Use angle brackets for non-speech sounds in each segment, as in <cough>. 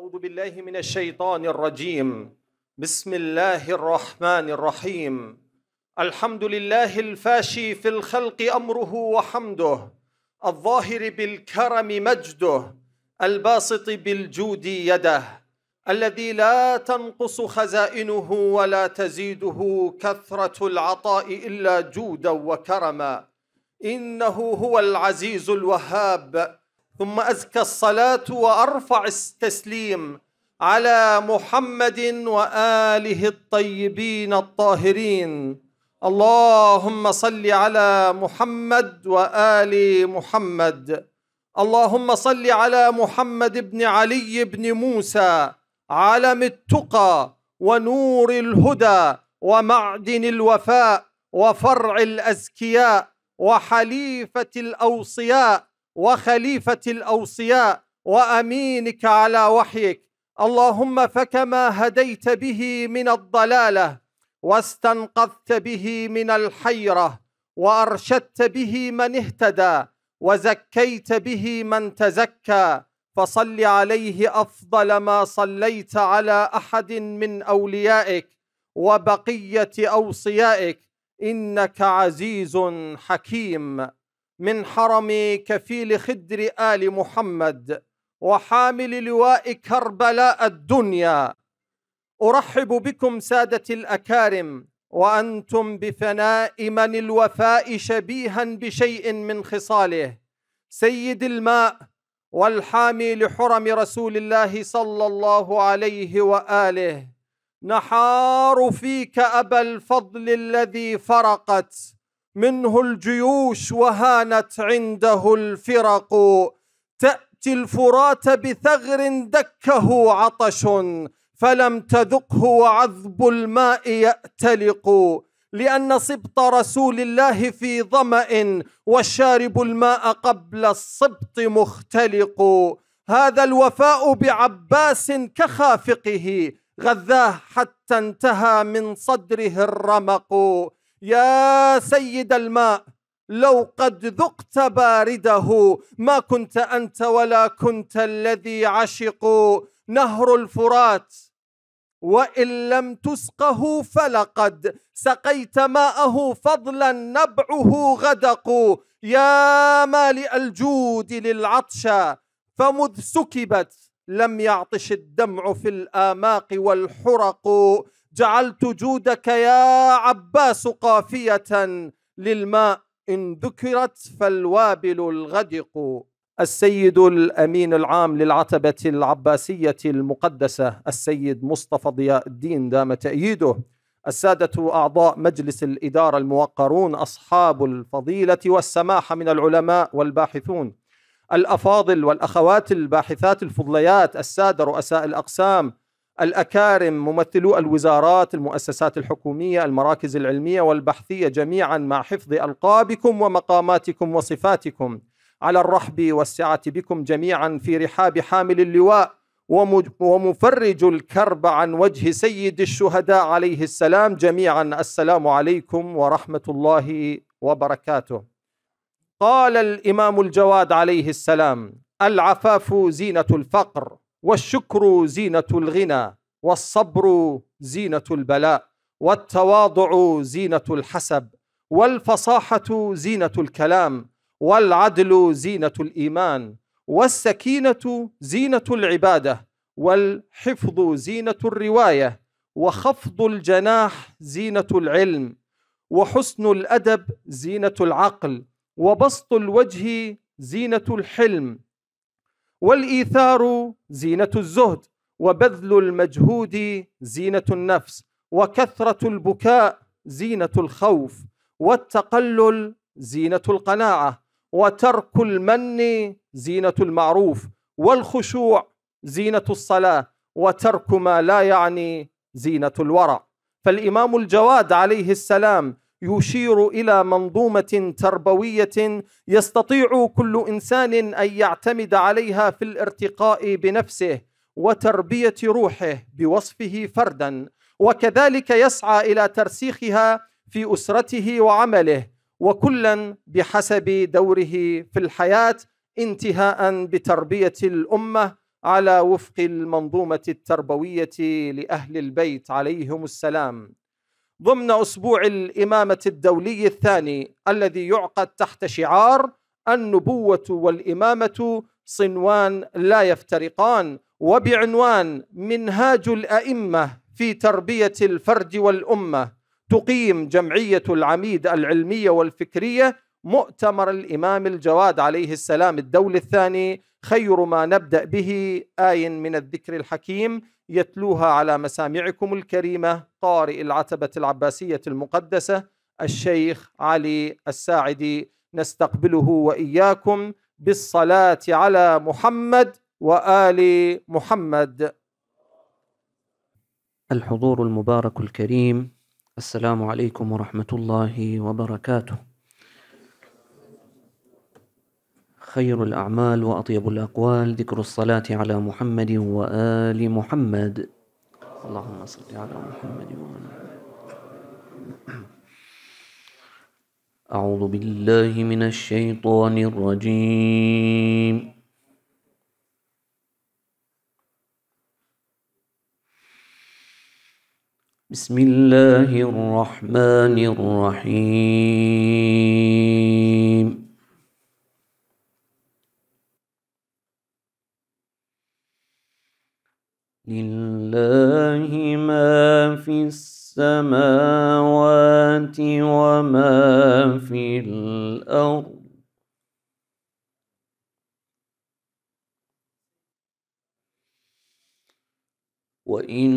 أعوذ بالله من الشيطان الرجيم بسم الله الرحمن الرحيم الحمد لله الفاشي في الخلق أمره وحمده الظاهر بالكرم مجده الباسط بالجود يده الذي لا تنقص خزائنه ولا تزيده كثرة العطاء إلا جودا وكرما إنه هو العزيز الوهاب ثم أزكى الصلاة وأرفع التسليم على محمد وآله الطيبين الطاهرين اللهم صل على محمد وآل محمد اللهم صل على محمد بن علي بن موسى علم التقى ونور الهدى ومعدن الوفاء وفرع الأزكياء وحليفة الأوصياء وخليفه الاوصياء وامينك على وحيك اللهم فكما هديت به من الضلاله واستنقذت به من الحيره وارشدت به من اهتدى وزكيت به من تزكى فصل عليه افضل ما صليت على احد من اوليائك وبقيه اوصيائك انك عزيز حكيم من حرم كفيل خدر آل محمد وحامل لواء كربلاء الدنيا أرحب بكم سادة الأكارم وأنتم بفناء من الوفاء شبيها بشيء من خصاله سيد الماء والحامي لحرم رسول الله صلى الله عليه وآله نحار فيك أبا الفضل الذي فرقت منه الجيوش وهانت عنده الفرق تأتي الفرات بثغر دكه عطش فلم تذقه وعذب الماء يأتلق لأن سبط رسول الله في ظمأ والشارب الماء قبل السبط مختلق هذا الوفاء بعباس كخافقه غذاه حتى انتهى من صدره الرمق يا سيد الماء لو قد ذقت بارده ما كنت انت ولا كنت الذي عشق نهر الفرات وان لم تسقه فلقد سقيت ماءه فضلا نبعه غدق يا مالئ الجود للعطشى فمذ سكبت لم يعطش الدمع في الاماق والحرق جعلت جودك يا عباس قافية للماء إن ذكرت فالوابل الغدق السيد الأمين العام للعتبة العباسية المقدسة السيد مصطفى ضياء الدين دام تأييده السادة أعضاء مجلس الإدارة الموقرون أصحاب الفضيلة والسماحة من العلماء والباحثون الأفاضل والأخوات الباحثات الفضليات السادة رؤساء الأقسام الأكارم ممثلو الوزارات المؤسسات الحكومية المراكز العلمية والبحثية جميعا مع حفظ ألقابكم ومقاماتكم وصفاتكم على الرحب والسعة بكم جميعا في رحاب حامل اللواء ومفرج الكرب عن وجه سيد الشهداء عليه السلام جميعا السلام عليكم ورحمة الله وبركاته قال الإمام الجواد عليه السلام العفاف زينة الفقر والشكر زينة الغنى والصبر زينة البلاء والتواضع زينة الحسب والفصاحة زينة الكلام والعدل زينة الإيمان والسكينة زينة العبادة والحفظ زينة الرواية وخفض الجناح زينة العلم وحسن الأدب زينة العقل وبسط الوجه زينة الحلم والايثار زينه الزهد وبذل المجهود زينه النفس وكثره البكاء زينه الخوف والتقلل زينه القناعه وترك المن زينه المعروف والخشوع زينه الصلاه وترك ما لا يعني زينه الورع فالامام الجواد عليه السلام يشير الى منظومه تربويه يستطيع كل انسان ان يعتمد عليها في الارتقاء بنفسه وتربيه روحه بوصفه فردا وكذلك يسعى الى ترسيخها في اسرته وعمله وكلا بحسب دوره في الحياه انتهاء بتربيه الامه على وفق المنظومه التربويه لاهل البيت عليهم السلام ضمن اسبوع الامامه الدولي الثاني الذي يعقد تحت شعار النبوه والامامه صنوان لا يفترقان وبعنوان منهاج الائمه في تربيه الفرد والامه تقيم جمعيه العميد العلميه والفكريه مؤتمر الامام الجواد عليه السلام الدولي الثاني خير ما نبدا به اي من الذكر الحكيم يتلوها على مسامعكم الكريمه قارئ العتبه العباسيه المقدسه الشيخ علي الساعدي نستقبله واياكم بالصلاه على محمد وال محمد. الحضور المبارك الكريم السلام عليكم ورحمه الله وبركاته. خير الأعمال وأطيب الأقوال ذكر الصلاة على محمد وآل محمد اللهم صل على محمد وآل أعوذ بالله من الشيطان الرجيم بسم الله الرحمن الرحيم لله ما في السماوات وما في الأرض وإن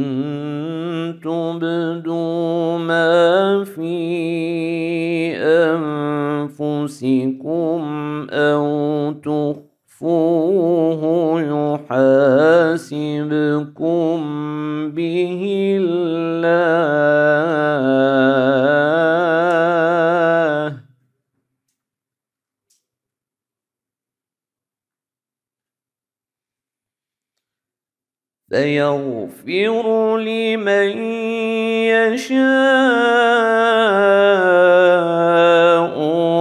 تبدوا ما في أنفسكم أو تخفوا فوه يحاسبكم به الله فيغفر لمن يشاء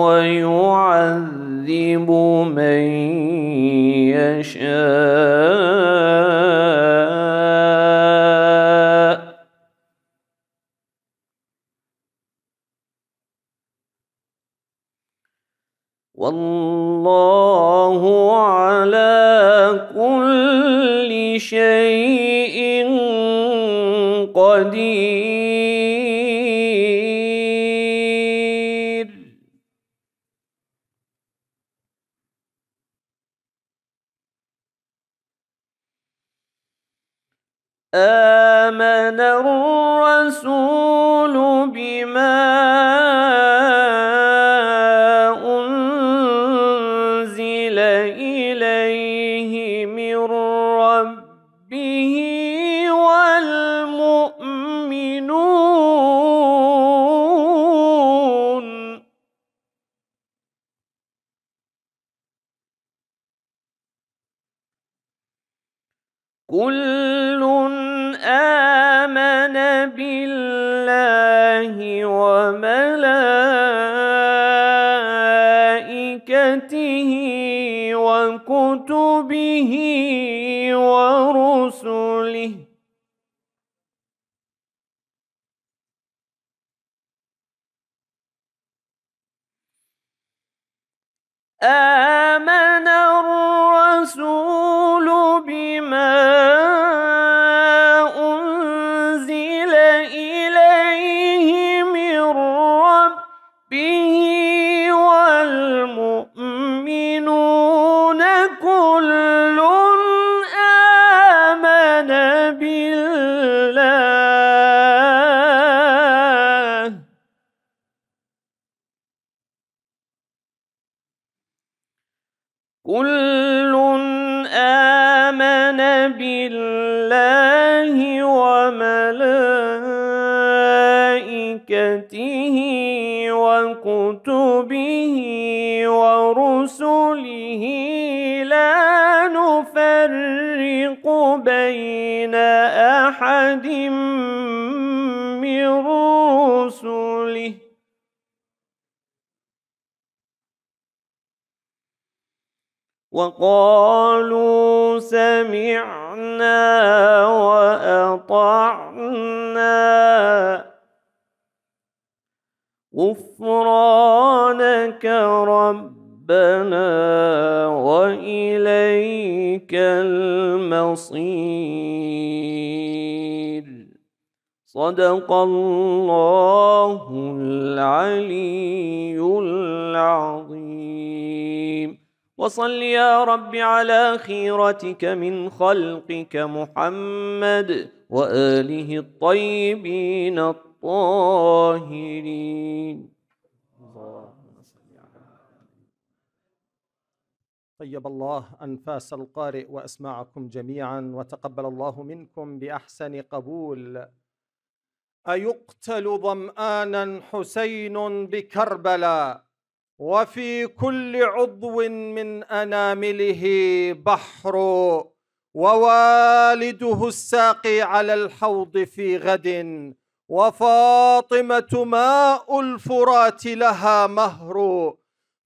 ويعذب من يشاء والله صدق الله العلي العظيم وصل يا رب على خيرتك من خلقك محمد واله الطيبين الطاهرين طيب الله انفاس القارئ واسماعكم جميعا وتقبل الله منكم باحسن قبول أيقتل ظمآنا حسين بكربلا وفي كل عضو من أنامله بحر ووالده الساقي على الحوض في غد وفاطمة ماء الفرات لها مهر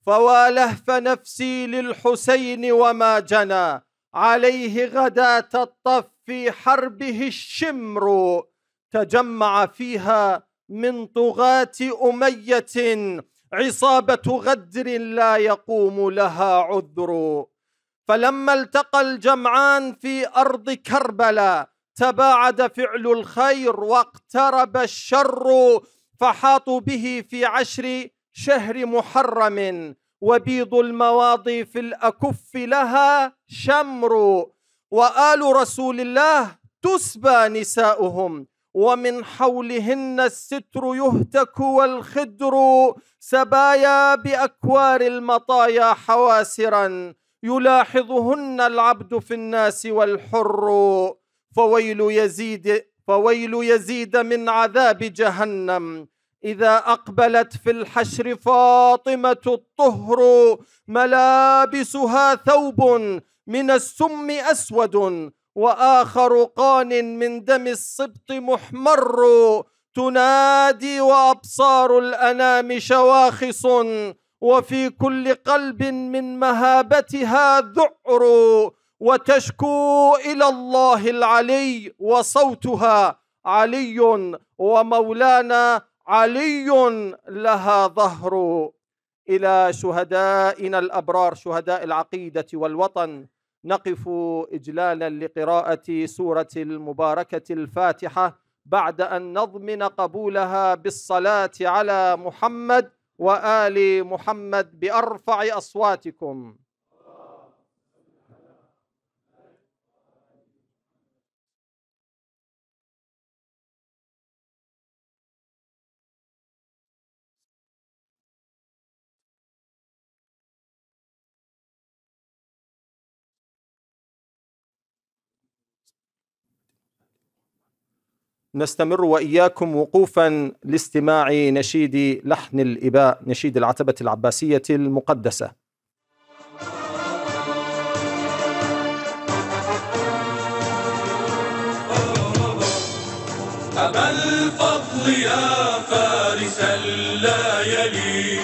فوالهف نفسي للحسين وما جنى عليه غداة الطف في حربه الشمر تجمع فيها من طغاة أمية عصابة غدر لا يقوم لها عذر فلما التقى الجمعان في أرض كربلاء تباعد فعل الخير واقترب الشر فحاطوا به في عشر شهر محرم وبيض المواضي في الأكف لها شمر وآل رسول الله تسبى نساؤهم ومن حولهن الستر يهتك والخدر سبايا باكوار المطايا حواسرا يلاحظهن العبد في الناس والحر فويل يزيد فويل يزيد من عذاب جهنم اذا اقبلت في الحشر فاطمه الطهر ملابسها ثوب من السم اسود واخر قان من دم السبط محمر تنادي وابصار الانام شواخص وفي كل قلب من مهابتها ذعر وتشكو الى الله العلي وصوتها علي ومولانا علي لها ظهر الى شهدائنا الابرار شهداء العقيده والوطن نقف اجلالا لقراءه سوره المباركه الفاتحه بعد ان نضمن قبولها بالصلاه على محمد وال محمد بارفع اصواتكم نستمر واياكم وقوفا لاستماع نشيد لحن الاباء نشيد العتبه العباسيه المقدسه أبا الفضل يا فارس الليالي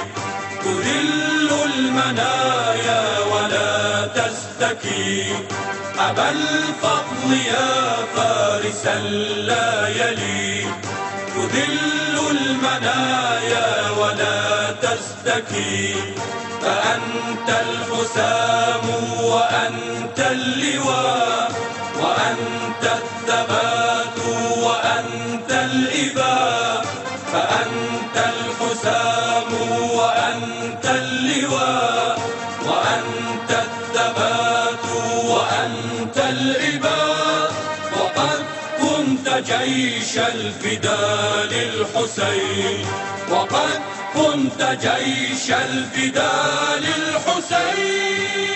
تذل المنايا ولا تزدكي أبا الفضل يا فارسا لا يلي تذل المنايا ولا تزدكي فأنت الحسام وأنت اللواء وأنت الثبات جيش الفداء للحسين وقد كنت جيش الفداء للحسين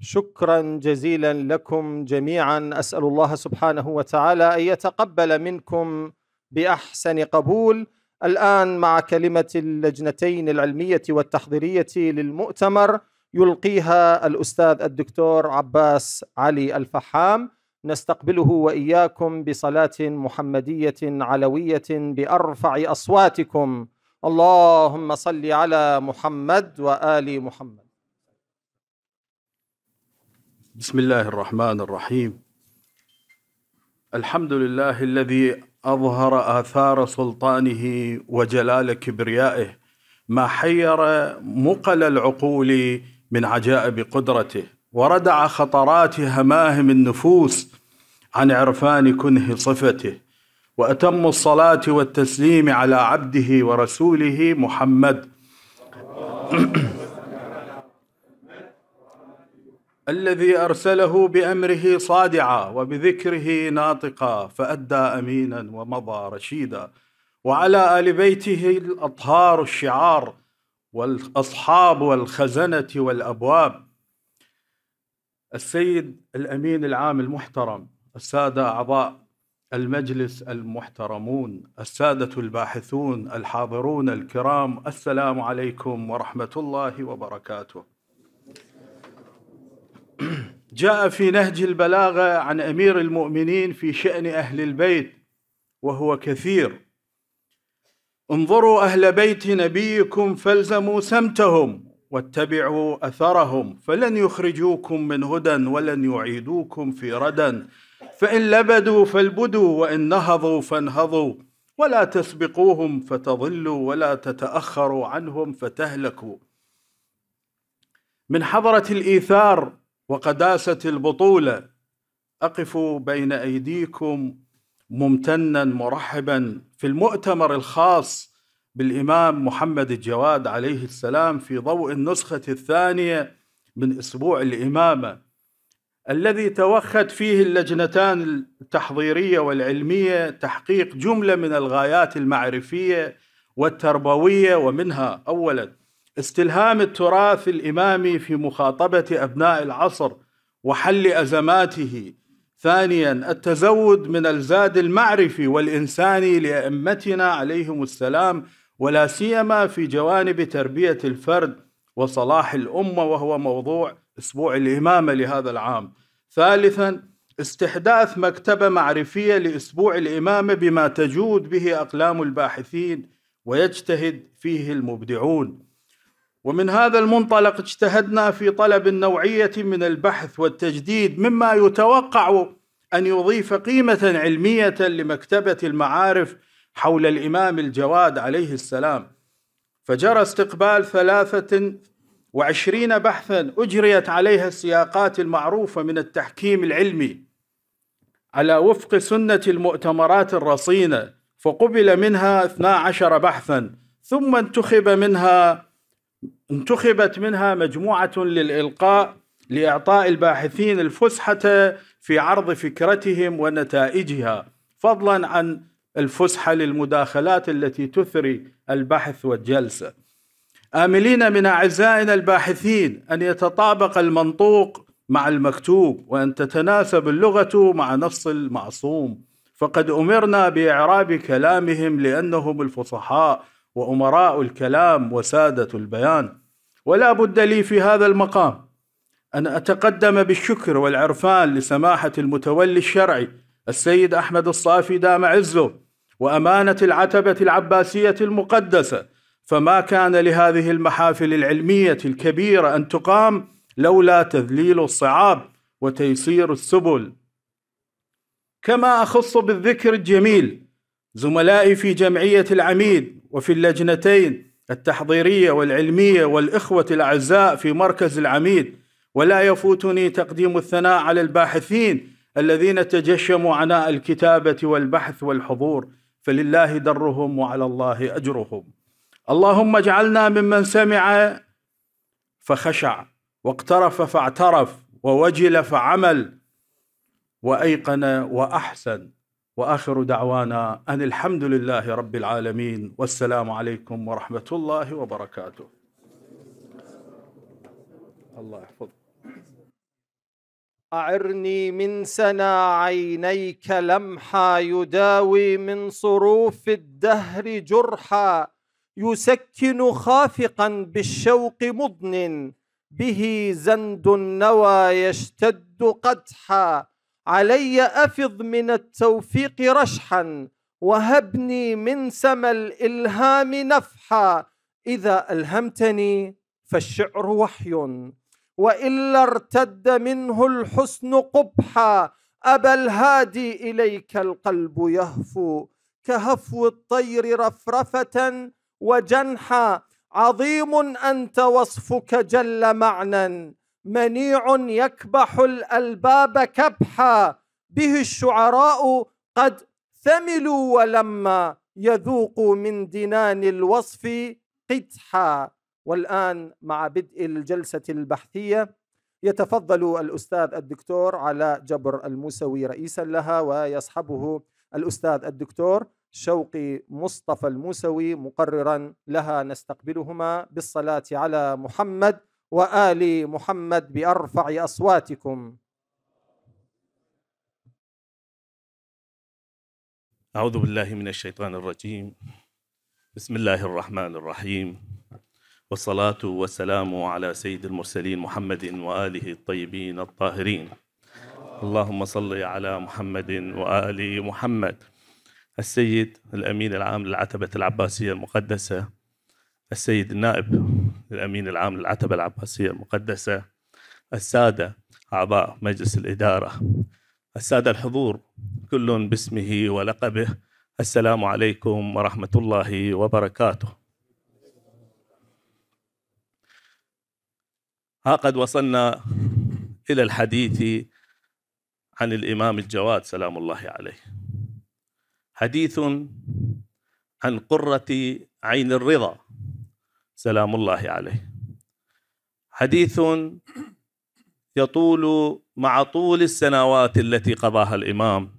شكرا جزيلا لكم جميعا اسال الله سبحانه وتعالى ان يتقبل منكم باحسن قبول الان مع كلمه اللجنتين العلميه والتحضيريه للمؤتمر يلقيها الاستاذ الدكتور عباس علي الفحام نستقبله واياكم بصلاه محمديه علويه بارفع اصواتكم اللهم صل على محمد وال محمد بسم الله الرحمن الرحيم الحمد لله الذي اظهر اثار سلطانه وجلال كبريائه ما حير مقل العقول من عجائب قدرته وردع خطرات هماهم النفوس عن عرفان كنه صفته واتم الصلاه والتسليم على عبده ورسوله محمد <coughs> الذي ارسله بامره صادعا وبذكره ناطقا فادى امينا ومضى رشيدا وعلى ال بيته الاطهار الشعار والاصحاب والخزنه والابواب السيد الامين العام المحترم الساده اعضاء المجلس المحترمون الساده الباحثون الحاضرون الكرام السلام عليكم ورحمه الله وبركاته <clears throat> جاء في نهج البلاغه عن امير المؤمنين في شان اهل البيت وهو كثير انظروا اهل بيت نبيكم فالزموا سمتهم واتبعوا اثرهم فلن يخرجوكم من هدى ولن يعيدوكم في ردى فان لبدوا فالبدوا وان نهضوا فانهضوا ولا تسبقوهم فتضلوا ولا تتاخروا عنهم فتهلكوا من حضره الايثار وقداسه البطوله اقف بين ايديكم ممتنا مرحبا في المؤتمر الخاص بالإمام محمد الجواد عليه السلام في ضوء النسخة الثانية من أسبوع الإمامة الذي توخت فيه اللجنتان التحضيرية والعلمية تحقيق جملة من الغايات المعرفية والتربوية ومنها أولا استلهام التراث الإمامي في مخاطبة أبناء العصر وحل أزماته ثانيا التزود من الزاد المعرفي والإنساني لأئمتنا عليهم السلام ولا سيما في جوانب تربيه الفرد وصلاح الامه وهو موضوع اسبوع الامامه لهذا العام. ثالثا استحداث مكتبه معرفيه لاسبوع الامامه بما تجود به اقلام الباحثين ويجتهد فيه المبدعون. ومن هذا المنطلق اجتهدنا في طلب النوعيه من البحث والتجديد مما يتوقع ان يضيف قيمه علميه لمكتبه المعارف حول الإمام الجواد عليه السلام فجرى استقبال ثلاثة وعشرين بحثا أجريت عليها السياقات المعروفة من التحكيم العلمي على وفق سنة المؤتمرات الرصينة فقبل منها 12 بحثا ثم انتخب منها انتخبت منها مجموعة للإلقاء لإعطاء الباحثين الفسحة في عرض فكرتهم ونتائجها فضلا عن الفسحة للمداخلات التي تثري البحث والجلسة آملين من أعزائنا الباحثين أن يتطابق المنطوق مع المكتوب وأن تتناسب اللغة مع نص المعصوم فقد أمرنا بإعراب كلامهم لأنهم الفصحاء وأمراء الكلام وسادة البيان ولا بد لي في هذا المقام أن أتقدم بالشكر والعرفان لسماحة المتولي الشرعي السيد أحمد الصافي دام عزه وامانه العتبه العباسيه المقدسه فما كان لهذه المحافل العلميه الكبيره ان تقام لولا تذليل الصعاب وتيسير السبل كما اخص بالذكر الجميل زملائي في جمعيه العميد وفي اللجنتين التحضيريه والعلميه والاخوه الاعزاء في مركز العميد ولا يفوتني تقديم الثناء على الباحثين الذين تجشموا عناء الكتابه والبحث والحضور فلله درهم وعلى الله اجرهم اللهم اجعلنا ممن سمع فخشع واقترف فاعترف ووجل فعمل وايقن واحسن واخر دعوانا ان الحمد لله رب العالمين والسلام عليكم ورحمه الله وبركاته الله يحفظك أعرني من سنا عينيك لمحا يداوي من صروف الدهر جرحا يسكن خافقا بالشوق مضن به زند النوى يشتد قدحا علي أفض من التوفيق رشحا وهبني من سما الإلهام نفحا إذا ألهمتني فالشعر وحي والا ارتد منه الحسن قبحا ابا الهادي اليك القلب يهفو كهفو الطير رفرفه وجنحا عظيم انت وصفك جل معنى منيع يكبح الالباب كبحا به الشعراء قد ثملوا ولما يذوقوا من دنان الوصف قدحا والآن مع بدء الجلسة البحثية يتفضل الأستاذ الدكتور علاء جبر الموسوي رئيسا لها ويصحبه الأستاذ الدكتور شوقي مصطفى الموسوي مقررا لها نستقبلهما بالصلاة على محمد وآل محمد بأرفع أصواتكم أعوذ بالله من الشيطان الرجيم بسم الله الرحمن الرحيم والصلاة والسلام على سيد المرسلين محمد وآله الطيبين الطاهرين اللهم صل على محمد وآل محمد السيد الأمين العام للعتبة العباسية المقدسة السيد النائب الأمين العام للعتبة العباسية المقدسة السادة أعضاء مجلس الإدارة السادة الحضور كل باسمه ولقبه السلام عليكم ورحمة الله وبركاته ها قد وصلنا إلى الحديث عن الإمام الجواد سلام الله عليه حديث عن قرة عين الرضا سلام الله عليه حديث يطول مع طول السنوات التي قضاها الإمام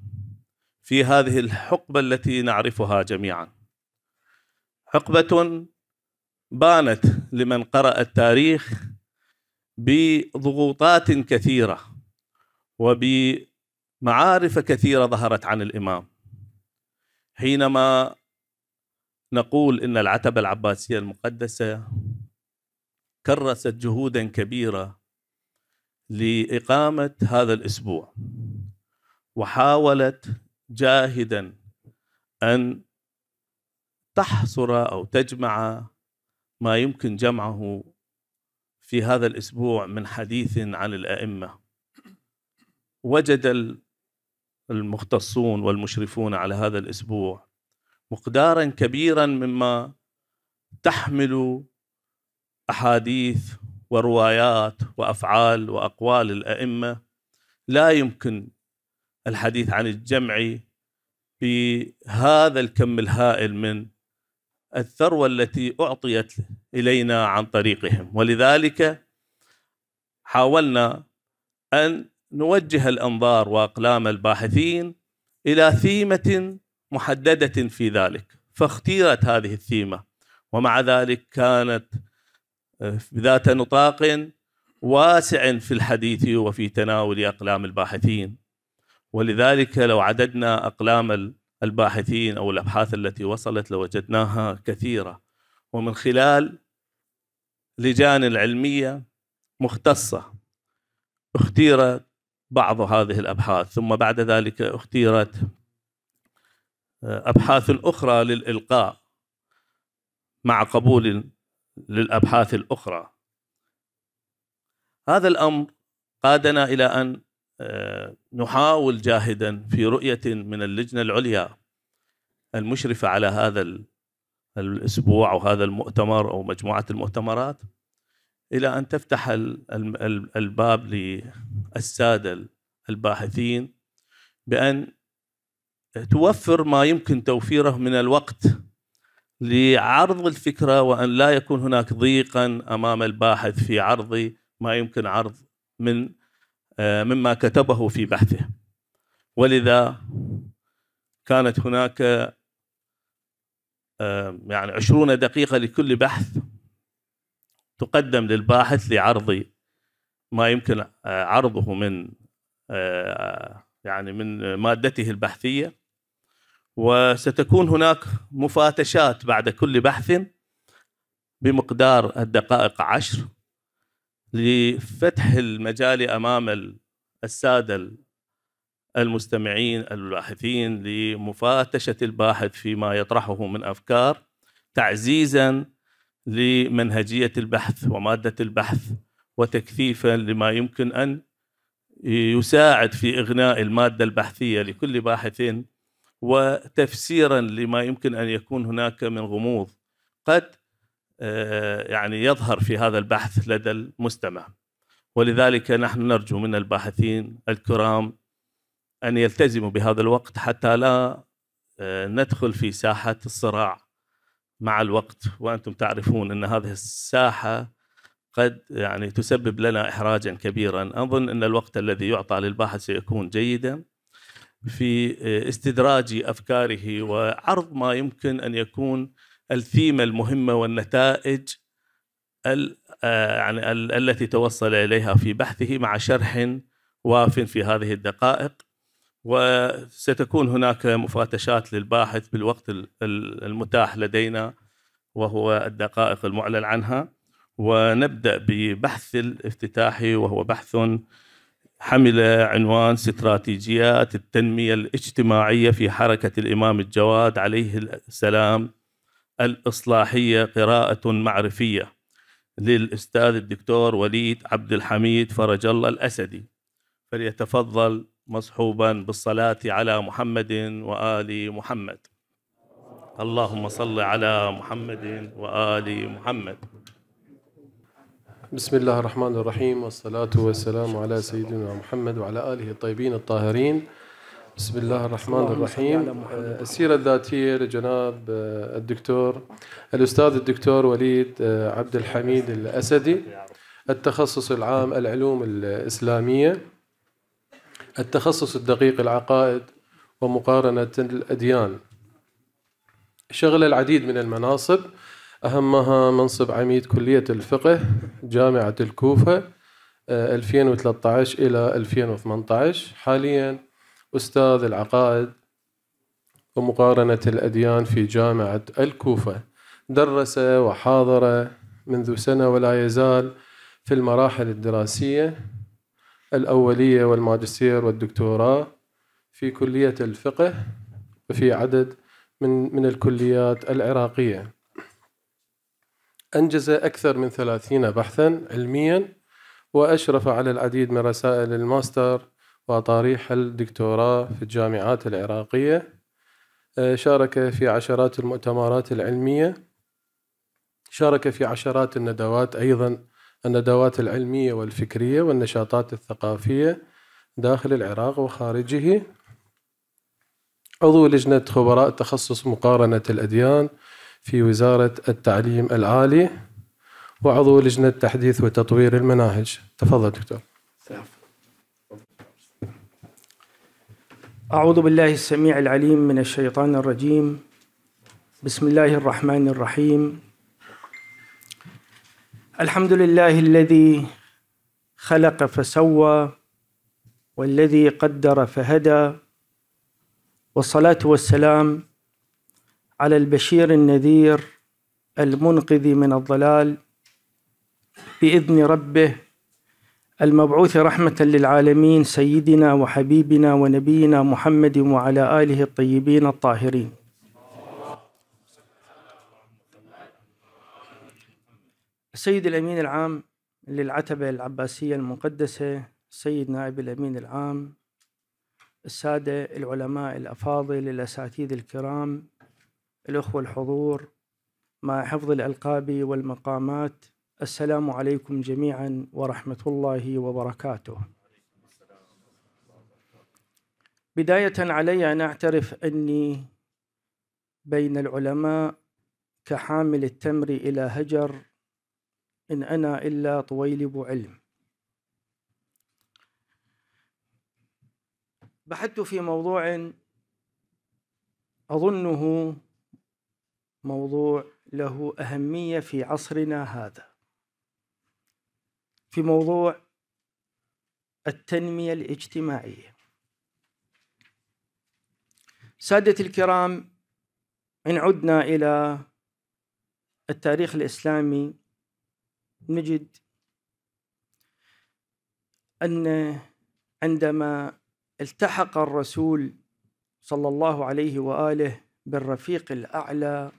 في هذه الحقبة التي نعرفها جميعا حقبة بانت لمن قرأ التاريخ بضغوطات كثيرة وبمعارف كثيرة ظهرت عن الإمام حينما نقول إن العتبة العباسية المقدسة كرست جهودا كبيرة لإقامة هذا الأسبوع وحاولت جاهدا أن تحصر أو تجمع ما يمكن جمعه في هذا الاسبوع من حديث عن الائمه وجد المختصون والمشرفون على هذا الاسبوع مقدارا كبيرا مما تحمل احاديث وروايات وافعال واقوال الائمه لا يمكن الحديث عن الجمع بهذا الكم الهائل من الثروة التي أعطيت إلينا عن طريقهم ولذلك حاولنا أن نوجه الأنظار وأقلام الباحثين إلى ثيمة محددة في ذلك فاختيرت هذه الثيمة ومع ذلك كانت ذات نطاق واسع في الحديث وفي تناول أقلام الباحثين ولذلك لو عددنا أقلام الباحثين او الابحاث التي وصلت لوجدناها كثيره ومن خلال لجان العلميه مختصه اختيرت بعض هذه الابحاث ثم بعد ذلك اختيرت آه، ابحاث اخرى للالقاء مع قبول للابحاث الاخرى هذا الامر قادنا الى ان آه، نحاول جاهدا في رؤية من اللجنة العليا المشرفة على هذا الأسبوع أو هذا المؤتمر أو مجموعة المؤتمرات إلى أن تفتح الباب للسادة الباحثين بأن توفر ما يمكن توفيره من الوقت لعرض الفكرة وأن لا يكون هناك ضيقا أمام الباحث في عرض ما يمكن عرض من آه، مما كتبه في بحثه ولذا كانت هناك آه، يعني عشرون دقيقة لكل بحث تقدم للباحث لعرض ما يمكن آه، عرضه من يعني من مادته البحثية وستكون هناك مفاتشات بعد كل بحث بمقدار الدقائق عشر لفتح المجال امام الساده المستمعين الباحثين لمفاتشه الباحث فيما يطرحه من افكار تعزيزا لمنهجيه البحث وماده البحث وتكثيفا لما يمكن ان يساعد في اغناء الماده البحثيه لكل باحث وتفسيرا لما يمكن ان يكون هناك من غموض قد آه، يعني يظهر في هذا البحث لدى المستمع ولذلك نحن نرجو من الباحثين الكرام أن يلتزموا بهذا الوقت حتى لا آه، ندخل في ساحة الصراع مع الوقت وأنتم تعرفون أن هذه الساحة قد يعني تسبب لنا إحراجا كبيرا أظن أن الوقت الذي يعطى للباحث سيكون جيدا في آه، استدراج أفكاره وعرض ما يمكن أن يكون الثيمة المهمة والنتائج آه، يعني التي توصل إليها في بحثه مع شرح واف في هذه الدقائق وستكون هناك مفاتشات للباحث بالوقت المتاح لدينا وهو الدقائق المعلن عنها ونبدأ ببحث الافتتاحي وهو بحث حمل عنوان استراتيجيات التنمية الاجتماعية في حركة الإمام الجواد عليه السلام الإصلاحية قراءة معرفية للأستاذ الدكتور وليد عبد الحميد فرج الله الأسدي فليتفضل مصحوبا بالصلاة على محمد وآل محمد اللهم صل على محمد وآل محمد بسم الله الرحمن الرحيم والصلاة والسلام على سيدنا محمد وعلى آله الطيبين الطاهرين بسم الله الرحمن الرحيم السيرة الذاتية لجناب الدكتور الأستاذ الدكتور وليد عبد الحميد الأسدي التخصص العام العلوم الإسلامية التخصص الدقيق العقائد ومقارنة الأديان شغل العديد من المناصب أهمها منصب عميد كلية الفقه جامعة الكوفة 2013 إلى 2018 حالياً أستاذ العقائد ومقارنة الأديان في جامعة الكوفة درس وحاضر منذ سنة ولا يزال في المراحل الدراسية الأولية والماجستير والدكتوراه في كلية الفقه وفي عدد من من الكليات العراقية أنجز أكثر من ثلاثين بحثا علميا وأشرف على العديد من رسائل الماستر وطريح الدكتوراه في الجامعات العراقية آه، شارك في عشرات المؤتمرات العلمية شارك في عشرات الندوات أيضا الندوات العلمية والفكرية والنشاطات الثقافية داخل العراق وخارجه عضو لجنة خبراء تخصص مقارنة الأديان في وزارة التعليم العالي وعضو لجنة تحديث وتطوير المناهج تفضل دكتور أعوذ بالله السميع العليم من الشيطان الرجيم بسم الله الرحمن الرحيم الحمد لله الذي خلق فسوى والذي قدر فهدى والصلاة والسلام على البشير النذير المنقذ من الضلال بإذن ربه المبعوث رحمة للعالمين سيدنا وحبيبنا ونبينا محمد وعلى آله الطيبين الطاهرين السيد الأمين العام للعتبة العباسية المقدسة السيد نائب الأمين العام السادة العلماء الأفاضل الأساتذة الكرام الأخوة الحضور مع حفظ الألقاب والمقامات السلام عليكم جميعا ورحمة الله وبركاته بداية علي أن أعترف أني بين العلماء كحامل التمر إلى هجر إن أنا إلا طويلب علم بحثت في موضوع أظنه موضوع له أهمية في عصرنا هذا في موضوع التنمية الاجتماعية سادة الكرام إن عدنا إلى التاريخ الإسلامي نجد أن عندما التحق الرسول صلى الله عليه وآله بالرفيق الأعلى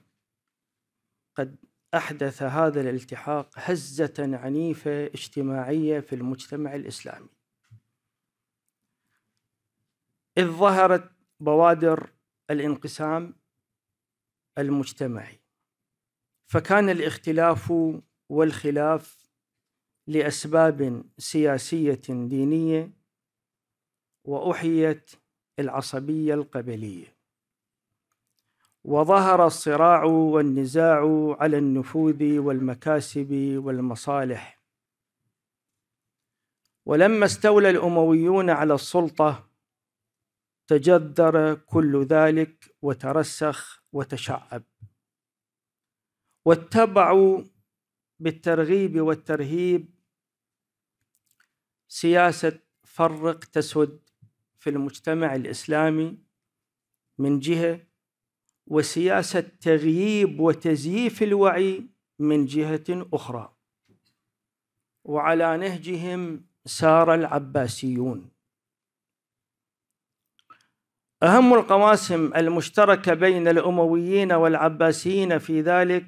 قد أحدث هذا الالتحاق هزة عنيفة اجتماعية في المجتمع الإسلامي إذ ظهرت بوادر الانقسام المجتمعي فكان الاختلاف والخلاف لأسباب سياسية دينية وأحيت العصبية القبلية وظهر الصراع والنزاع على النفوذ والمكاسب والمصالح ولما استولى الامويون على السلطه تجذر كل ذلك وترسخ وتشعب واتبعوا بالترغيب والترهيب سياسه فرق تسد في المجتمع الاسلامي من جهه وسياسة تغييب وتزييف الوعي من جهة أخرى وعلى نهجهم سار العباسيون أهم القواسم المشتركة بين الأمويين والعباسيين في ذلك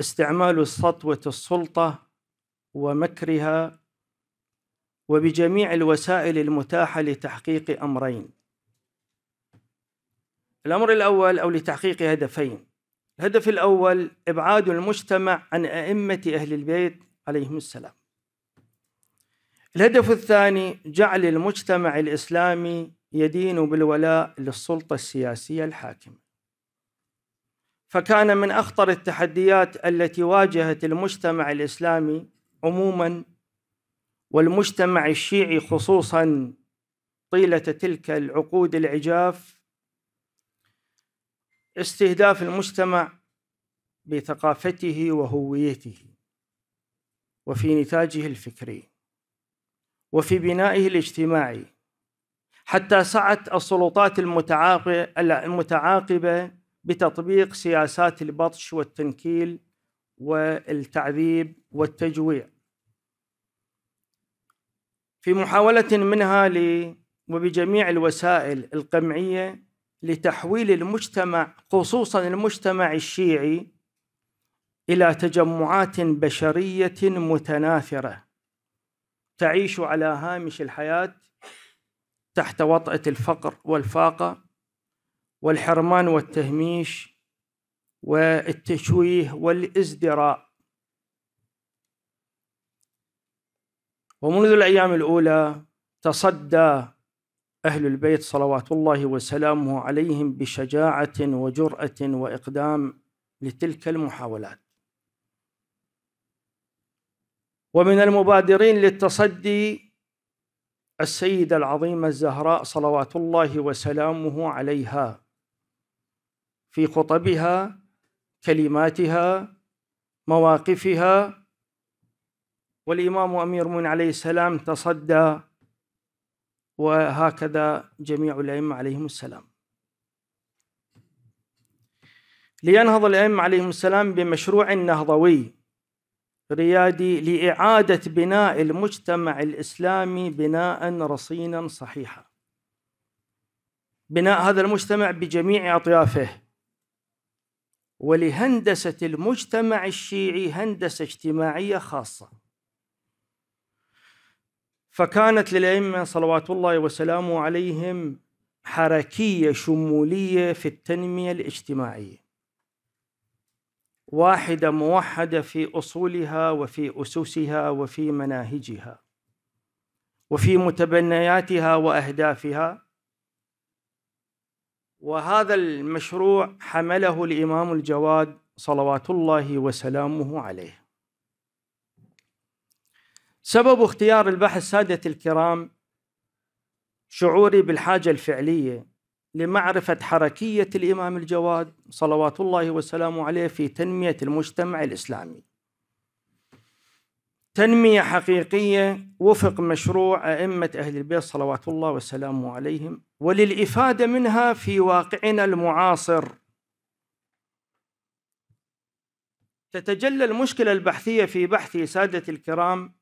استعمال سطوة السلطة ومكرها وبجميع الوسائل المتاحة لتحقيق أمرين الأمر الأول أو لتحقيق هدفين الهدف الأول إبعاد المجتمع عن أئمة أهل البيت عليهم السلام الهدف الثاني جعل المجتمع الإسلامي يدين بالولاء للسلطة السياسية الحاكمة فكان من أخطر التحديات التي واجهت المجتمع الإسلامي عموما والمجتمع الشيعي خصوصا طيلة تلك العقود العجاف استهداف المجتمع بثقافته وهويته وفي نتاجه الفكري وفي بنائه الاجتماعي حتى سعت السلطات المتعاقبة بتطبيق سياسات البطش والتنكيل والتعذيب والتجويع في محاولة منها وبجميع الوسائل القمعية لتحويل المجتمع خصوصا المجتمع الشيعي الى تجمعات بشريه متناثره تعيش على هامش الحياه تحت وطأة الفقر والفاقة والحرمان والتهميش والتشويه والازدراء ومنذ الأيام الأولى تصدى أهل البيت صلوات الله وسلامه عليهم بشجاعة وجرأة وإقدام لتلك المحاولات ومن المبادرين للتصدي السيدة العظيمة الزهراء صلوات الله وسلامه عليها في خطبها كلماتها مواقفها والإمام أمير من عليه السلام تصدى وهكذا جميع الأئمة عليهم السلام لينهض الأئمة عليهم السلام بمشروع نهضوي ريادي لإعادة بناء المجتمع الإسلامي بناء رصينا صحيحا بناء هذا المجتمع بجميع أطيافه ولهندسة المجتمع الشيعي هندسة اجتماعية خاصة فكانت للأئمة صلوات الله وسلامه عليهم حركية شمولية في التنمية الاجتماعية واحدة موحدة في أصولها وفي أسسها وفي مناهجها وفي متبنياتها وأهدافها وهذا المشروع حمله الإمام الجواد صلوات الله وسلامه عليه سبب اختيار البحث سادة الكرام شعوري بالحاجة الفعلية لمعرفة حركية الإمام الجواد صلوات الله وسلامه عليه في تنمية المجتمع الإسلامي تنمية حقيقية وفق مشروع أئمة أهل البيت صلوات الله وسلامه عليهم وللإفادة منها في واقعنا المعاصر تتجلى المشكلة البحثية في بحث سادة الكرام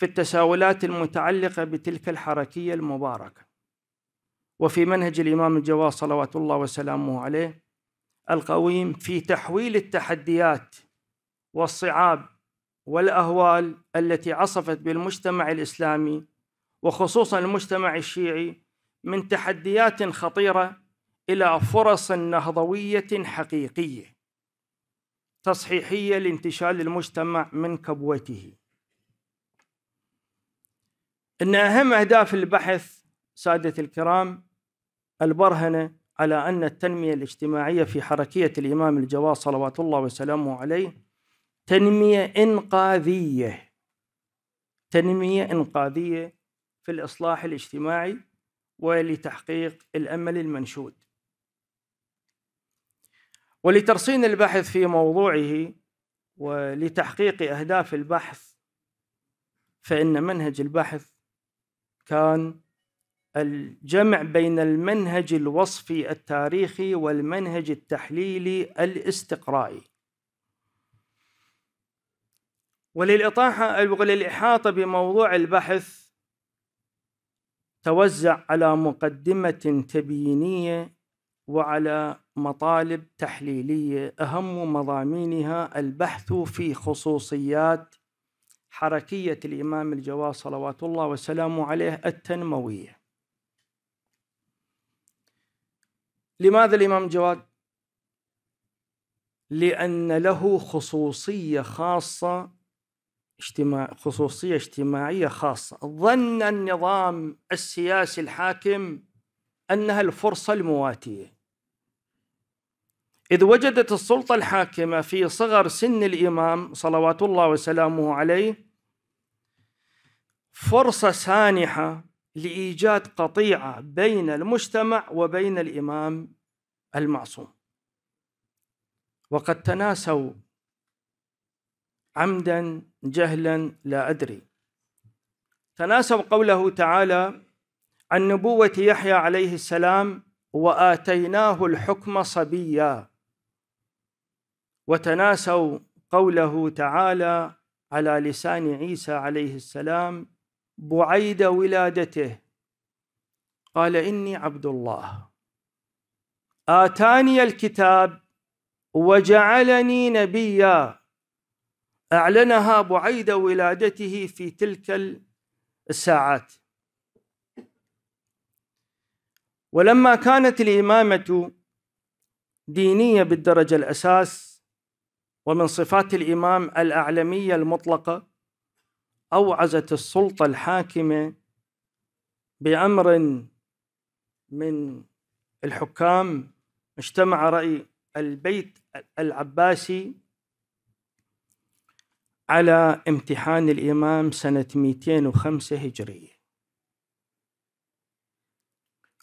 في التساؤلات المتعلقة بتلك الحركية المباركة وفي منهج الإمام الجواد صلوات الله وسلامه عليه القويم في تحويل التحديات والصعاب والأهوال التي عصفت بالمجتمع الإسلامي وخصوصا المجتمع الشيعي من تحديات خطيرة إلى فرص نهضوية حقيقية تصحيحية لانتشال المجتمع من كبوته ان اهم اهداف البحث ساده الكرام البرهنه على ان التنميه الاجتماعيه في حركيه الامام الجواد صلوات الله وسلامه عليه تنميه انقاذيه تنميه انقاذيه في الاصلاح الاجتماعي ولتحقيق الامل المنشود ولترصين البحث في موضوعه ولتحقيق اهداف البحث فان منهج البحث كان الجمع بين المنهج الوصفي التاريخي والمنهج التحليلي الاستقرائي وللإطاحة وللإحاطة بموضوع البحث توزع على مقدمة تبيينية وعلى مطالب تحليلية أهم مضامينها البحث في خصوصيات حركية الإمام الجواد صلوات الله وسلامه عليه التنموية لماذا الإمام الجواد؟ لأن له خصوصية خاصة اجتماع خصوصية اجتماعية خاصة ظن النظام السياسي الحاكم أنها الفرصة المواتية إذ وجدت السلطة الحاكمة في صغر سن الإمام صلوات الله وسلامه عليه فرصة سانحة لإيجاد قطيعة بين المجتمع وبين الإمام المعصوم وقد تناسوا عمدا جهلا لا أدري تناسوا قوله تعالى عن نبوة يحيى عليه السلام وآتيناه الحكم صبيا وتناسوا قوله تعالى على لسان عيسى عليه السلام بعيد ولادته قال إني عبد الله آتاني الكتاب وجعلني نبيا أعلنها بعيد ولادته في تلك الساعات ولما كانت الإمامة دينية بالدرجة الأساس ومن صفات الإمام الأعلمية المطلقة اوعزت السلطه الحاكمه بامر من الحكام اجتمع راي البيت العباسي على امتحان الامام سنه 205 هجريه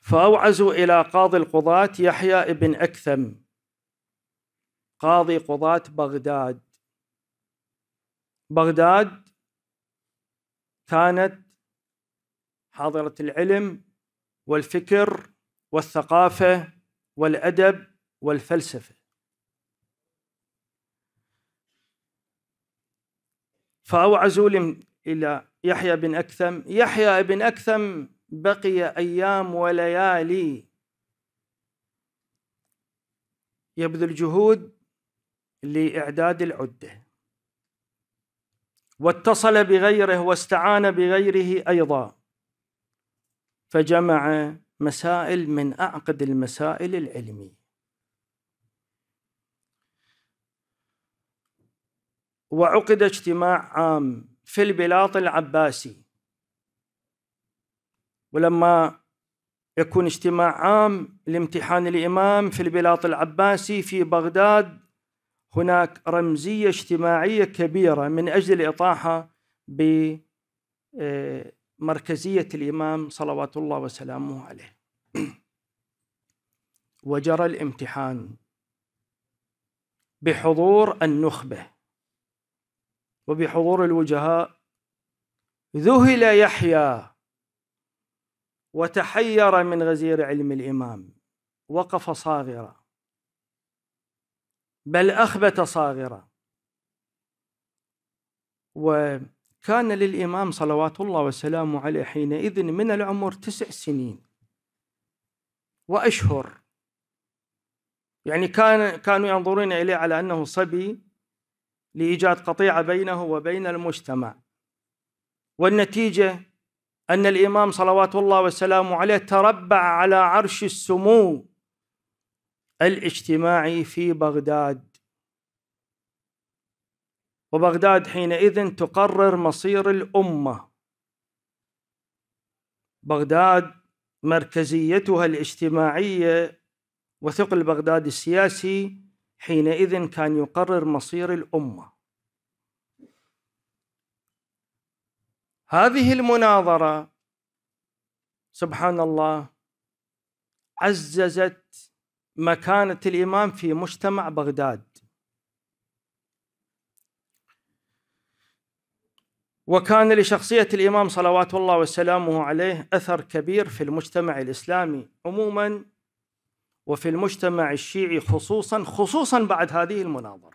فأوعزوا إلى قاضي القضاة يحيى ابن أكثم قاضي قضاة بغداد بغداد كانت حاضرة العلم والفكر والثقافة والأدب والفلسفة فأوعزوا إلى يحيى بن أكثم يحيى بن أكثم بقي أيام وليالي يبذل جهود لإعداد العدة واتصل بغيره واستعان بغيره ايضا فجمع مسائل من اعقد المسائل العلميه وعقد اجتماع عام في البلاط العباسي ولما يكون اجتماع عام لامتحان الامام في البلاط العباسي في بغداد هناك رمزيه اجتماعيه كبيره من اجل الاطاحه بمركزيه آه، الامام صلوات الله وسلامه عليه. <clears throat> وجرى الامتحان بحضور النخبه وبحضور الوجهاء ذهل يحيى وتحير من غزير علم الامام وقف صاغرا بل أخبت صاغرا وكان للإمام صلوات الله وسلامه عليه حينئذ من العمر تسع سنين وأشهر يعني كان كانوا ينظرون إليه على أنه صبي لإيجاد قطيعة بينه وبين المجتمع والنتيجة أن الإمام صلوات الله وسلامه عليه تربع على عرش السمو الاجتماعي في بغداد وبغداد حينئذ تقرر مصير الامه بغداد مركزيتها الاجتماعيه وثقل بغداد السياسي حينئذ كان يقرر مصير الامه هذه المناظره سبحان الله عززت مكانة الإمام في مجتمع بغداد وكان لشخصية الإمام صلوات الله وسلامه عليه أثر كبير في المجتمع الإسلامي عموما وفي المجتمع الشيعي خصوصا خصوصا بعد هذه المناظرة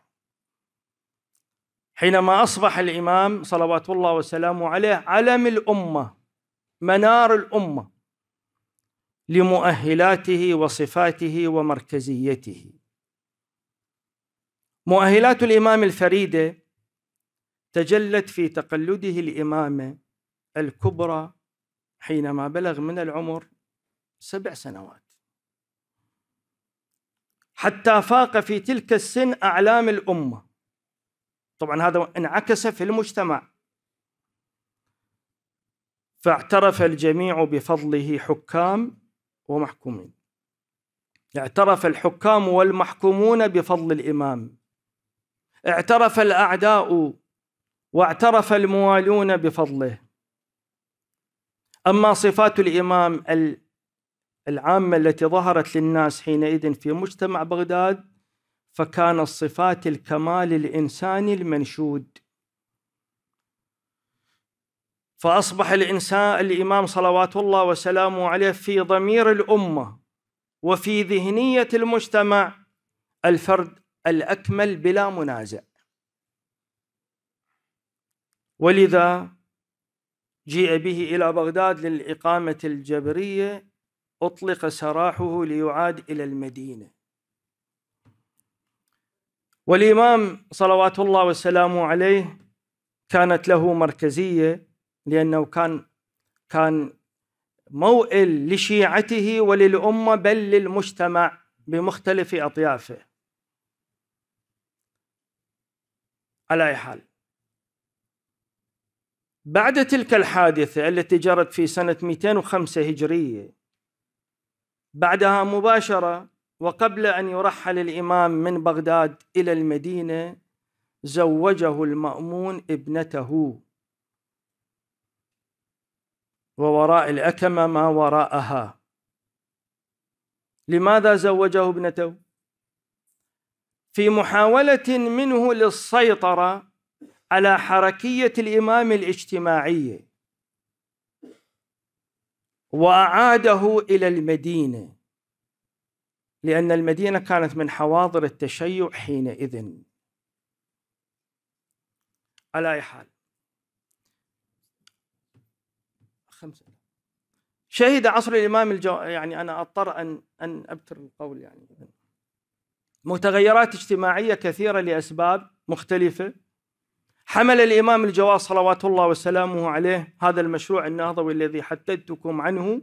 حينما أصبح الإمام صلوات الله وسلامه عليه علم الأمة منار الأمة لمؤهلاته وصفاته ومركزيته مؤهلات الامام الفريده تجلت في تقلده الامامه الكبرى حينما بلغ من العمر سبع سنوات حتى فاق في تلك السن اعلام الامه طبعا هذا انعكس في المجتمع فاعترف الجميع بفضله حكام ومحكومين اعترف الحكام والمحكومون بفضل الإمام اعترف الأعداء واعترف الموالون بفضله أما صفات الإمام العامة التي ظهرت للناس حينئذ في مجتمع بغداد فكان الصفات الكمال الإنساني المنشود فأصبح الإنسان الإمام صلوات الله وسلامه عليه في ضمير الأمة وفي ذهنية المجتمع الفرد الأكمل بلا منازع ولذا جيء به إلى بغداد للإقامة الجبرية أطلق سراحه ليعاد إلى المدينة والإمام صلوات الله وسلامه عليه كانت له مركزية لأنه كان كان موئل لشيعته وللأمة بل للمجتمع بمختلف أطيافه على أي حال بعد تلك الحادثة التي جرت في سنة 205 هجرية بعدها مباشرة وقبل أن يرحل الإمام من بغداد إلى المدينة زوجه المأمون ابنته ووراء الأكمة ما وراءها لماذا زوجه ابنته في محاولة منه للسيطرة على حركية الإمام الاجتماعية وأعاده إلى المدينة لأن المدينة كانت من حواضر التشيع حينئذ على أي حال خمسة شهد عصر الإمام الجو... يعني أنا أضطر أن أن أبتر القول يعني متغيرات اجتماعية كثيرة لأسباب مختلفة حمل الإمام الجواد صلوات الله وسلامه عليه هذا المشروع النهضوي الذي حدثتكم عنه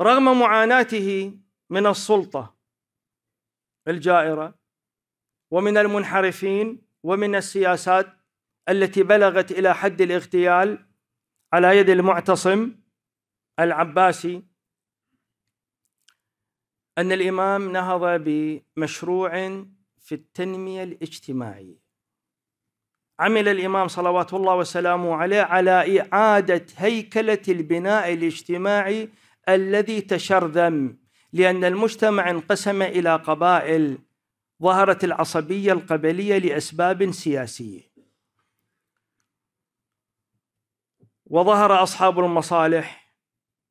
رغم معاناته من السلطة الجائرة ومن المنحرفين ومن السياسات التي بلغت إلى حد الاغتيال على يد المعتصم العباسي أن الإمام نهض بمشروع في التنمية الاجتماعية عمل الإمام صلوات الله وسلامه عليه على إعادة هيكلة البناء الاجتماعي الذي تشرذم لأن المجتمع انقسم إلى قبائل ظهرت العصبية القبلية لأسباب سياسية وظهر أصحاب المصالح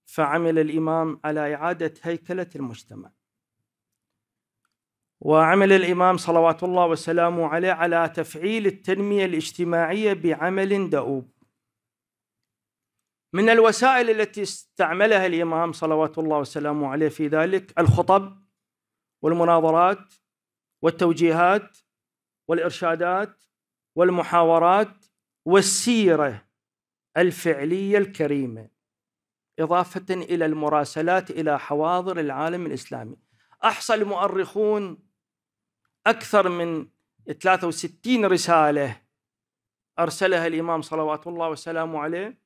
فعمل الإمام على إعادة هيكلة المجتمع وعمل الإمام صلوات الله وسلامه عليه على تفعيل التنمية الاجتماعية بعمل دؤوب من الوسائل التي استعملها الإمام صلوات الله وسلامه عليه في ذلك الخطب والمناظرات والتوجيهات والإرشادات والمحاورات والسيرة الفعليه الكريمه اضافه الى المراسلات الى حواضر العالم الاسلامي احصى المؤرخون اكثر من 63 رساله ارسلها الامام صلوات الله وسلامه عليه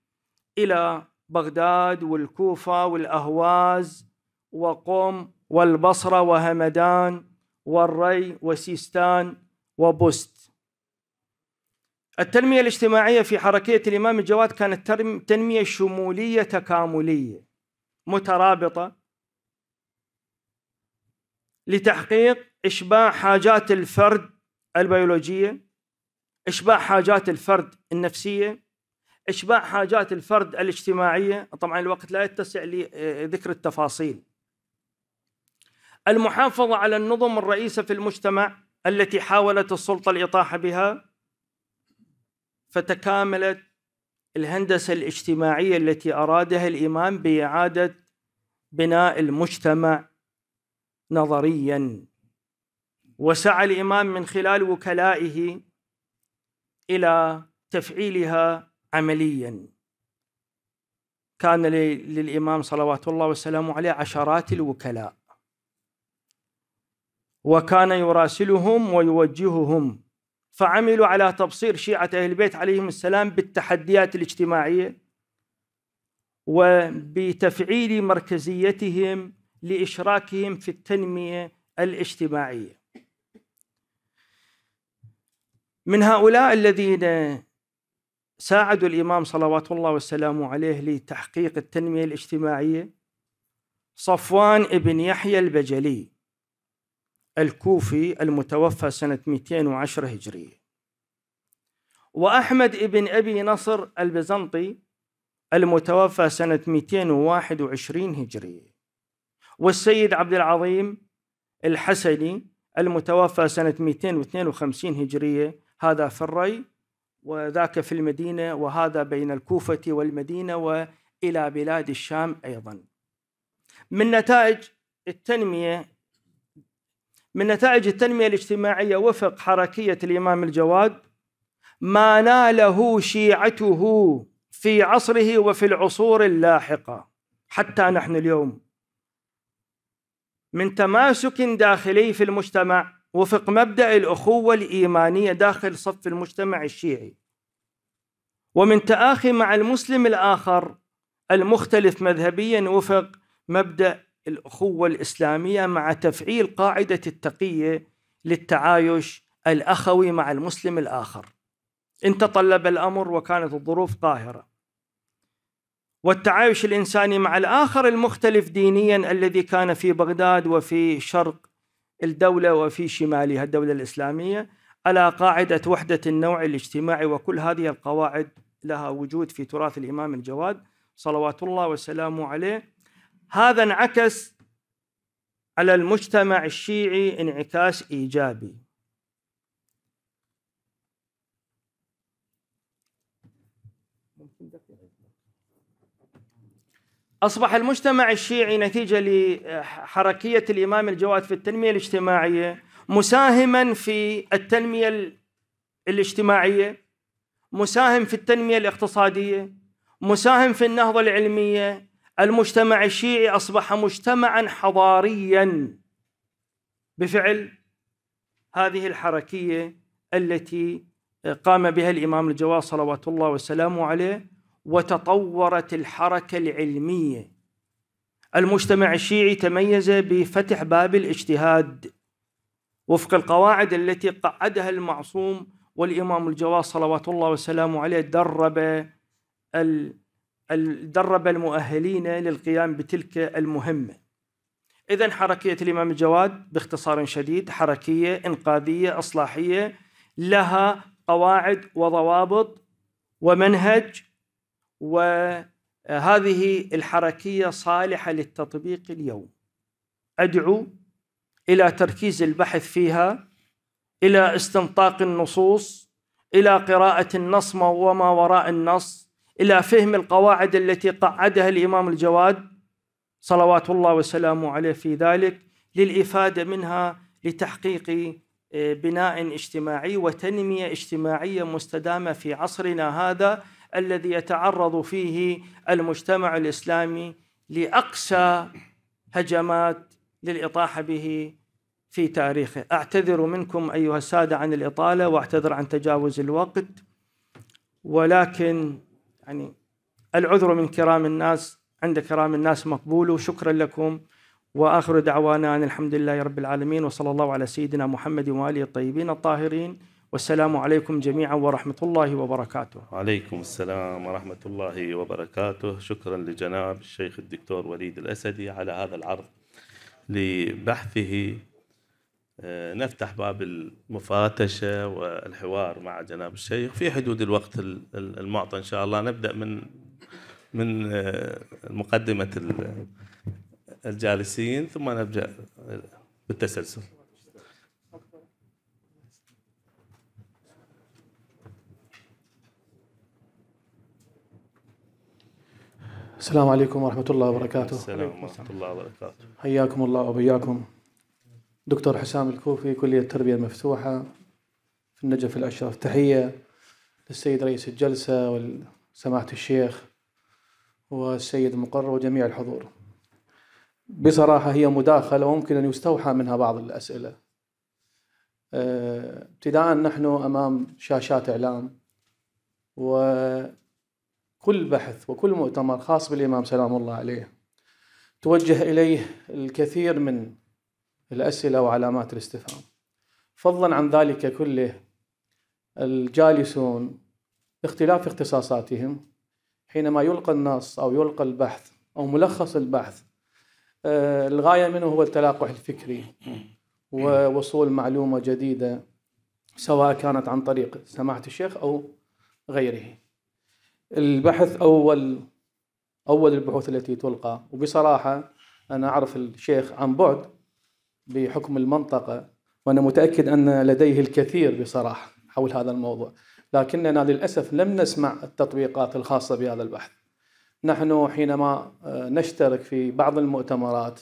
الى بغداد والكوفه والاهواز وقم والبصره وهمدان والري وسيستان وبست التنمية الاجتماعية في حركية الإمام الجواد كانت تنمية شمولية تكاملية مترابطة لتحقيق إشباع حاجات الفرد البيولوجية إشباع حاجات الفرد النفسية إشباع حاجات الفرد الاجتماعية طبعا الوقت لا يتسع لذكر التفاصيل المحافظة على النظم الرئيسة في المجتمع التي حاولت السلطة الإطاحة بها فتكاملت الهندسة الاجتماعية التي أرادها الإمام بإعادة بناء المجتمع نظريا وسعى الإمام من خلال وكلائه إلى تفعيلها عمليا كان للإمام صلوات الله وسلامه عليه عشرات الوكلاء وكان يراسلهم ويوجههم فعملوا على تبصير شيعة أهل البيت عليهم السلام بالتحديات الاجتماعية وبتفعيل مركزيتهم لإشراكهم في التنمية الاجتماعية من هؤلاء الذين ساعدوا الإمام صلوات الله وسلامه عليه لتحقيق التنمية الاجتماعية صفوان بن يحيى البجلي الكوفي المتوفى سنة 210 هجرية وأحمد بن أبي نصر البيزنطي المتوفى سنة 221 هجرية والسيد عبد العظيم الحسني المتوفى سنة 252 هجرية هذا في الري وذاك في المدينة وهذا بين الكوفة والمدينة وإلى بلاد الشام أيضا من نتائج التنمية من نتائج التنمية الاجتماعية وفق حركية الإمام الجواد ما ناله شيعته في عصره وفي العصور اللاحقة حتى نحن اليوم من تماسك داخلي في المجتمع وفق مبدأ الأخوة الإيمانية داخل صف المجتمع الشيعي ومن تآخي مع المسلم الآخر المختلف مذهبيا وفق مبدأ الأخوة الإسلامية مع تفعيل قاعدة التقية للتعايش الأخوي مع المسلم الآخر إن تطلب الأمر وكانت الظروف قاهرة والتعايش الإنساني مع الآخر المختلف دينيا الذي كان في بغداد وفي شرق الدولة وفي شمالها الدولة الإسلامية على قاعدة وحدة النوع الاجتماعي وكل هذه القواعد لها وجود في تراث الإمام الجواد صلوات الله وسلامه عليه هذا انعكس على المجتمع الشيعي انعكاس ايجابي اصبح المجتمع الشيعي نتيجه لحركيه الامام الجواد في التنميه الاجتماعيه مساهما في التنميه الاجتماعيه مساهم في التنميه الاقتصاديه مساهم في النهضه العلميه المجتمع الشيعي اصبح مجتمعا حضاريا بفعل هذه الحركيه التي قام بها الامام الجواد صلوات الله وسلامه عليه وتطورت الحركه العلميه المجتمع الشيعي تميز بفتح باب الاجتهاد وفق القواعد التي قعدها المعصوم والامام الجواد صلوات الله وسلامه عليه درب درب المؤهلين للقيام بتلك المهمة إذا حركية الإمام الجواد باختصار شديد حركية إنقاذية إصلاحية لها قواعد وضوابط ومنهج وهذه الحركية صالحة للتطبيق اليوم أدعو إلى تركيز البحث فيها إلى استنطاق النصوص إلى قراءة النص وما وراء النص الى فهم القواعد التي قعدها الامام الجواد صلوات الله وسلامه عليه في ذلك للافاده منها لتحقيق آه، بناء اجتماعي وتنميه اجتماعيه مستدامه في عصرنا هذا الذي يتعرض فيه المجتمع الاسلامي لاقسى هجمات للاطاحه به في تاريخه اعتذر منكم ايها الساده عن الاطاله واعتذر عن تجاوز الوقت ولكن يعني العذر من كرام الناس عند كرام الناس مقبول وشكرا لكم واخر دعوانا ان الحمد لله رب العالمين وصلى الله على سيدنا محمد واله الطيبين الطاهرين والسلام عليكم جميعا ورحمه الله وبركاته. وعليكم السلام ورحمه الله وبركاته، شكرا لجناب الشيخ الدكتور وليد الاسدي على هذا العرض لبحثه آه، نفتح باب المفاتشة والحوار مع جناب الشيخ في حدود الوقت المعطى إن شاء الله نبدأ من من آه، مقدمة الجالسين ثم نبدأ آه، بالتسلسل السلام عليكم ورحمة الله وبركاته السلام ورحمة الله وبركاته حياكم الله وبياكم دكتور حسام الكوفي كلية التربية المفتوحة في النجف الأشرف تحية للسيد رئيس الجلسة وسماحة الشيخ والسيد المقرر وجميع الحضور بصراحة هي مداخلة وممكن أن يستوحى منها بعض الأسئلة آه، ابتداء نحن أمام شاشات إعلام وكل بحث وكل مؤتمر خاص بالإمام سلام الله عليه توجه إليه الكثير من الأسئلة وعلامات الاستفهام فضلا عن ذلك كله الجالسون باختلاف اختصاصاتهم حينما يلقى النص أو يلقى البحث أو ملخص البحث آه، الغاية منه هو التلاقح الفكري ووصول معلومة جديدة سواء كانت عن طريق سماحة الشيخ أو غيره البحث أول أول البحوث التي تلقى وبصراحة أنا أعرف الشيخ عن بعد بحكم المنطقه وانا متاكد ان لديه الكثير بصراحه حول هذا الموضوع لكننا للاسف لم نسمع التطبيقات الخاصه بهذا البحث نحن حينما آه، نشترك في بعض المؤتمرات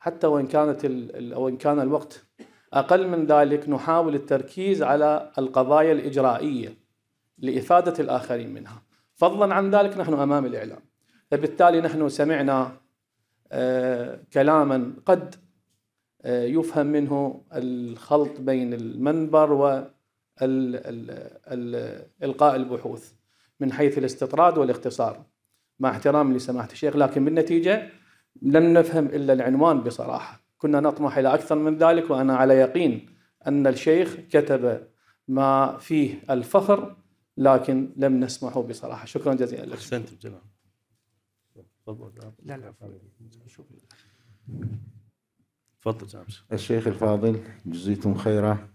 حتى وان كانت او ان كان الوقت اقل من ذلك نحاول التركيز على القضايا الاجرائيه لافاده الاخرين منها فضلا عن ذلك نحن امام الاعلام فبالتالي نحن سمعنا آه، كلاما قد آه، يفهم منه الخلط بين المنبر والقاء البحوث من حيث الاستطراد والاختصار مع احترام لسماحه الشيخ لكن بالنتيجه لم نفهم الا العنوان بصراحه كنا نطمح الى اكثر من ذلك وانا على يقين ان الشيخ كتب ما فيه الفخر لكن لم نسمعه بصراحه شكرا جزيلا لك احسنتم جماعه لا لا تفضل نعم. الشيخ الفاضل جزيتم خيرا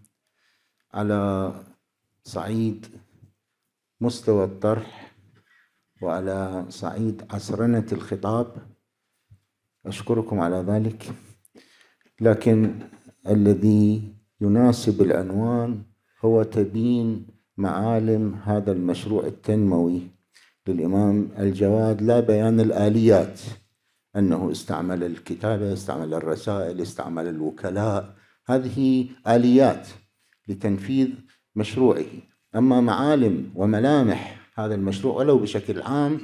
على صعيد مستوى الطرح وعلى صعيد عصرنة الخطاب أشكركم على ذلك لكن الذي يناسب العنوان هو تبين معالم هذا المشروع التنموي للإمام الجواد لا بيان الآليات أنه استعمل الكتابة استعمل الرسائل استعمل الوكلاء هذه آليات لتنفيذ مشروعه أما معالم وملامح هذا المشروع ولو بشكل عام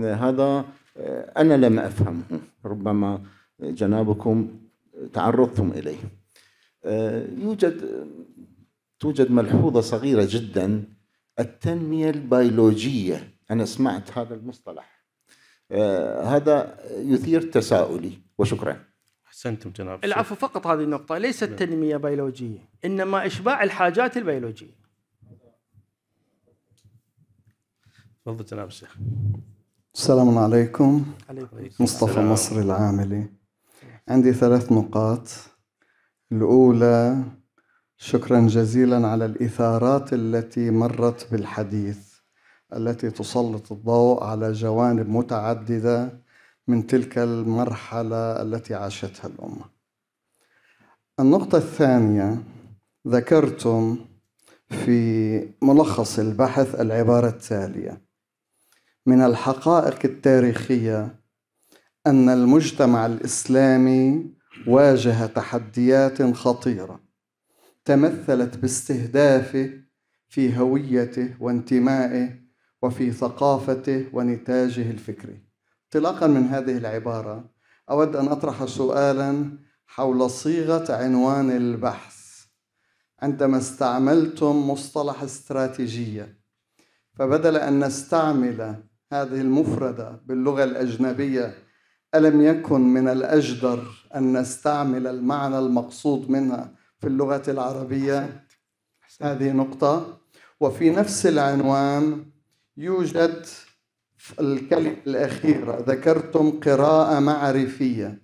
هذا آه، أنا لم أفهمه ربما جنابكم تعرضتم إليه آه، يوجد توجد ملحوظة صغيرة جدا التنمية البيولوجية أنا سمعت هذا المصطلح آه، هذا يثير تساؤلي وشكرا احسنتم جناب العفو فقط هذه النقطه ليست نعم. تنميه بيولوجيه انما اشباع الحاجات البيولوجيه تفضل جناب الشيخ السلام عليكم عليكم مصطفى السلام. مصري العاملي عندي ثلاث نقاط الأولى شكرا جزيلا على الإثارات التي مرت بالحديث التي تسلط الضوء على جوانب متعدده من تلك المرحله التي عاشتها الامه النقطه الثانيه ذكرتم في ملخص البحث العباره التاليه من الحقائق التاريخيه ان المجتمع الاسلامي واجه تحديات خطيره تمثلت باستهدافه في هويته وانتمائه وفي ثقافته ونتاجه الفكري انطلاقا من هذه العباره اود ان اطرح سؤالا حول صيغه عنوان البحث عندما استعملتم مصطلح استراتيجيه فبدل ان نستعمل هذه المفرده باللغه الاجنبيه الم يكن من الاجدر ان نستعمل المعنى المقصود منها في اللغه العربيه هذه نقطه وفي نفس العنوان يوجد الكلمة الأخيرة ذكرتم قراءة معرفية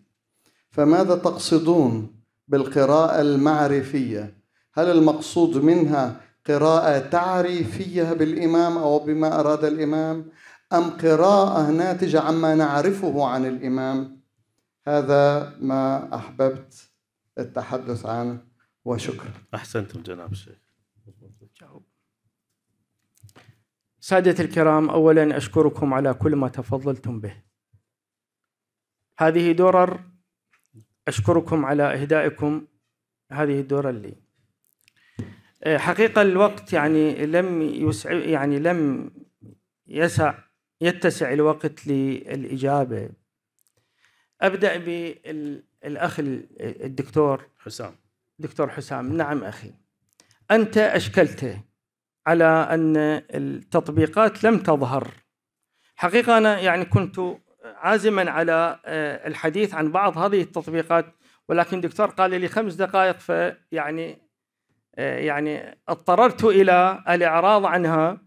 فماذا تقصدون بالقراءة المعرفية؟ هل المقصود منها قراءة تعريفية بالإمام أو بما أراد الإمام أم قراءة ناتجة عما نعرفه عن الإمام؟ هذا ما أحببت التحدث عنه وشكرا أحسنتم جناب الشيخ سادة الكرام أولا أشكركم على كل ما تفضلتم به هذه درر أشكركم على إهدائكم هذه الدورة لي آه، حقيقة الوقت يعني لم يسع يعني لم يسع يتسع الوقت للإجابة أبدأ بالأخ الدكتور حسام دكتور حسام نعم أخي أنت أشكلته على ان التطبيقات لم تظهر حقيقه انا يعني كنت عازما على آه، الحديث عن بعض هذه التطبيقات ولكن دكتور قال لي خمس دقائق فيعني آه، يعني اضطررت الى الاعراض عنها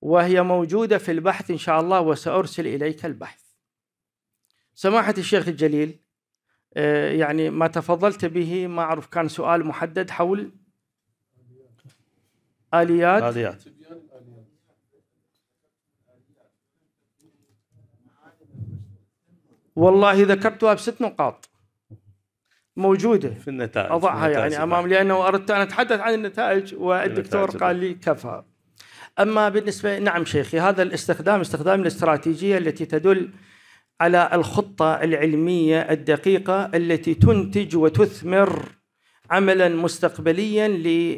وهي موجوده في البحث ان شاء الله وسارسل اليك البحث. سماحه الشيخ الجليل آه، يعني ما تفضلت به ما اعرف كان سؤال محدد حول آليات آليات والله ذكرتها بست نقاط موجوده في النتائج اضعها يعني النتائج يعني امام لانه اردت ان اتحدث عن النتائج والدكتور قال لي كفى اما بالنسبه نعم شيخي هذا الاستخدام استخدام الاستراتيجيه التي تدل على الخطه العلميه الدقيقه التي تنتج وتثمر عملا مستقبليا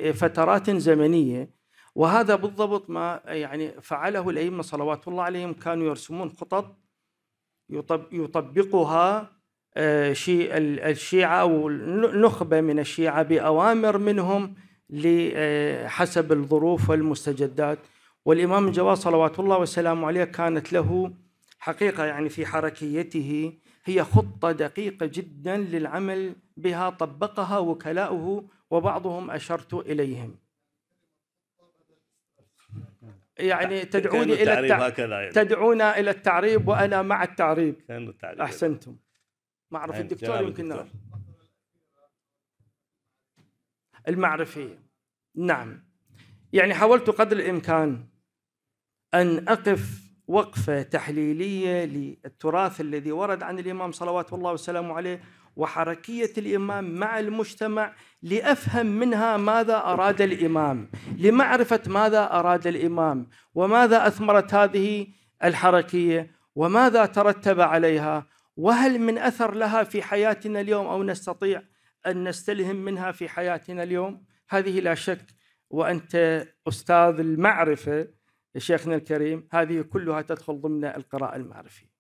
لفترات زمنيه وهذا بالضبط ما يعني فعله الائمه صلوات الله عليهم كانوا يرسمون خطط يطبقها آه، الشيعه او نخبه من الشيعه باوامر منهم آه، حسب الظروف والمستجدات والامام الجواد صلوات الله وسلامه عليه كانت له حقيقه يعني في حركيته هي خطه دقيقه جدا للعمل بها طبقها وكلاؤه وبعضهم أشرت إليهم يعني تدعوني إلى التع... يعني. تدعونا إلى التعريب وأنا مع التعريب أحسنتم معرفة نعم، الدكتور يمكن نعم المعرفية نعم يعني حاولت قدر الإمكان أن أقف وقفة تحليلية للتراث الذي ورد عن الإمام صلوات الله وسلامه عليه وحركية الإمام مع المجتمع لأفهم منها ماذا أراد الإمام لمعرفة ماذا أراد الإمام وماذا أثمرت هذه الحركية وماذا ترتب عليها وهل من أثر لها في حياتنا اليوم أو نستطيع أن نستلهم منها في حياتنا اليوم هذه لا شك وأنت أستاذ المعرفة شيخنا الكريم هذه كلها تدخل ضمن القراءة المعرفية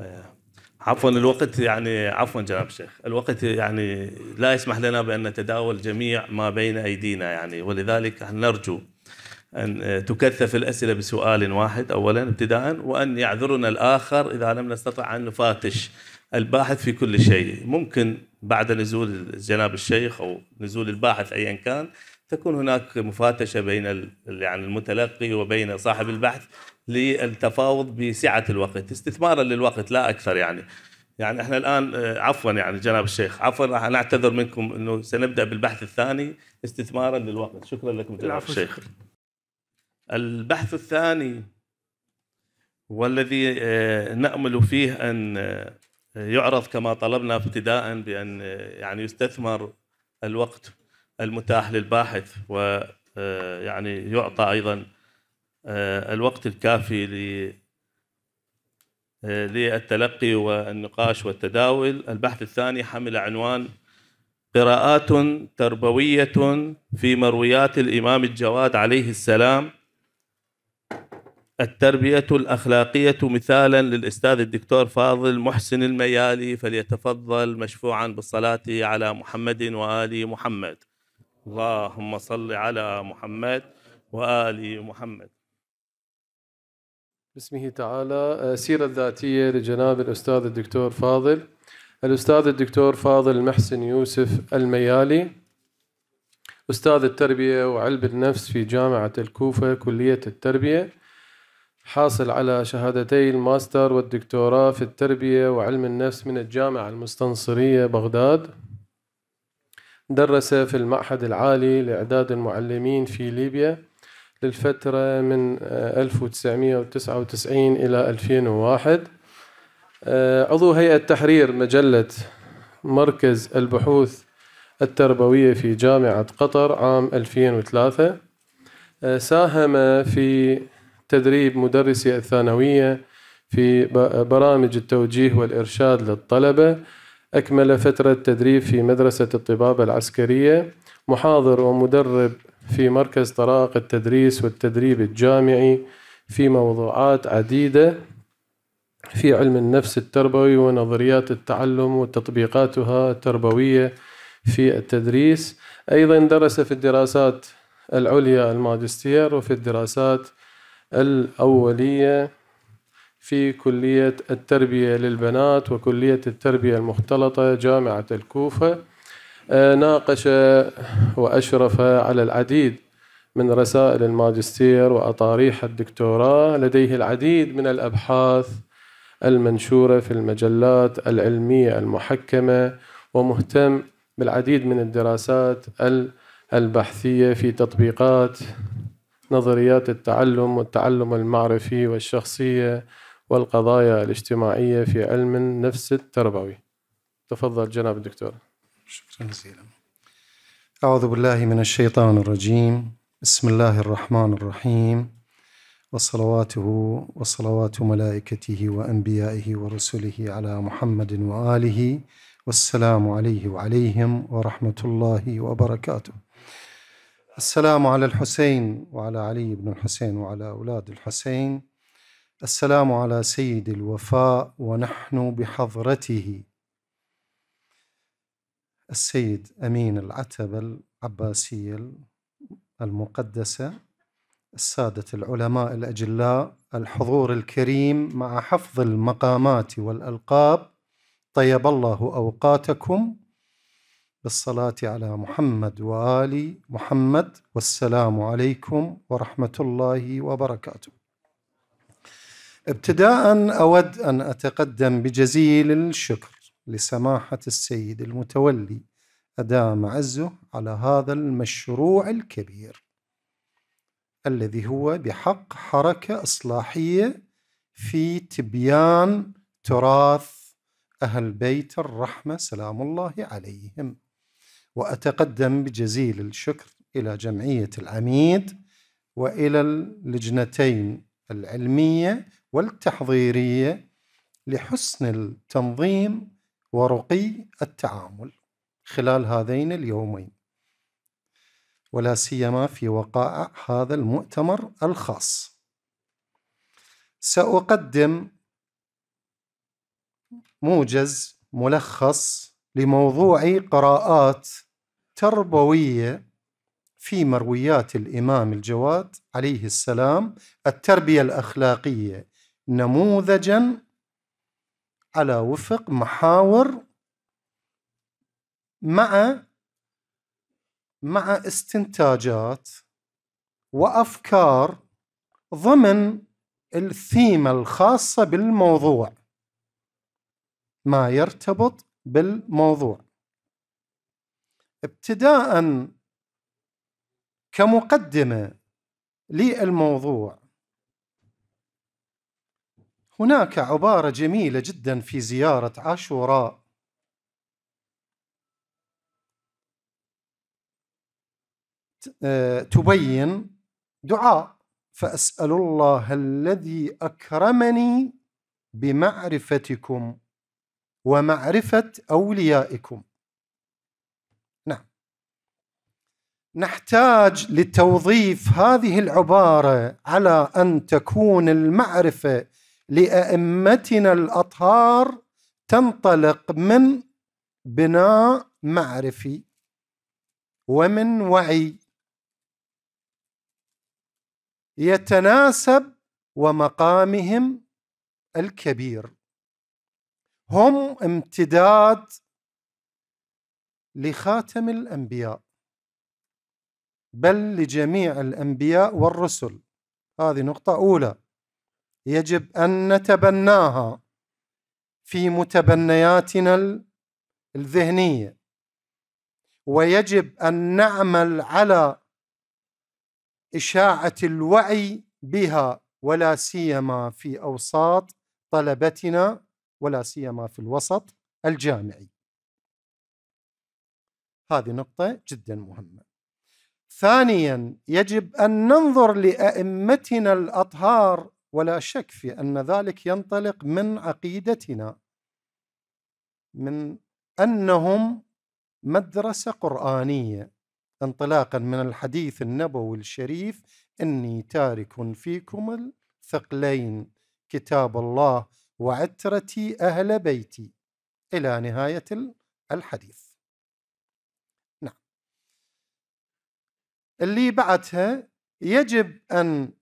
آه. عفوا الوقت يعني عفوا جناب الشيخ الوقت يعني لا يسمح لنا بأن نتداول جميع ما بين أيدينا يعني ولذلك نرجو أن تكثف الأسئلة بسؤال واحد أولا ابتداء وأن يعذرنا الآخر إذا لم نستطع أن نفاتش الباحث في كل شيء ممكن بعد نزول جناب الشيخ أو نزول الباحث أيا كان تكون هناك مفاتشه بين يعني المتلقي وبين صاحب البحث للتفاوض بسعه الوقت استثمارا للوقت لا اكثر يعني يعني احنا الان آه، عفوا يعني جناب الشيخ عفوا راح نعتذر منكم انه سنبدا بالبحث الثاني استثمارا للوقت شكرا لكم جناب الشيخ شكرا. البحث الثاني والذي آه، نامل فيه ان آه، يعرض كما طلبنا ابتداء بان يعني يستثمر الوقت المتاح للباحث ويعني يعطى ايضا آه، الوقت الكافي آه، للتلقي والنقاش والتداول البحث الثاني حمل عنوان قراءات تربوية في مرويات الإمام الجواد عليه السلام التربية الأخلاقية مثالا للأستاذ الدكتور فاضل محسن الميالي فليتفضل مشفوعا بالصلاة على محمد وآل محمد اللهم صل على محمد وآل محمد باسمه تعالى آه، سيرة ذاتية لجناب الأستاذ الدكتور فاضل الأستاذ الدكتور فاضل محسن يوسف الميالي أستاذ التربية وعلم النفس في جامعة الكوفة كلية التربية حاصل على شهادتي الماستر والدكتوراه في التربية وعلم النفس من الجامعة المستنصرية بغداد درس في المعهد العالي لإعداد المعلمين في ليبيا للفترة من 1999 آه، إلى 2001 آه، عضو هيئة تحرير مجلة مركز البحوث التربوية في جامعة قطر عام 2003 آه، ساهم في تدريب مدرسي الثانوية في برامج التوجيه والإرشاد للطلبة أكمل فترة تدريب في مدرسة الطبابة العسكرية محاضر ومدرب في مركز طرائق التدريس والتدريب الجامعي في موضوعات عديدة في علم النفس التربوي ونظريات التعلم وتطبيقاتها التربوية في التدريس أيضا درس في الدراسات العليا الماجستير وفي الدراسات الأولية في كلية التربية للبنات وكلية التربية المختلطة جامعة الكوفة آه، ناقش وأشرف على العديد من رسائل الماجستير وأطاريح الدكتوراه لديه العديد من الأبحاث المنشورة في المجلات العلمية المحكمة ومهتم بالعديد من الدراسات البحثية في تطبيقات نظريات التعلم والتعلم المعرفي والشخصية والقضايا الاجتماعية في علم النفس التربوي تفضل جناب الدكتور شكرا جزيلا أعوذ بالله من الشيطان الرجيم بسم الله الرحمن الرحيم وصلواته وصلوات ملائكته وأنبيائه ورسله على محمد وآله والسلام عليه وعليهم ورحمة الله وبركاته السلام على الحسين وعلى علي بن الحسين وعلى أولاد الحسين السلام على سيد الوفاء ونحن بحضرته السيد أمين العتبة العباسية المقدسة السادة العلماء الأجلاء الحضور الكريم مع حفظ المقامات والألقاب طيب الله أوقاتكم بالصلاة على محمد وآل محمد والسلام عليكم ورحمة الله وبركاته ابتداء أود أن أتقدم بجزيل الشكر لسماحة السيد المتولي أدام عزه على هذا المشروع الكبير الذي هو بحق حركة إصلاحية في تبيان تراث أهل بيت الرحمة سلام الله عليهم وأتقدم بجزيل الشكر إلى جمعية العميد وإلى اللجنتين العلمية والتحضيرية لحسن التنظيم ورقي التعامل خلال هذين اليومين ولا سيما في وقائع هذا المؤتمر الخاص ساقدم موجز ملخص لموضوع قراءات تربويه في مرويات الامام الجواد عليه السلام التربيه الاخلاقيه نموذجا على وفق محاور مع مع استنتاجات وافكار ضمن الثيمه الخاصه بالموضوع ما يرتبط بالموضوع ابتداء كمقدمه للموضوع هناك عبارة جميلة جدا في زيارة عاشوراء آه، تبين دعاء فأسأل الله الذي أكرمني بمعرفتكم ومعرفة أوليائكم نعم نحتاج لتوظيف هذه العبارة على أن تكون المعرفة لائمتنا الاطهار تنطلق من بناء معرفي ومن وعي يتناسب ومقامهم الكبير هم امتداد لخاتم الانبياء بل لجميع الانبياء والرسل هذه نقطه اولى يجب ان نتبناها في متبنياتنا الذهنيه ويجب ان نعمل على اشاعه الوعي بها ولا سيما في اوساط طلبتنا ولا سيما في الوسط الجامعي. هذه نقطة جدا مهمة. ثانيا يجب ان ننظر لائمتنا الاطهار ولا شك في ان ذلك ينطلق من عقيدتنا من انهم مدرسه قرانيه انطلاقا من الحديث النبوي الشريف اني تارك فيكم الثقلين كتاب الله وعترتي اهل بيتي الى نهايه الحديث نعم اللي بعدها يجب ان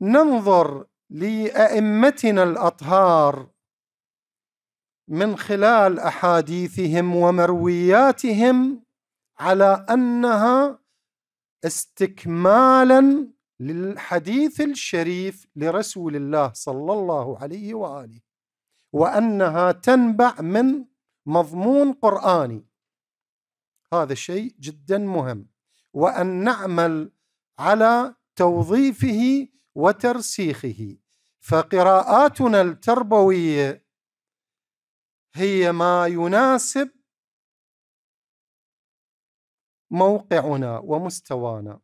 ننظر لائمتنا الاطهار من خلال احاديثهم ومروياتهم على انها استكمالا للحديث الشريف لرسول الله صلى الله عليه واله وانها تنبع من مضمون قراني هذا شيء جدا مهم وان نعمل على توظيفه وترسيخه فقراءاتنا التربويه هي ما يناسب موقعنا ومستوانا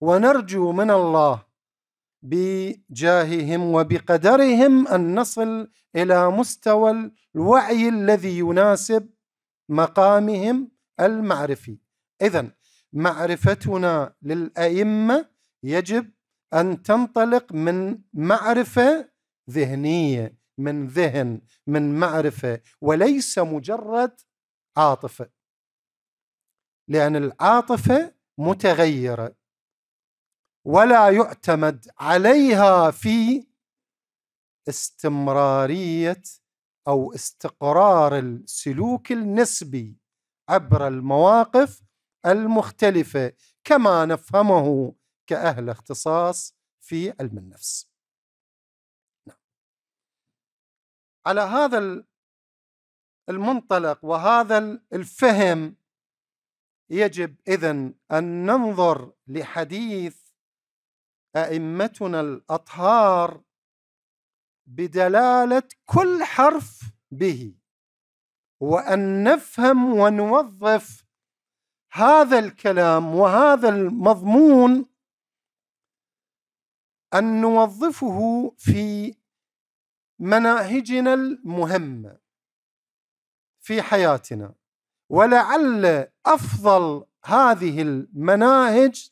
ونرجو من الله بجاههم وبقدرهم ان نصل الى مستوى الوعي الذي يناسب مقامهم المعرفي اذا معرفتنا للائمه يجب ان تنطلق من معرفه ذهنيه من ذهن من معرفه وليس مجرد عاطفه لان العاطفه متغيره ولا يعتمد عليها في استمراريه او استقرار السلوك النسبي عبر المواقف المختلفه كما نفهمه كأهل اختصاص في علم النفس نعم. على هذا المنطلق وهذا الفهم يجب إذن أن ننظر لحديث أئمتنا الأطهار بدلالة كل حرف به وأن نفهم ونوظف هذا الكلام وهذا المضمون أن نوظفه في مناهجنا المهمة في حياتنا ولعل أفضل هذه المناهج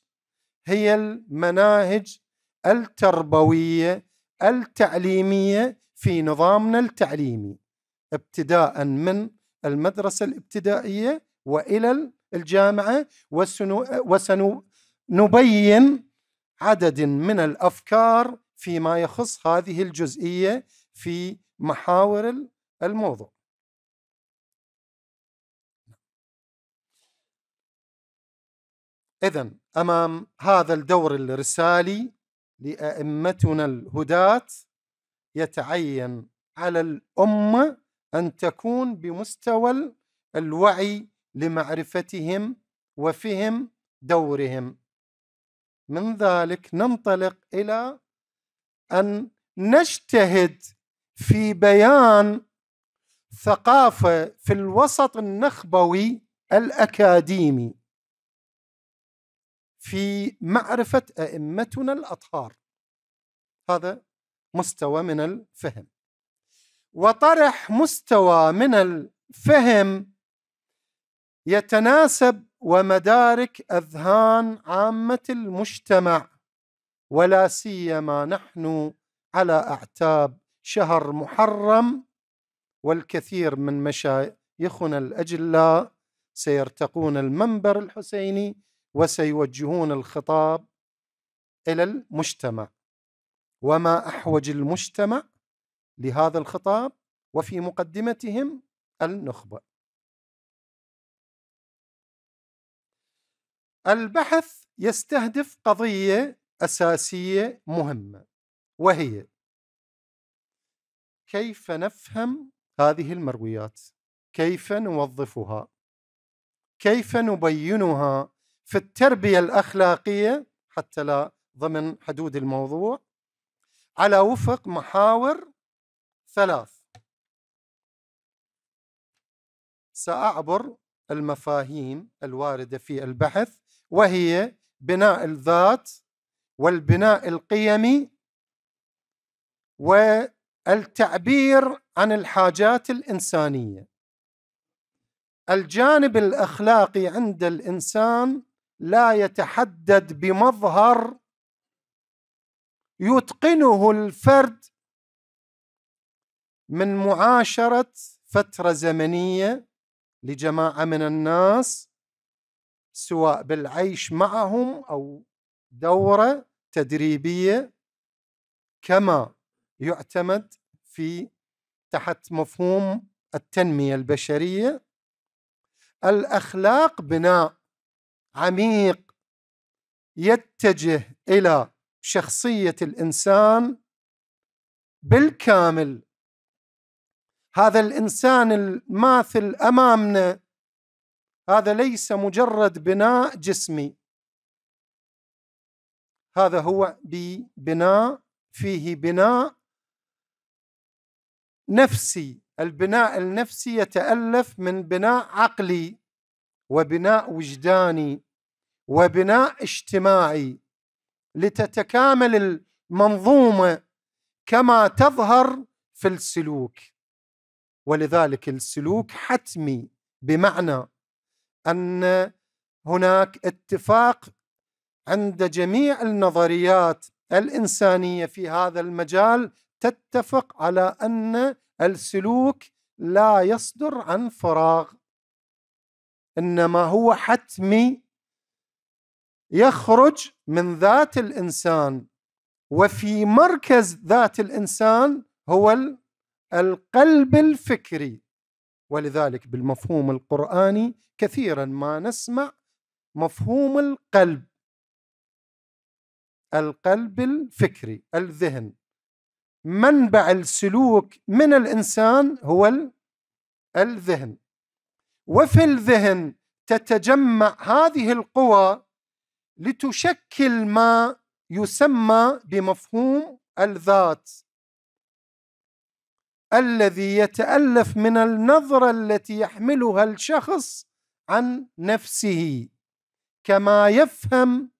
هي المناهج التربوية التعليمية في نظامنا التعليمي ابتداء من المدرسة الابتدائية وإلى الجامعة وسنبين عدد من الافكار فيما يخص هذه الجزئيه في محاور الموضوع. اذا امام هذا الدور الرسالي لائمتنا الهداة يتعين على الامه ان تكون بمستوى الوعي لمعرفتهم وفهم دورهم من ذلك ننطلق الى ان نجتهد في بيان ثقافه في الوسط النخبوي الاكاديمي في معرفه ائمتنا الاطهار هذا مستوى من الفهم وطرح مستوى من الفهم يتناسب ومدارك اذهان عامه المجتمع ولا سيما نحن على اعتاب شهر محرم والكثير من مشايخنا الاجلاء سيرتقون المنبر الحسيني وسيوجهون الخطاب الى المجتمع وما احوج المجتمع لهذا الخطاب وفي مقدمتهم النخبه البحث يستهدف قضيه اساسيه مهمه وهي كيف نفهم هذه المرويات كيف نوظفها كيف نبينها في التربيه الاخلاقيه حتى لا ضمن حدود الموضوع على وفق محاور ثلاث ساعبر المفاهيم الوارده في البحث وهي بناء الذات والبناء القيمي والتعبير عن الحاجات الانسانيه الجانب الاخلاقي عند الانسان لا يتحدد بمظهر يتقنه الفرد من معاشره فتره زمنيه لجماعه من الناس سواء بالعيش معهم او دوره تدريبيه كما يعتمد في تحت مفهوم التنميه البشريه الاخلاق بناء عميق يتجه الى شخصيه الانسان بالكامل هذا الانسان الماثل امامنا هذا ليس مجرد بناء جسمي هذا هو ببناء فيه بناء نفسي البناء النفسي يتالف من بناء عقلي وبناء وجداني وبناء اجتماعي لتتكامل المنظومه كما تظهر في السلوك ولذلك السلوك حتمي بمعنى ان هناك اتفاق عند جميع النظريات الانسانيه في هذا المجال تتفق على ان السلوك لا يصدر عن فراغ انما هو حتمي يخرج من ذات الانسان وفي مركز ذات الانسان هو القلب الفكري ولذلك بالمفهوم القراني كثيرا ما نسمع مفهوم القلب القلب الفكري الذهن منبع السلوك من الانسان هو الذهن وفي الذهن تتجمع هذه القوى لتشكل ما يسمى بمفهوم الذات الذي يتالف من النظره التي يحملها الشخص عن نفسه كما يفهم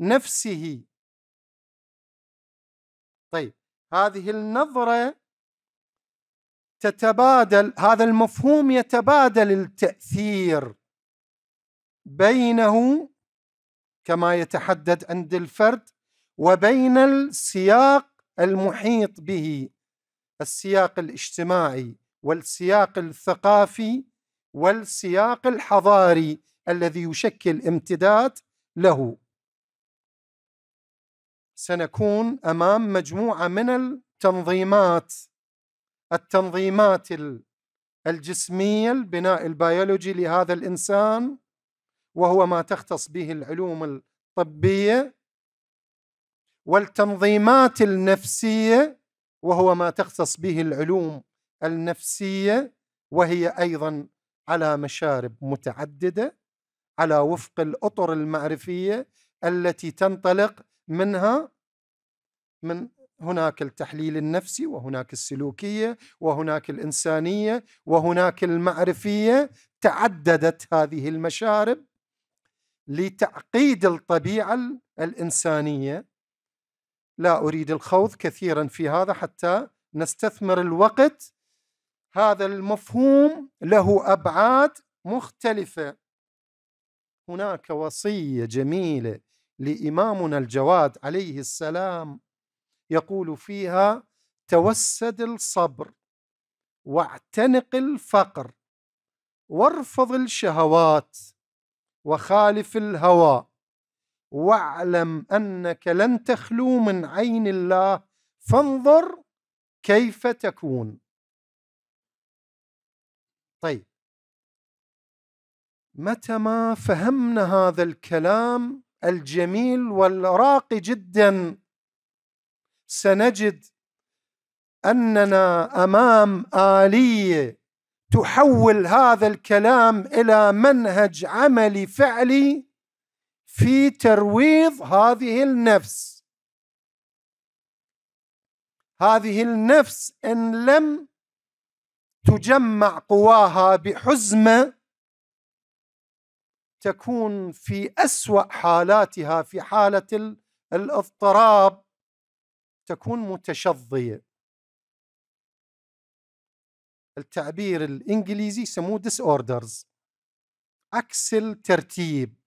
نفسه طيب هذه النظره تتبادل هذا المفهوم يتبادل التاثير بينه كما يتحدد عند الفرد وبين السياق المحيط به السياق الاجتماعي والسياق الثقافي والسياق الحضاري الذي يشكل امتداد له سنكون امام مجموعه من التنظيمات التنظيمات الجسميه البناء البيولوجي لهذا الانسان وهو ما تختص به العلوم الطبيه والتنظيمات النفسيه وهو ما تختص به العلوم النفسيه وهي ايضا على مشارب متعدده على وفق الاطر المعرفيه التي تنطلق منها من هناك التحليل النفسي وهناك السلوكيه وهناك الانسانيه وهناك المعرفيه تعددت هذه المشارب لتعقيد الطبيعه الانسانيه لا اريد الخوض كثيرا في هذا حتى نستثمر الوقت هذا المفهوم له ابعاد مختلفه هناك وصيه جميله لامامنا الجواد عليه السلام يقول فيها توسد الصبر واعتنق الفقر وارفض الشهوات وخالف الهوى واعلم انك لن تخلو من عين الله فانظر كيف تكون طيب متى ما فهمنا هذا الكلام الجميل والراقي جدا سنجد اننا امام اليه تحول هذا الكلام الى منهج عملي فعلي في ترويض هذه النفس هذه النفس ان لم تجمع قواها بحزمه تكون في اسوا حالاتها في حاله الاضطراب تكون متشظيه التعبير الانجليزي يسموه ديس اوردرز عكس الترتيب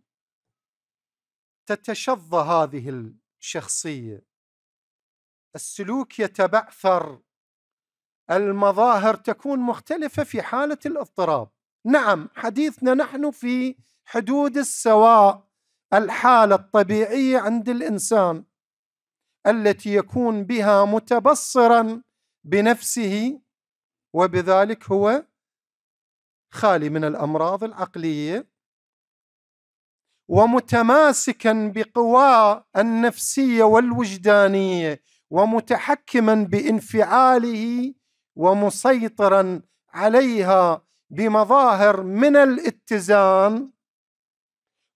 تتشظى هذه الشخصيه السلوك يتبعثر المظاهر تكون مختلفه في حاله الاضطراب نعم حديثنا نحن في حدود السواء الحاله الطبيعيه عند الانسان التي يكون بها متبصرا بنفسه وبذلك هو خالي من الامراض العقليه ومتماسكا بقواه النفسيه والوجدانيه ومتحكما بانفعاله ومسيطرا عليها بمظاهر من الاتزان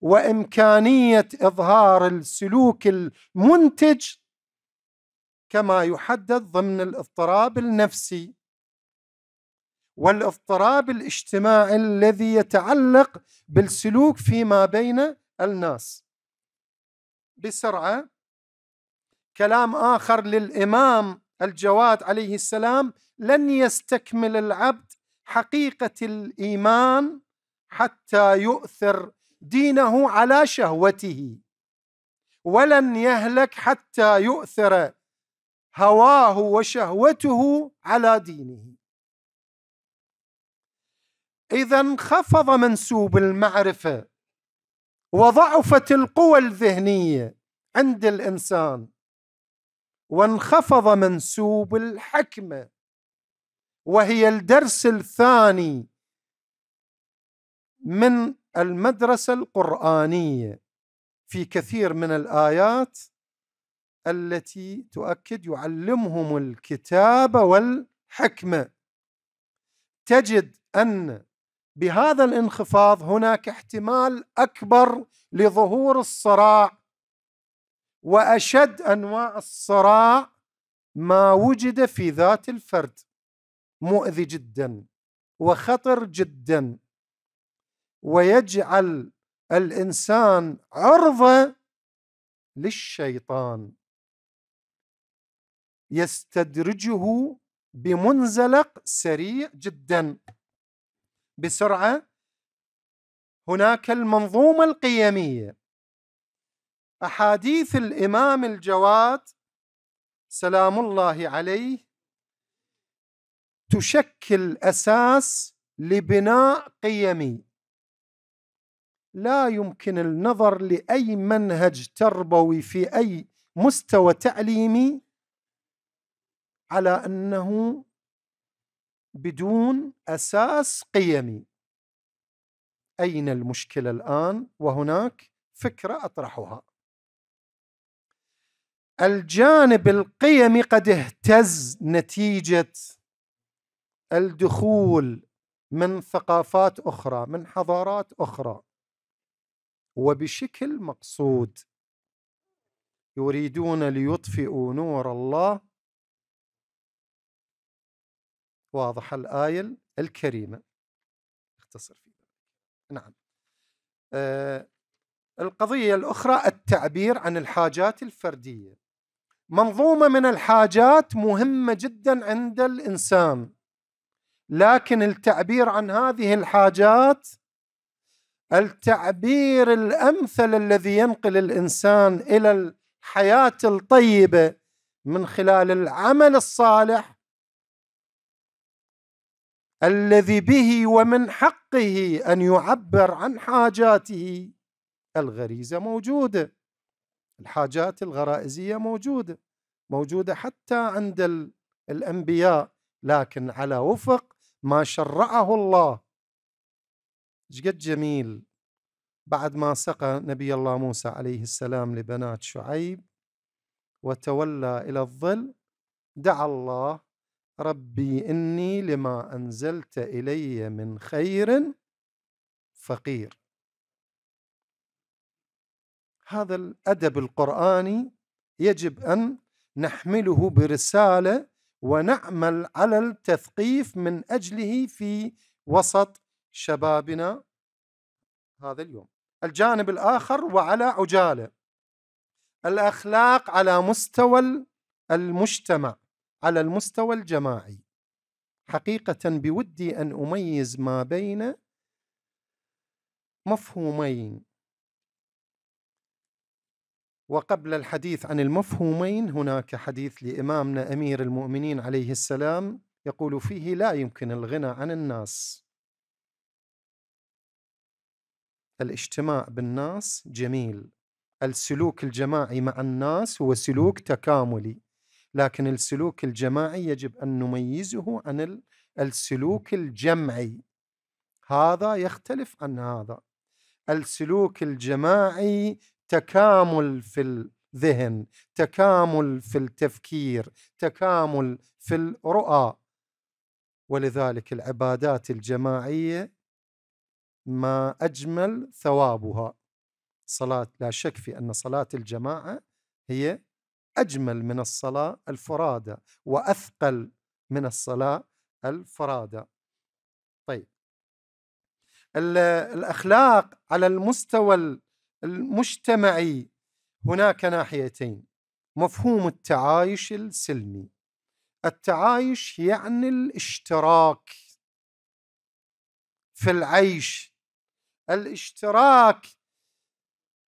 وامكانيه اظهار السلوك المنتج كما يحدد ضمن الاضطراب النفسي والاضطراب الاجتماعي الذي يتعلق بالسلوك فيما بين الناس بسرعه كلام اخر للامام الجواد عليه السلام لن يستكمل العبد حقيقه الايمان حتى يؤثر دينه على شهوته ولن يهلك حتى يؤثر هواه وشهوته على دينه اذا انخفض منسوب المعرفه وضعفت القوى الذهنيه عند الانسان وانخفض منسوب الحكمه وهي الدرس الثاني من المدرسه القرانيه في كثير من الايات التي تؤكد يعلمهم الكتاب والحكمه تجد ان بهذا الانخفاض هناك احتمال اكبر لظهور الصراع واشد انواع الصراع ما وجد في ذات الفرد مؤذي جدا وخطر جدا ويجعل الانسان عرضه للشيطان يستدرجه بمنزلق سريع جدا بسرعه هناك المنظومه القيميه احاديث الامام الجواد سلام الله عليه تشكل اساس لبناء قيمي لا يمكن النظر لاي منهج تربوي في اي مستوى تعليمي على انه بدون اساس قيمي اين المشكله الان وهناك فكره اطرحها الجانب القيمي قد اهتز نتيجه الدخول من ثقافات اخرى من حضارات اخرى وبشكل مقصود يريدون ليطفئوا نور الله واضحة الآية الكريمة اختصر فيها نعم آه، القضية الأخرى التعبير عن الحاجات الفردية منظومة من الحاجات مهمة جدا عند الإنسان لكن التعبير عن هذه الحاجات التعبير الأمثل الذي ينقل الإنسان إلى الحياة الطيبة من خلال العمل الصالح الذي به ومن حقه ان يعبر عن حاجاته الغريزه موجوده الحاجات الغرائزيه موجوده موجوده حتى عند الانبياء لكن على وفق ما شرعه الله شقد جميل بعد ما سقى نبي الله موسى عليه السلام لبنات شعيب وتولى الى الظل دعا الله ربي اني لما انزلت الي من خير فقير هذا الادب القراني يجب ان نحمله برساله ونعمل على التثقيف من اجله في وسط شبابنا هذا اليوم الجانب الاخر وعلى عجاله الاخلاق على مستوى المجتمع على المستوى الجماعي حقيقة بودي أن أميز ما بين مفهومين وقبل الحديث عن المفهومين هناك حديث لإمامنا أمير المؤمنين عليه السلام يقول فيه لا يمكن الغنى عن الناس الاجتماع بالناس جميل السلوك الجماعي مع الناس هو سلوك تكاملي لكن السلوك الجماعي يجب ان نميزه عن السلوك الجمعي هذا يختلف عن هذا السلوك الجماعي تكامل في الذهن تكامل في التفكير تكامل في الرؤى ولذلك العبادات الجماعيه ما اجمل ثوابها صلاه لا شك في ان صلاه الجماعه هي أجمل من الصلاة الفرادى وأثقل من الصلاة الفرادى طيب الأخلاق على المستوى المجتمعي هناك ناحيتين مفهوم التعايش السلمي التعايش يعني الاشتراك في العيش الاشتراك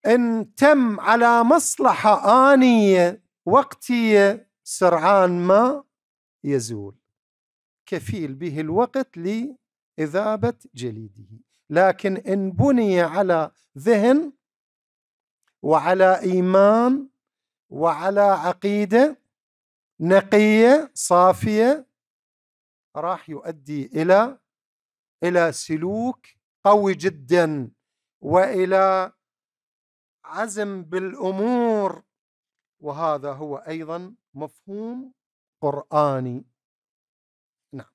ان تم على مصلحه انيه وقتية سرعان ما يزول كفيل به الوقت لإذابة جليده لكن إن بني على ذهن وعلى إيمان وعلى عقيدة نقية صافية راح يؤدي إلى إلى سلوك قوي جدا والى عزم بالامور وهذا هو أيضا مفهوم قرآني نعم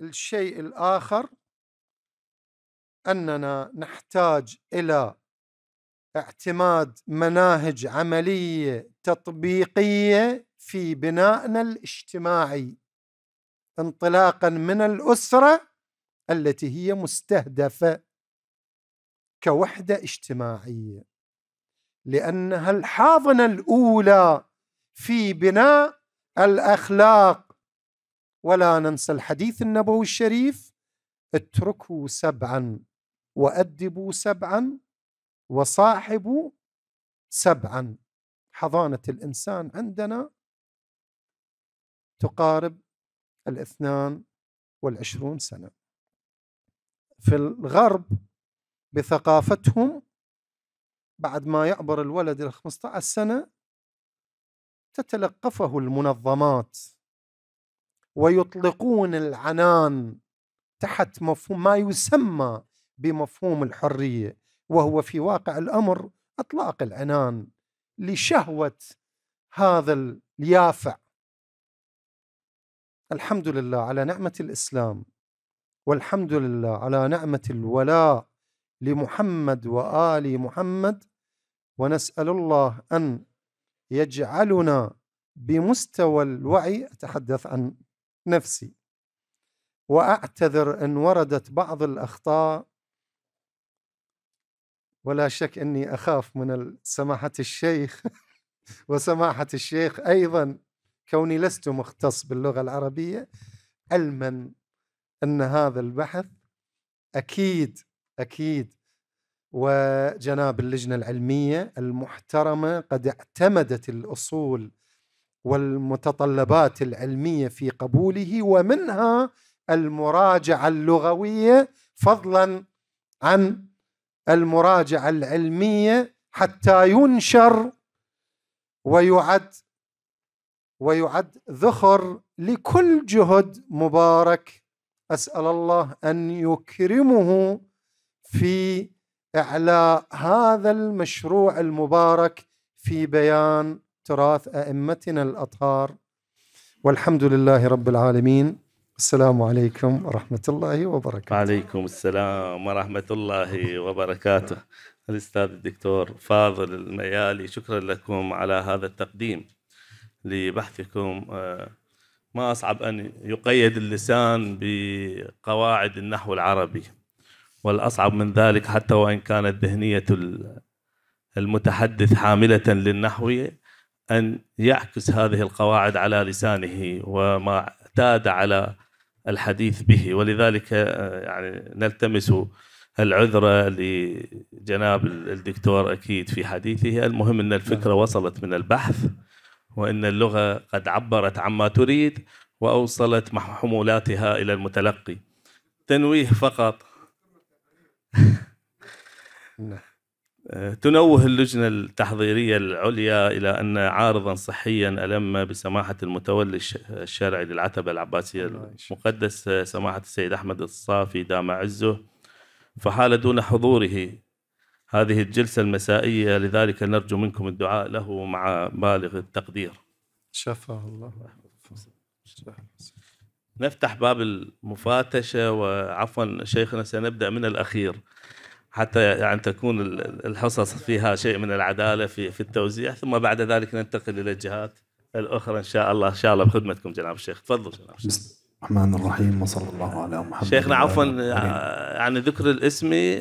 الشيء الآخر أننا نحتاج إلى اعتماد مناهج عملية تطبيقية في بنائنا الاجتماعي انطلاقا من الأسرة التي هي مستهدفة كوحدة اجتماعية لانها الحاضنه الاولى في بناء الاخلاق ولا ننسى الحديث النبوي الشريف اتركوا سبعا وادبوا سبعا وصاحبوا سبعا حضانه الانسان عندنا تقارب الاثنان والعشرون سنه في الغرب بثقافتهم بعد ما يعبر الولد إلى 15 سنة تتلقفه المنظمات ويطلقون العنان تحت مفهوم ما يسمى بمفهوم الحرية وهو في واقع الأمر أطلاق العنان لشهوة هذا اليافع الحمد لله على نعمة الإسلام والحمد لله على نعمة الولاء لمحمد وآل محمد ونسأل الله أن يجعلنا بمستوى الوعي أتحدث عن نفسي وأعتذر إن وردت بعض الأخطاء ولا شك أني أخاف من سماحة الشيخ <laughs> وسماحة الشيخ أيضا كوني لست مختص باللغة العربية علما أن هذا البحث أكيد أكيد وجناب اللجنه العلميه المحترمه قد اعتمدت الاصول والمتطلبات العلميه في قبوله ومنها المراجعه اللغويه فضلا عن المراجعه العلميه حتى ينشر ويعد ويعد ذخر لكل جهد مبارك اسال الله ان يكرمه في اعلاء هذا المشروع المبارك في بيان تراث ائمتنا الاطهار والحمد لله رب العالمين السلام عليكم ورحمه الله وبركاته. وعليكم السلام ورحمه الله وبركاته. الاستاذ الدكتور فاضل الميالي شكرا لكم على هذا التقديم لبحثكم آه، ما اصعب ان يقيد اللسان بقواعد النحو العربي والأصعب من ذلك حتى وإن كانت ذهنية المتحدث حاملة للنحو أن يعكس هذه القواعد على لسانه وما اعتاد على الحديث به ولذلك آه، يعني نلتمس العذر لجناب الدكتور أكيد في حديثه المهم أن الفكرة نعم. وصلت من البحث وأن اللغة قد عبرت عما تريد وأوصلت حمولاتها إلى المتلقي تنويه فقط نعم. آه، تنوه اللجنة التحضيرية العليا إلى أن عارضا صحيا ألم بسماحة المتولي الشرعي للعتبة العباسية المقدس آه، سماحة السيد أحمد الصافي دام عزه فحال دون حضوره هذه الجلسة المسائية لذلك نرجو منكم الدعاء له مع بالغ التقدير شفاه الله شفاه. نفتح باب المفاتشة وعفوا شيخنا سنبدأ من الأخير حتى يعني تكون الحصص فيها شيء من العدالة في في التوزيع ثم بعد ذلك ننتقل إلى الجهات الأخرى إن شاء الله إن شاء الله بخدمتكم جناب الشيخ تفضل جناب الشيخ الرحمن الرحيم وصلى الله على محمد شيخنا عفوا عن يعني ذكر الاسم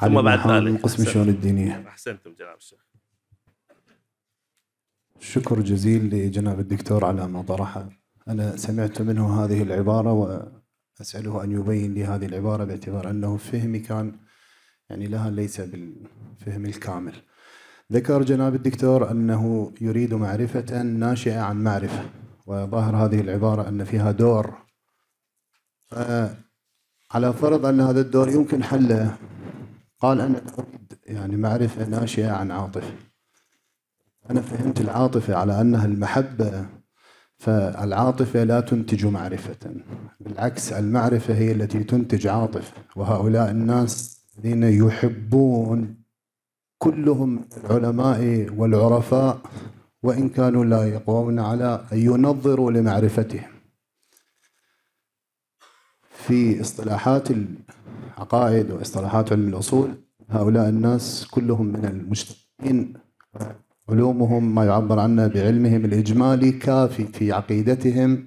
ثم بعد ذلك من قسم الشؤون الدينية أحسنتم جناب الشيخ شكر جزيل لجناب الدكتور على ما طرحه أنا سمعت منه هذه العبارة وأسأله أن يبين لي هذه العبارة باعتبار أنه فهمي كان يعني لها ليس بالفهم الكامل ذكر جناب الدكتور أنه يريد معرفة ناشئة عن معرفة وظاهر هذه العبارة أن فيها دور على فرض أن هذا الدور يمكن حله قال أنا أريد يعني معرفة ناشئة عن عاطفة أنا فهمت العاطفة على أنها المحبة فالعاطفة لا تنتج معرفة بالعكس المعرفة هي التي تنتج عاطفة وهؤلاء الناس الذين يحبون كلهم العلماء والعرفاء وإن كانوا لا يقوون على أن ينظروا لمعرفتهم في اصطلاحات العقائد واصطلاحات علم الأصول هؤلاء الناس كلهم من المجتمعين علومهم ما يعبر عنه بعلمهم الإجمالي كافي في عقيدتهم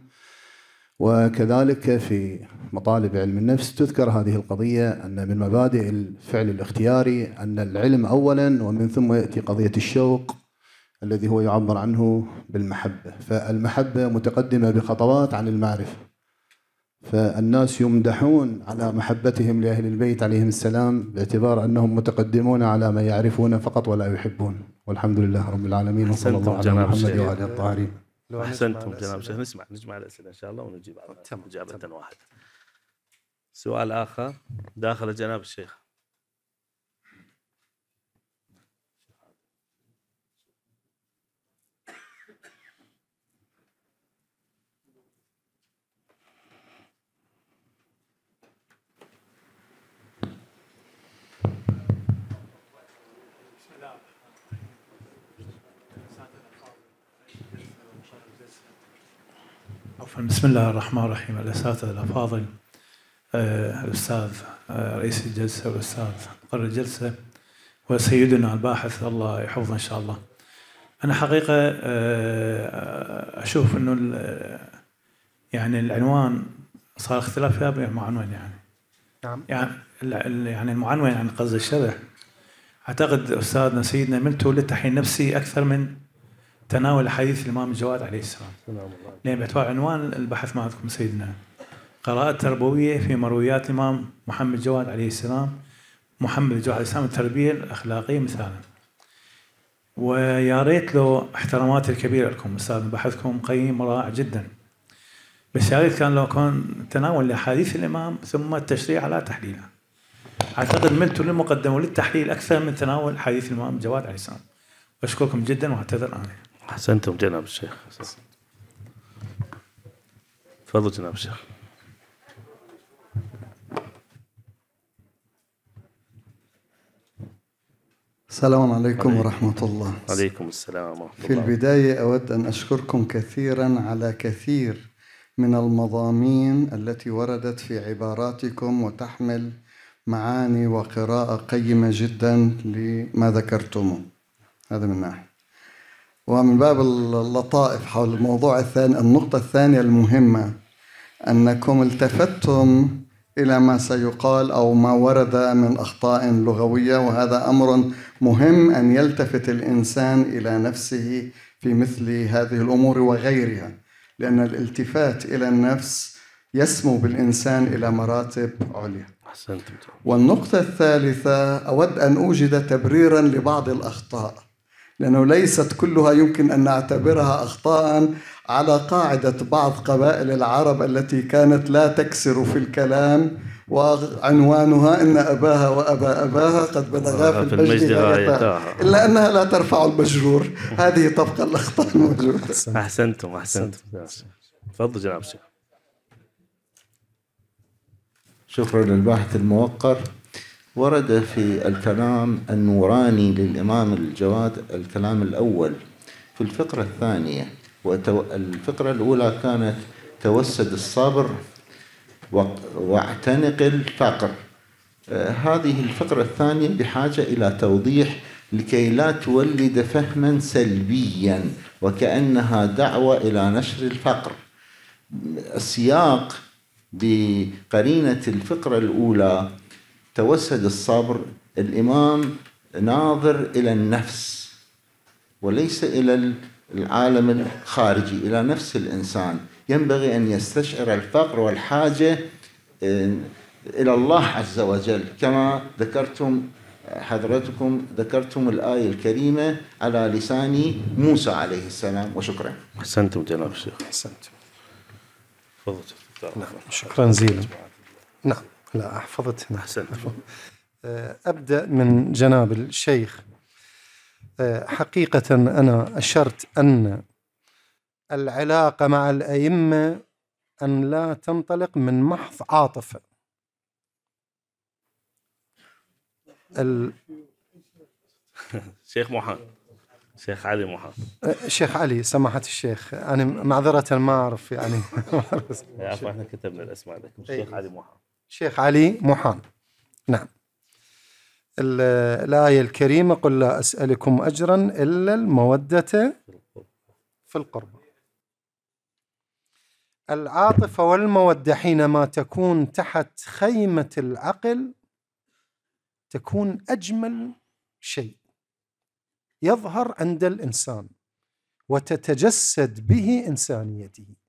وكذلك في مطالب علم النفس تذكر هذه القضية أن من مبادئ الفعل الاختياري أن العلم أولا ومن ثم يأتي قضية الشوق الذي هو يعبر عنه بالمحبة فالمحبة متقدمة بخطوات عن المعرفة فالناس يمدحون على محبتهم لأهل البيت عليهم السلام باعتبار أنهم متقدمون على ما يعرفون فقط ولا يحبون والحمد لله رب العالمين وصلى الله على محمد وعلى الطاهرين احسنتم جناب الشيخ نسمع نجمع الاسئله ان شاء الله ونجيب على اجابه واحده سؤال اخر داخل جناب الشيخ بسم الله الرحمن الرحيم الاساتذه الافاضل آه، الاستاذ آه، رئيس الجلسه والاستاذ مقرر الجلسه وسيدنا الباحث الله يحفظه ان شاء الله. انا حقيقه آه، اشوف انه يعني العنوان صار اختلاف فيها المعنون يعني. نعم. يعني يعني المعنون يعني قصد الشبه اعتقد استاذنا سيدنا ملتو للتحين نفسي اكثر من تناول حديث الإمام الجواد عليه السلام لأن باعتبار عنوان البحث معكم سيدنا قراءة تربوية في مرويات الإمام محمد جواد عليه السلام محمد جواد عليه السلام التربية الأخلاقية مثالا ويا ريت لو احتراماتي الكبيرة لكم أستاذ بحثكم قيم رائع جدا بس يا ريت كان لو كان تناول لأحاديث الإمام ثم التشريع على تحليله أعتقد ملت للمقدمة وللتحليل أكثر من تناول حديث الإمام جواد عليه السلام أشكركم جدا وأعتذر أنا احسنتم جناب الشيخ تفضل جناب الشيخ السلام عليكم عليكم ورحمة الله عليكم السلام ورحمة الله في البداية أود أن أشكركم كثيرا على كثير من المضامين التي وردت في عباراتكم وتحمل معاني وقراءة قيمة جدا لما ذكرتموه هذا من ناحية ومن باب اللطائف حول الموضوع الثاني النقطة الثانية المهمة أنكم التفتتم إلى ما سيقال أو ما ورد من أخطاء لغوية وهذا أمر مهم أن يلتفت الإنسان إلى نفسه في مثل هذه الأمور وغيرها لأن الالتفات إلى النفس يسمو بالإنسان إلى مراتب عليا والنقطة الثالثة أود أن أوجد تبريرا لبعض الأخطاء لأنه ليست كلها يمكن أن نعتبرها أخطاء على قاعدة بعض قبائل العرب التي كانت لا تكسر في الكلام وعنوانها إن أباها وأبا أباها قد بلغا في المجد غايتها إلا أنها لا ترفع المجرور هذه تبقى الأخطاء الموجودة أحسنتم أحسنتم تفضل جناب الشيخ شكرا للباحث الموقر ورد في الكلام النوراني للإمام الجواد الكلام الأول في الفقرة الثانية الفقرة الأولى كانت توسد الصبر واعتنق الفقر آه، هذه الفقرة الثانية بحاجة إلى توضيح لكي لا تولد فهما سلبيا وكأنها دعوة إلى نشر الفقر السياق بقرينة الفقرة الأولى توسد الصبر الإمام ناظر إلى النفس وليس إلى العالم الخارجي إلى نفس الإنسان ينبغي أن يستشعر الفقر والحاجة إلى الله عز وجل كما ذكرتم حضرتكم ذكرتم الآية الكريمة على لسان موسى عليه السلام وشكرا أحسنتم جناب الشيخ أحسنتم تفضل نعم شكرا جزيلا نعم لا احفظت هنا <laughs> أحسنت أه، أبدأ من جناب الشيخ أه، حقيقة أنا أشرت أن العلاقة مع الأئمة أن لا تنطلق من محض عاطفة ال... <laughs> شيخ محمد شيخ علي محمد أه، شيخ علي سماحة الشيخ أنا معذرة ما أعرف يعني ما <laughs> أعرف احنا كتبنا الأسماء لكم شيخ علي محمد شيخ علي محان نعم الآية الكريمة قل لا أسألكم أجرا إلا المودة في القربة العاطفة والمودة حينما تكون تحت خيمة العقل تكون أجمل شيء يظهر عند الإنسان وتتجسد به إنسانيته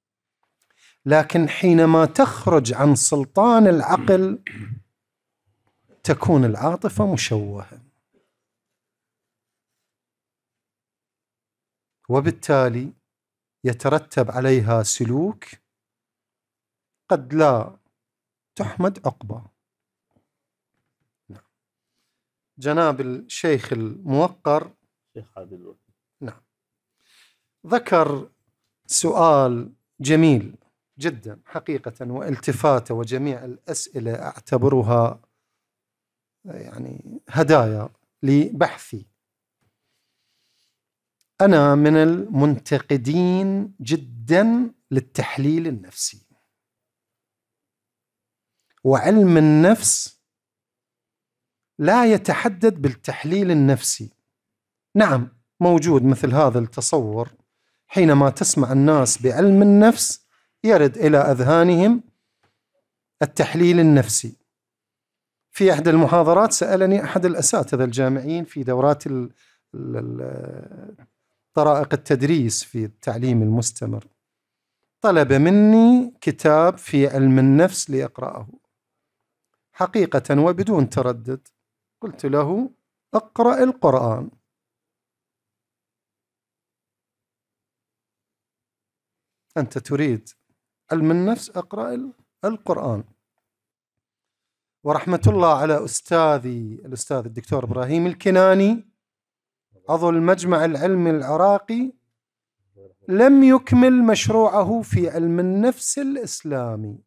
لكن حينما تخرج عن سلطان العقل تكون العاطفه مشوهه وبالتالي يترتب عليها سلوك قد لا تحمد عقبه نعم. جناب الشيخ الموقر شيخ عادل نعم ذكر سؤال جميل جدا حقيقة والتفاتة وجميع الأسئلة أعتبرها يعني هدايا لبحثي أنا من المنتقدين جدا للتحليل النفسي وعلم النفس لا يتحدد بالتحليل النفسي نعم موجود مثل هذا التصور حينما تسمع الناس بعلم النفس يرد الى اذهانهم التحليل النفسي. في احدى المحاضرات سالني احد الاساتذه الجامعيين في دورات طرائق التدريس في التعليم المستمر طلب مني كتاب في علم النفس لاقراه. حقيقه وبدون تردد قلت له اقرا القران انت تريد علم النفس أقرأ القرآن ورحمة الله على أستاذي الأستاذ الدكتور إبراهيم الكناني عضو المجمع العلمي العراقي لم يكمل مشروعه في علم النفس الإسلامي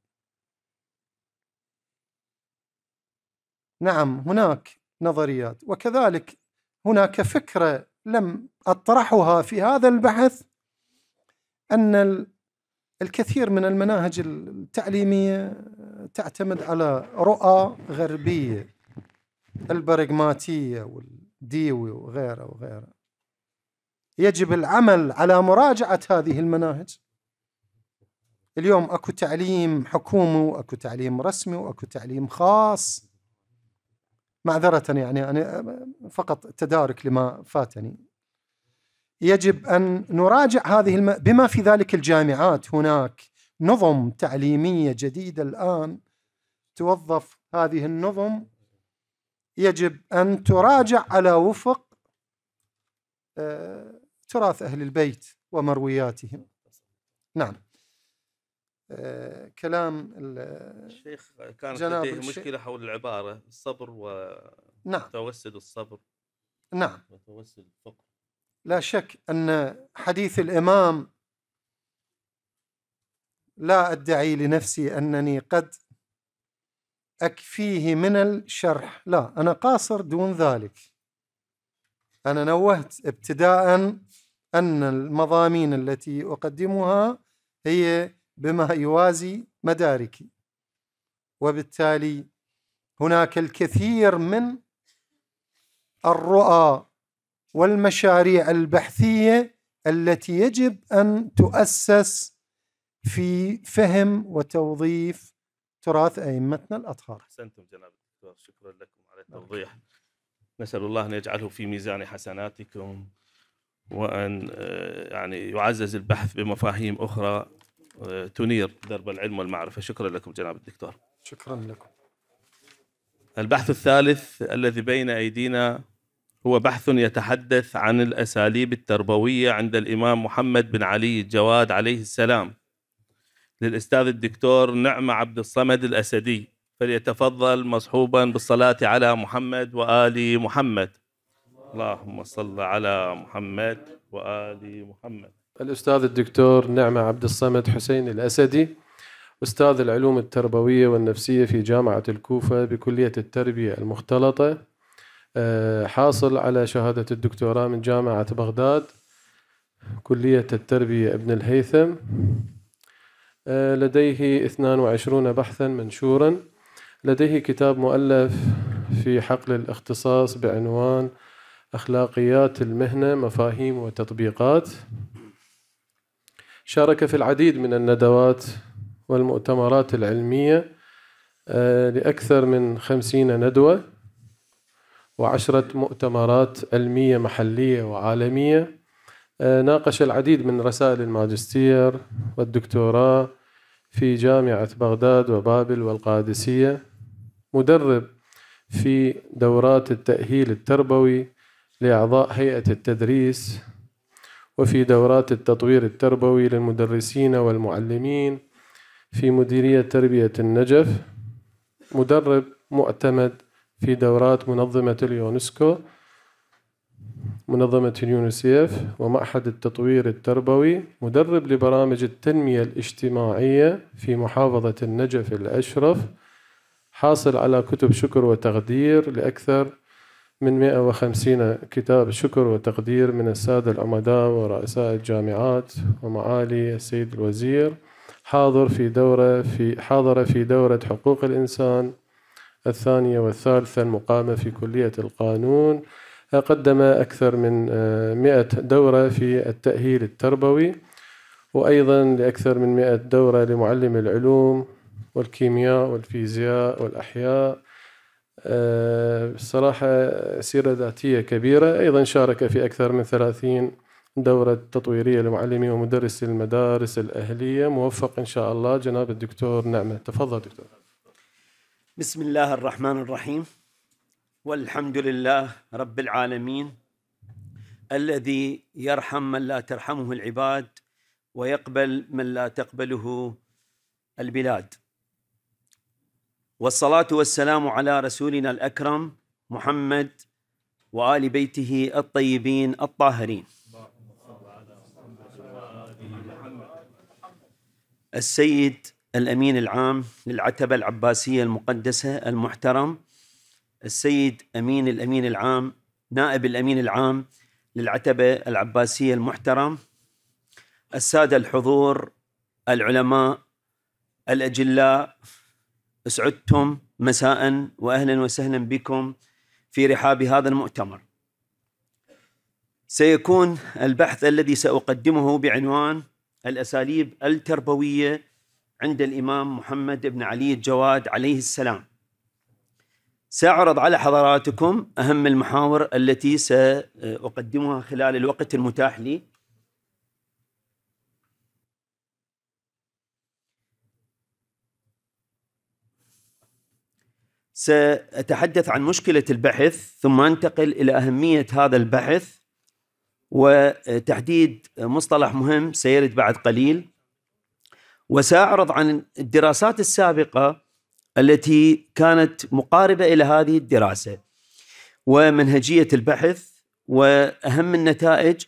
نعم هناك نظريات وكذلك هناك فكرة لم أطرحها في هذا البحث أن الكثير من المناهج التعليميه تعتمد على رؤى غربيه البرغماتيه والديوي وغيره وغيره يجب العمل على مراجعه هذه المناهج اليوم اكو تعليم حكومي واكو تعليم رسمي واكو تعليم خاص معذره يعني انا فقط تدارك لما فاتني يجب ان نراجع هذه الم... بما في ذلك الجامعات هناك نظم تعليميه جديده الان توظف هذه النظم يجب ان تراجع على وفق آه، تراث اهل البيت ومروياتهم. نعم. آه، كلام الشيخ كانت لديه مشكله حول العباره الصبر و نعم توسد الصبر نعم وتوسد الفقر لا شك أن حديث الإمام لا أدعي لنفسي أنني قد أكفيه من الشرح لا أنا قاصر دون ذلك أنا نوهت ابتداء أن المضامين التي أقدمها هي بما يوازي مداركي وبالتالي هناك الكثير من الرؤى والمشاريع البحثيه التي يجب ان تؤسس في فهم وتوظيف تراث ائمتنا الاطهار. احسنتم جناب الدكتور شكرا لكم على التوضيح. نسال الله ان يجعله في ميزان حسناتكم وان آه، يعني يعزز البحث بمفاهيم اخرى آه، تنير درب العلم والمعرفه، شكرا لكم جناب الدكتور. شكرا لكم. البحث الثالث الذي بين ايدينا هو بحث يتحدث عن الأساليب التربوية عند الإمام محمد بن علي الجواد عليه السلام للأستاذ الدكتور نعمة عبد الصمد الأسدي فليتفضل مصحوبا بالصلاة على محمد وآل محمد اللهم صل على محمد وآل محمد الأستاذ الدكتور نعمة عبد الصمد حسين الأسدي أستاذ العلوم التربوية والنفسية في جامعة الكوفة بكلية التربية المختلطة آه، حاصل على شهادة الدكتوراه من جامعة بغداد كلية التربية ابن الهيثم آه، لديه 22 بحثا منشورا لديه كتاب مؤلف في حقل الاختصاص بعنوان أخلاقيات المهنة مفاهيم وتطبيقات شارك في العديد من الندوات والمؤتمرات العلمية آه، لأكثر من خمسين ندوة وعشرة مؤتمرات علمية محلية وعالمية آه، ناقش العديد من رسائل الماجستير والدكتوراه في جامعة بغداد وبابل والقادسية مدرب في دورات التأهيل التربوي لأعضاء هيئة التدريس وفي دورات التطوير التربوي للمدرسين والمعلمين في مديرية تربية النجف مدرب معتمد في دورات منظمة اليونسكو منظمة اليونسيف ومعهد التطوير التربوي مدرب لبرامج التنمية الاجتماعية في محافظة النجف الأشرف حاصل على كتب شكر وتقدير لأكثر من 150 كتاب شكر وتقدير من السادة العمداء ورؤساء الجامعات ومعالي السيد الوزير حاضر في دورة في حاضر في دورة حقوق الإنسان الثانية والثالثة المقامة في كلية القانون قدم أكثر من آه، مئة دورة في التأهيل التربوي وأيضا لأكثر من مئة دورة لمعلم العلوم والكيمياء والفيزياء والأحياء بصراحة آه، سيرة ذاتية كبيرة أيضا شارك في أكثر من ثلاثين دورة تطويرية لمعلمي ومدرسي المدارس الأهلية موفق إن شاء الله جناب الدكتور نعمة تفضل دكتور بسم الله الرحمن الرحيم والحمد لله رب العالمين الذي يرحم من لا ترحمه العباد ويقبل من لا تقبله البلاد والصلاه والسلام على رسولنا الاكرم محمد وال بيته الطيبين الطاهرين السيد الأمين العام للعتبة العباسية المقدسة المحترم السيد أمين الأمين العام نائب الأمين العام للعتبة العباسية المحترم السادة الحضور العلماء الأجلاء اسعدتم مساء وأهلا وسهلا بكم في رحاب هذا المؤتمر سيكون البحث الذي سأقدمه بعنوان الأساليب التربوية عند الإمام محمد بن علي الجواد عليه السلام سأعرض على حضراتكم أهم المحاور التي سأقدمها خلال الوقت المتاح لي سأتحدث عن مشكلة البحث ثم أنتقل إلى أهمية هذا البحث وتحديد مصطلح مهم سيرد بعد قليل وساعرض عن الدراسات السابقه التي كانت مقاربه الى هذه الدراسه ومنهجيه البحث واهم النتائج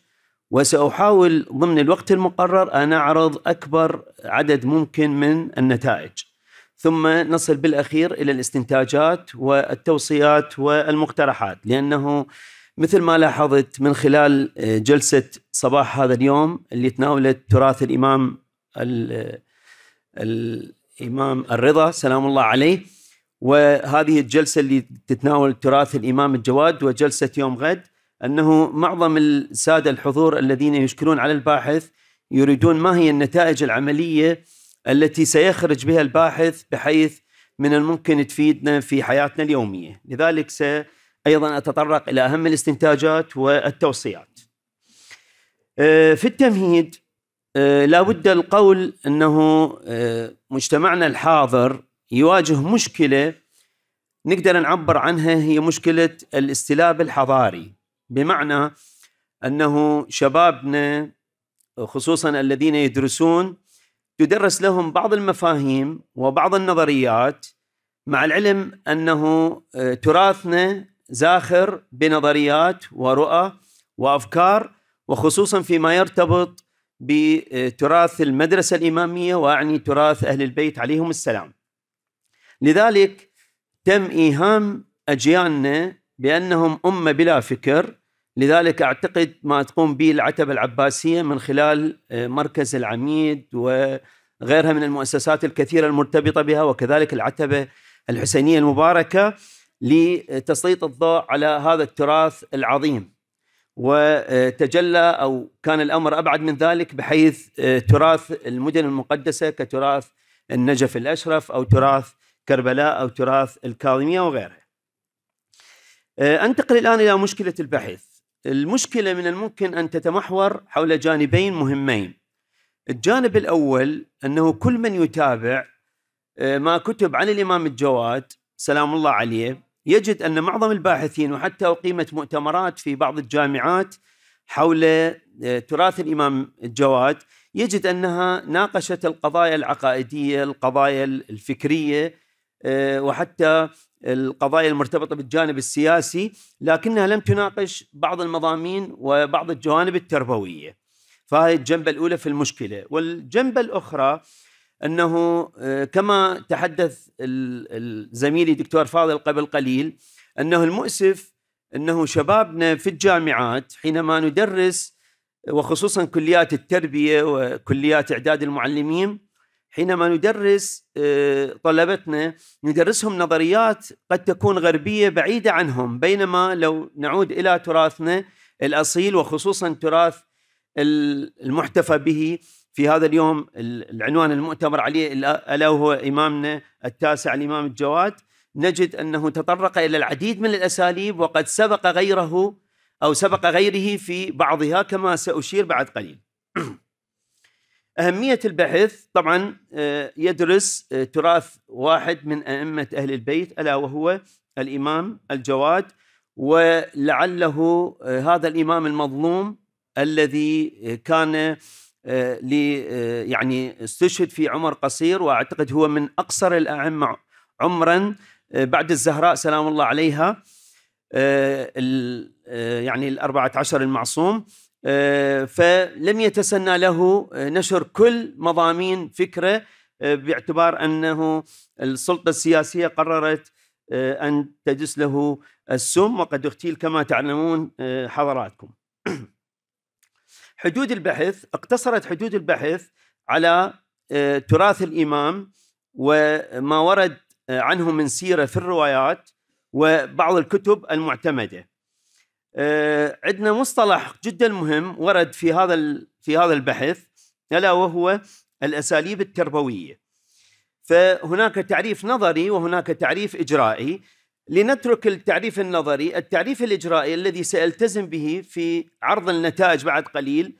وساحاول ضمن الوقت المقرر ان اعرض اكبر عدد ممكن من النتائج ثم نصل بالاخير الى الاستنتاجات والتوصيات والمقترحات لانه مثل ما لاحظت من خلال جلسه صباح هذا اليوم اللي تناولت تراث الامام الامام الرضا سلام الله عليه وهذه الجلسه اللي تتناول تراث الامام الجواد وجلسه يوم غد انه معظم الساده الحضور الذين يشكرون على الباحث يريدون ما هي النتائج العمليه التي سيخرج بها الباحث بحيث من الممكن تفيدنا في حياتنا اليوميه، لذلك س ايضا اتطرق الى اهم الاستنتاجات والتوصيات. أه، في التمهيد آه، لا بد القول أنه آه، مجتمعنا الحاضر يواجه مشكلة نقدر نعبر عنها هي مشكلة الاستلاب الحضاري بمعنى أنه شبابنا خصوصا الذين يدرسون تدرس لهم بعض المفاهيم وبعض النظريات مع العلم أنه آه، تراثنا زاخر بنظريات ورؤى وأفكار وخصوصا فيما يرتبط بتراث المدرسة الإمامية وأعني تراث أهل البيت عليهم السلام لذلك تم إيهام أجيالنا بأنهم أمة بلا فكر لذلك أعتقد ما تقوم به العتبة العباسية من خلال آه، مركز العميد وغيرها من المؤسسات الكثيرة المرتبطة بها وكذلك العتبة الحسينية المباركة لتسليط الضوء على هذا التراث العظيم وتجلى او كان الامر ابعد من ذلك بحيث آه، تراث المدن المقدسه كتراث النجف الاشرف او تراث كربلاء او تراث الكاظميه وغيرها. آه، انتقل الان الى مشكله البحث. المشكله من الممكن ان تتمحور حول جانبين مهمين. الجانب الاول انه كل من يتابع آه، ما كتب عن الامام الجواد سلام الله عليه يجد أن معظم الباحثين وحتى أقيمت مؤتمرات في بعض الجامعات حول آه، تراث الإمام الجواد يجد أنها ناقشت القضايا العقائدية القضايا الفكرية آه، وحتى القضايا المرتبطة بالجانب السياسي لكنها لم تناقش بعض المضامين وبعض الجوانب التربوية فهذه الجنبة الأولى في المشكلة والجنبة الأخرى انه آه، كما تحدث زميلي دكتور فاضل قبل قليل انه المؤسف انه شبابنا في الجامعات حينما ندرس وخصوصا كليات التربيه وكليات اعداد المعلمين حينما ندرس آه، طلبتنا ندرسهم نظريات قد تكون غربيه بعيده عنهم بينما لو نعود الى تراثنا الاصيل وخصوصا تراث المحتفى به في هذا اليوم العنوان المؤتمر عليه الا وهو امامنا التاسع الامام الجواد نجد انه تطرق الى العديد من الاساليب وقد سبق غيره او سبق غيره في بعضها كما ساشير بعد قليل. <clears throat> اهميه البحث طبعا آه، يدرس آه، تراث واحد من ائمه اهل البيت الا وهو الامام الجواد ولعله آه، هذا الامام المظلوم الذي كان آه، ل آه، يعني استشهد في عمر قصير واعتقد هو من اقصر الائمه عمرا آه، بعد الزهراء سلام الله عليها يعني الأربعة عشر المعصوم فلم يتسنى له نشر كل مضامين فكرة باعتبار أنه السلطة السياسية قررت أن تجس له السم وقد اغتيل كما تعلمون حضراتكم حدود البحث اقتصرت حدود البحث على آه، تراث الإمام وما ورد آه، عنه من سيرة في الروايات وبعض الكتب المعتمدة آه، عندنا مصطلح جدا مهم ورد في هذا في هذا البحث ألا وهو الأساليب التربوية فهناك تعريف نظري وهناك تعريف إجرائي لنترك التعريف النظري التعريف الإجرائي الذي سألتزم به في عرض النتائج بعد قليل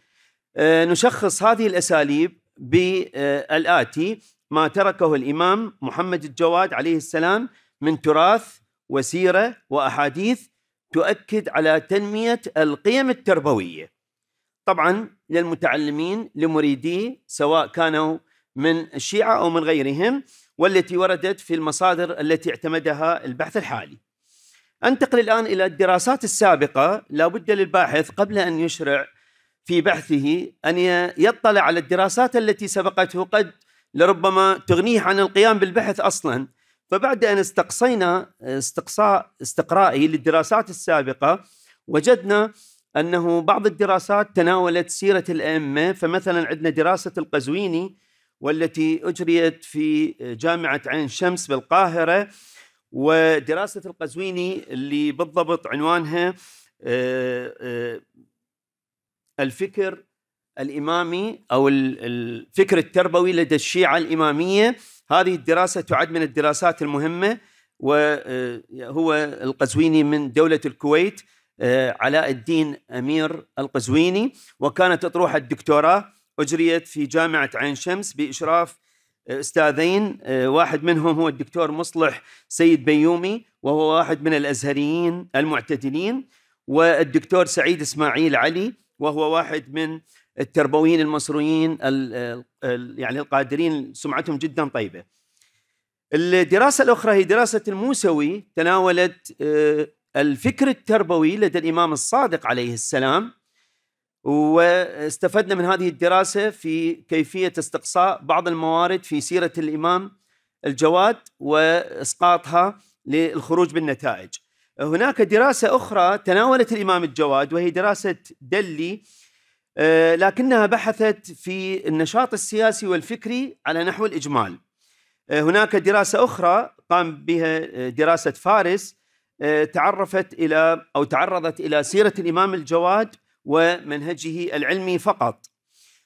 آه، نشخص هذه الأساليب بالآتي آه، ما تركه الإمام محمد الجواد عليه السلام من تراث وسيرة وأحاديث تؤكد على تنمية القيم التربوية طبعا للمتعلمين لمريديه سواء كانوا من الشيعة أو من غيرهم والتي وردت في المصادر التي اعتمدها البحث الحالي أنتقل الآن إلى الدراسات السابقة لابد للباحث قبل أن يشرع في بحثه أن يطلع على الدراسات التي سبقته قد لربما تغنيه عن القيام بالبحث أصلاً فبعد أن استقصينا استقصاء استقرائي للدراسات السابقة وجدنا أنه بعض الدراسات تناولت سيرة الأئمة فمثلا عندنا دراسة القزويني والتي اجريت في جامعه عين شمس بالقاهره ودراسه القزويني اللي بالضبط عنوانها آه، آه، الفكر الامامي او الفكر التربوي لدى الشيعه الاماميه هذه الدراسه تعد من الدراسات المهمه وهو آه، القزويني من دوله الكويت علاء الدين امير القزويني وكانت اطروحه الدكتوراه أجريت في جامعة عين شمس بإشراف آه، أستاذين آه، واحد منهم هو الدكتور مصلح سيد بيومي وهو واحد من الأزهريين المعتدلين والدكتور سعيد إسماعيل علي وهو واحد من التربويين المصريين يعني القادرين سمعتهم جدا طيبة الدراسة الأخرى هي دراسة الموسوي تناولت آه، الفكر التربوي لدى الإمام الصادق عليه السلام واستفدنا من هذه الدراسة في كيفية استقصاء بعض الموارد في سيرة الإمام الجواد وإسقاطها للخروج بالنتائج هناك دراسة أخرى تناولت الإمام الجواد وهي دراسة دلي آه، لكنها بحثت في النشاط السياسي والفكري على نحو الإجمال آه، هناك دراسة أخرى قام بها آه، دراسة فارس تعرفت إلى أو تعرضت إلى سيرة الإمام الجواد ومنهجه العلمي فقط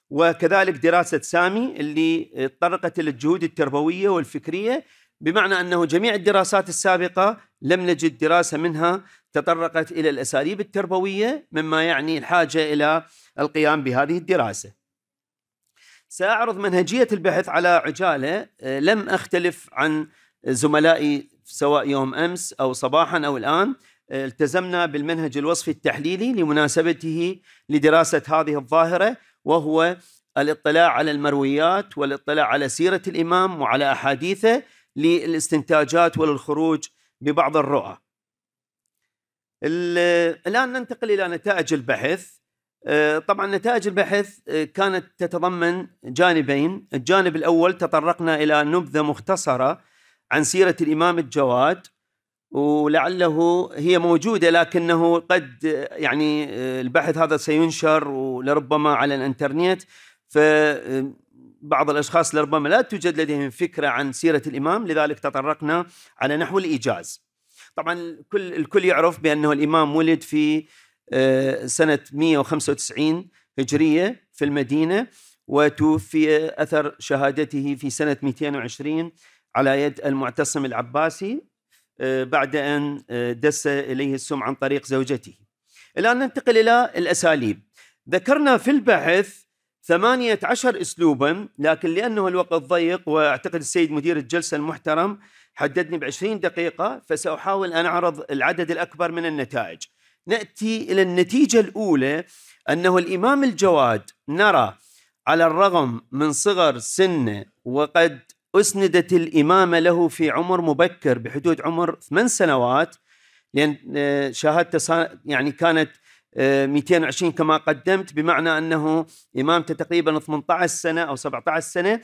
وكذلك دراسة سامي اللي تطرقت للجهود التربوية والفكرية بمعنى أنه جميع الدراسات السابقة لم نجد دراسة منها تطرقت إلى الأساليب التربوية مما يعني الحاجة إلى القيام بهذه الدراسة سأعرض منهجية البحث على عجالة لم أختلف عن زملائي سواء يوم أمس أو صباحا أو الآن التزمنا بالمنهج الوصفي التحليلي لمناسبته لدراسة هذه الظاهرة وهو الاطلاع على المرويات والاطلاع على سيرة الإمام وعلى أحاديثه للاستنتاجات وللخروج ببعض الرؤى الآن ننتقل إلى نتائج البحث طبعا نتائج البحث كانت تتضمن جانبين الجانب الأول تطرقنا إلى نبذة مختصرة عن سيرة الإمام الجواد ولعله هي موجودة لكنه قد يعني آه، البحث هذا سينشر ولربما على الانترنت فبعض الأشخاص لربما لا توجد لديهم فكرة عن سيرة الإمام لذلك تطرقنا على نحو الإيجاز طبعا كل الكل يعرف بأنه الإمام ولد في آه، سنة 195 هجرية في المدينة وتوفي أثر شهادته في سنة 220 على يد المعتصم العباسي آه، بعد أن آه، دس إليه السم عن طريق زوجته الآن ننتقل إلى الأساليب ذكرنا في البحث 18 أسلوبا لكن لأنه الوقت ضيق وأعتقد السيد مدير الجلسة المحترم حددني ب 20 دقيقة فسأحاول أن أعرض العدد الأكبر من النتائج نأتي إلى النتيجة الأولى أنه الإمام الجواد نرى على الرغم من صغر سنه وقد أسندت الإمامة له في عمر مبكر بحدود عمر ثمان سنوات لأن آه، شهادته يعني كانت 220 آه، كما قدمت بمعنى أنه إمامته تقريبا 18 سنة أو 17 سنة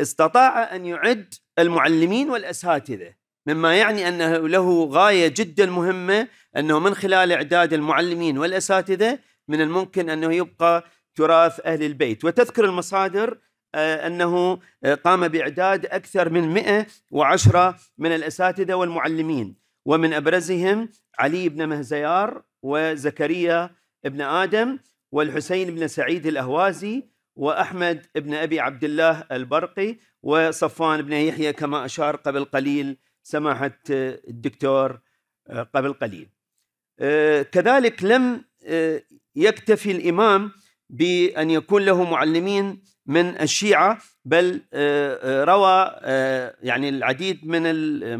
استطاع أن يعد المعلمين والأساتذة مما يعني أنه له غاية جدا مهمة أنه من خلال إعداد المعلمين والأساتذة من الممكن أنه يبقى تراث أهل البيت وتذكر المصادر آه، أنه آه، قام بإعداد أكثر من 110 من الأساتذة والمعلمين ومن أبرزهم علي بن مهزيار وزكريا بن آدم والحسين بن سعيد الأهوازي وأحمد بن أبي عبد الله البرقي وصفوان بن يحيى كما أشار قبل قليل سماحة آه، الدكتور قبل قليل كذلك لم يكتفي الإمام بأن يكون له معلمين من الشيعة بل آه، آه، روى آه، يعني العديد من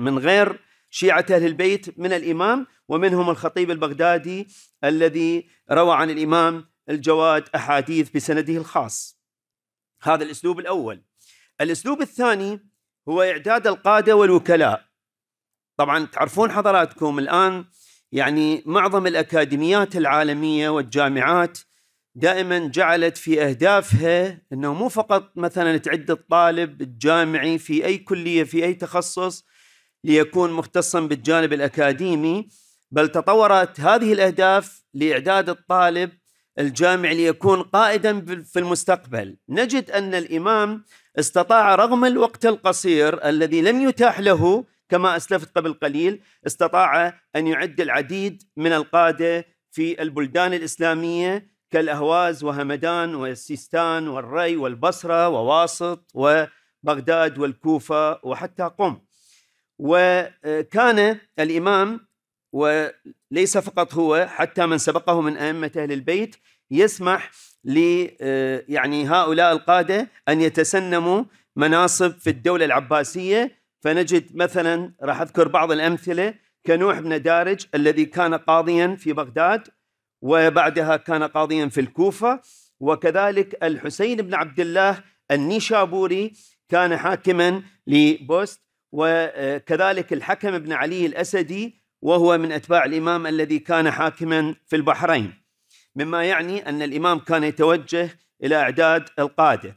من غير شيعة أهل البيت من الإمام ومنهم الخطيب البغدادي الذي روى عن الإمام الجواد أحاديث بسنده الخاص هذا الأسلوب الأول الأسلوب الثاني هو إعداد القادة والوكلاء طبعا تعرفون حضراتكم الآن يعني معظم الأكاديميات العالمية والجامعات دائما جعلت في اهدافها انه مو فقط مثلا تعد الطالب الجامعي في اي كليه في اي تخصص ليكون مختصا بالجانب الاكاديمي بل تطورت هذه الاهداف لاعداد الطالب الجامعي ليكون قائدا في المستقبل نجد ان الامام استطاع رغم الوقت القصير الذي لم يتاح له كما اسلفت قبل قليل استطاع ان يعد العديد من القاده في البلدان الاسلاميه كالأهواز وهمدان والسيستان والري والبصرة وواسط وبغداد والكوفة وحتى قم وكان الإمام وليس فقط هو حتى من سبقه من أئمة أهل البيت يسمح ل آه، يعني هؤلاء القادة أن يتسنموا مناصب في الدولة العباسية فنجد مثلا راح أذكر بعض الأمثلة كنوح بن دارج الذي كان قاضيا في بغداد وبعدها كان قاضيا في الكوفة وكذلك الحسين بن عبد الله النيشابوري كان حاكما لبوست وكذلك الحكم بن علي الأسدي وهو من أتباع الإمام الذي كان حاكما في البحرين مما يعني أن الإمام كان يتوجه إلى إعداد القادة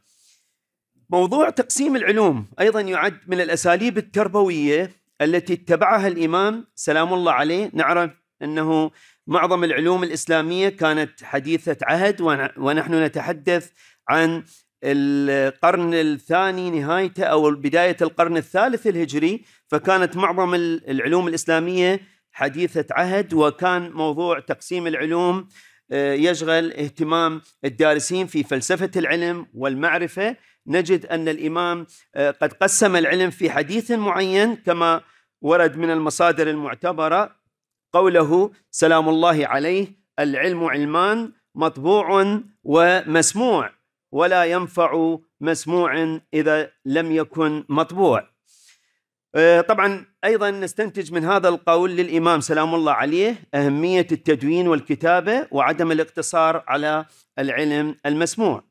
موضوع تقسيم العلوم أيضا يعد من الأساليب التربوية التي اتبعها الإمام سلام الله عليه نعرف أنه معظم العلوم الإسلامية كانت حديثة عهد ونحن نتحدث عن القرن الثاني نهايته أو بداية القرن الثالث الهجري فكانت معظم العلوم الإسلامية حديثة عهد وكان موضوع تقسيم العلوم آه، يشغل اهتمام الدارسين في فلسفة العلم والمعرفة نجد أن الإمام آه، قد قسم العلم في حديث معين كما ورد من المصادر المعتبرة قوله سلام الله عليه العلم علمان مطبوع ومسموع ولا ينفع مسموع اذا لم يكن مطبوع. آه، طبعا ايضا نستنتج من هذا القول للامام سلام الله عليه اهميه التدوين والكتابه وعدم الاقتصار على العلم المسموع.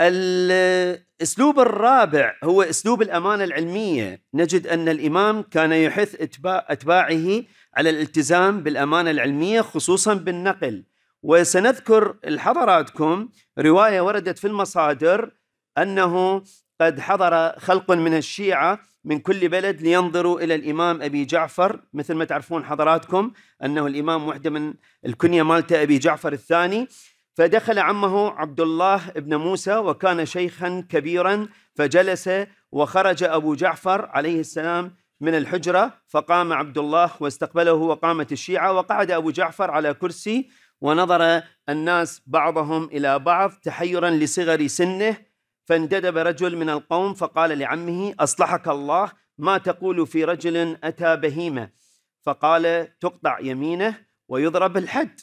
الاسلوب الرابع هو اسلوب الامانه العلميه، نجد ان الامام كان يحث اتباعه على الالتزام بالامانه العلميه خصوصا بالنقل وسنذكر لحضراتكم روايه وردت في المصادر انه قد حضر خلق من الشيعه من كل بلد لينظروا الى الامام ابي جعفر مثل ما تعرفون حضراتكم انه الامام وحده من الكنيه مالته ابي جعفر الثاني فدخل عمه عبد الله بن موسى وكان شيخا كبيرا فجلس وخرج ابو جعفر عليه السلام من الحجرة فقام عبد الله واستقبله وقامت الشيعة وقعد أبو جعفر على كرسي ونظر الناس بعضهم إلى بعض تحيرا لصغر سنه فانددب رجل من القوم فقال لعمه أصلحك الله ما تقول في رجل أتى بهيمة فقال تقطع يمينه ويضرب الحد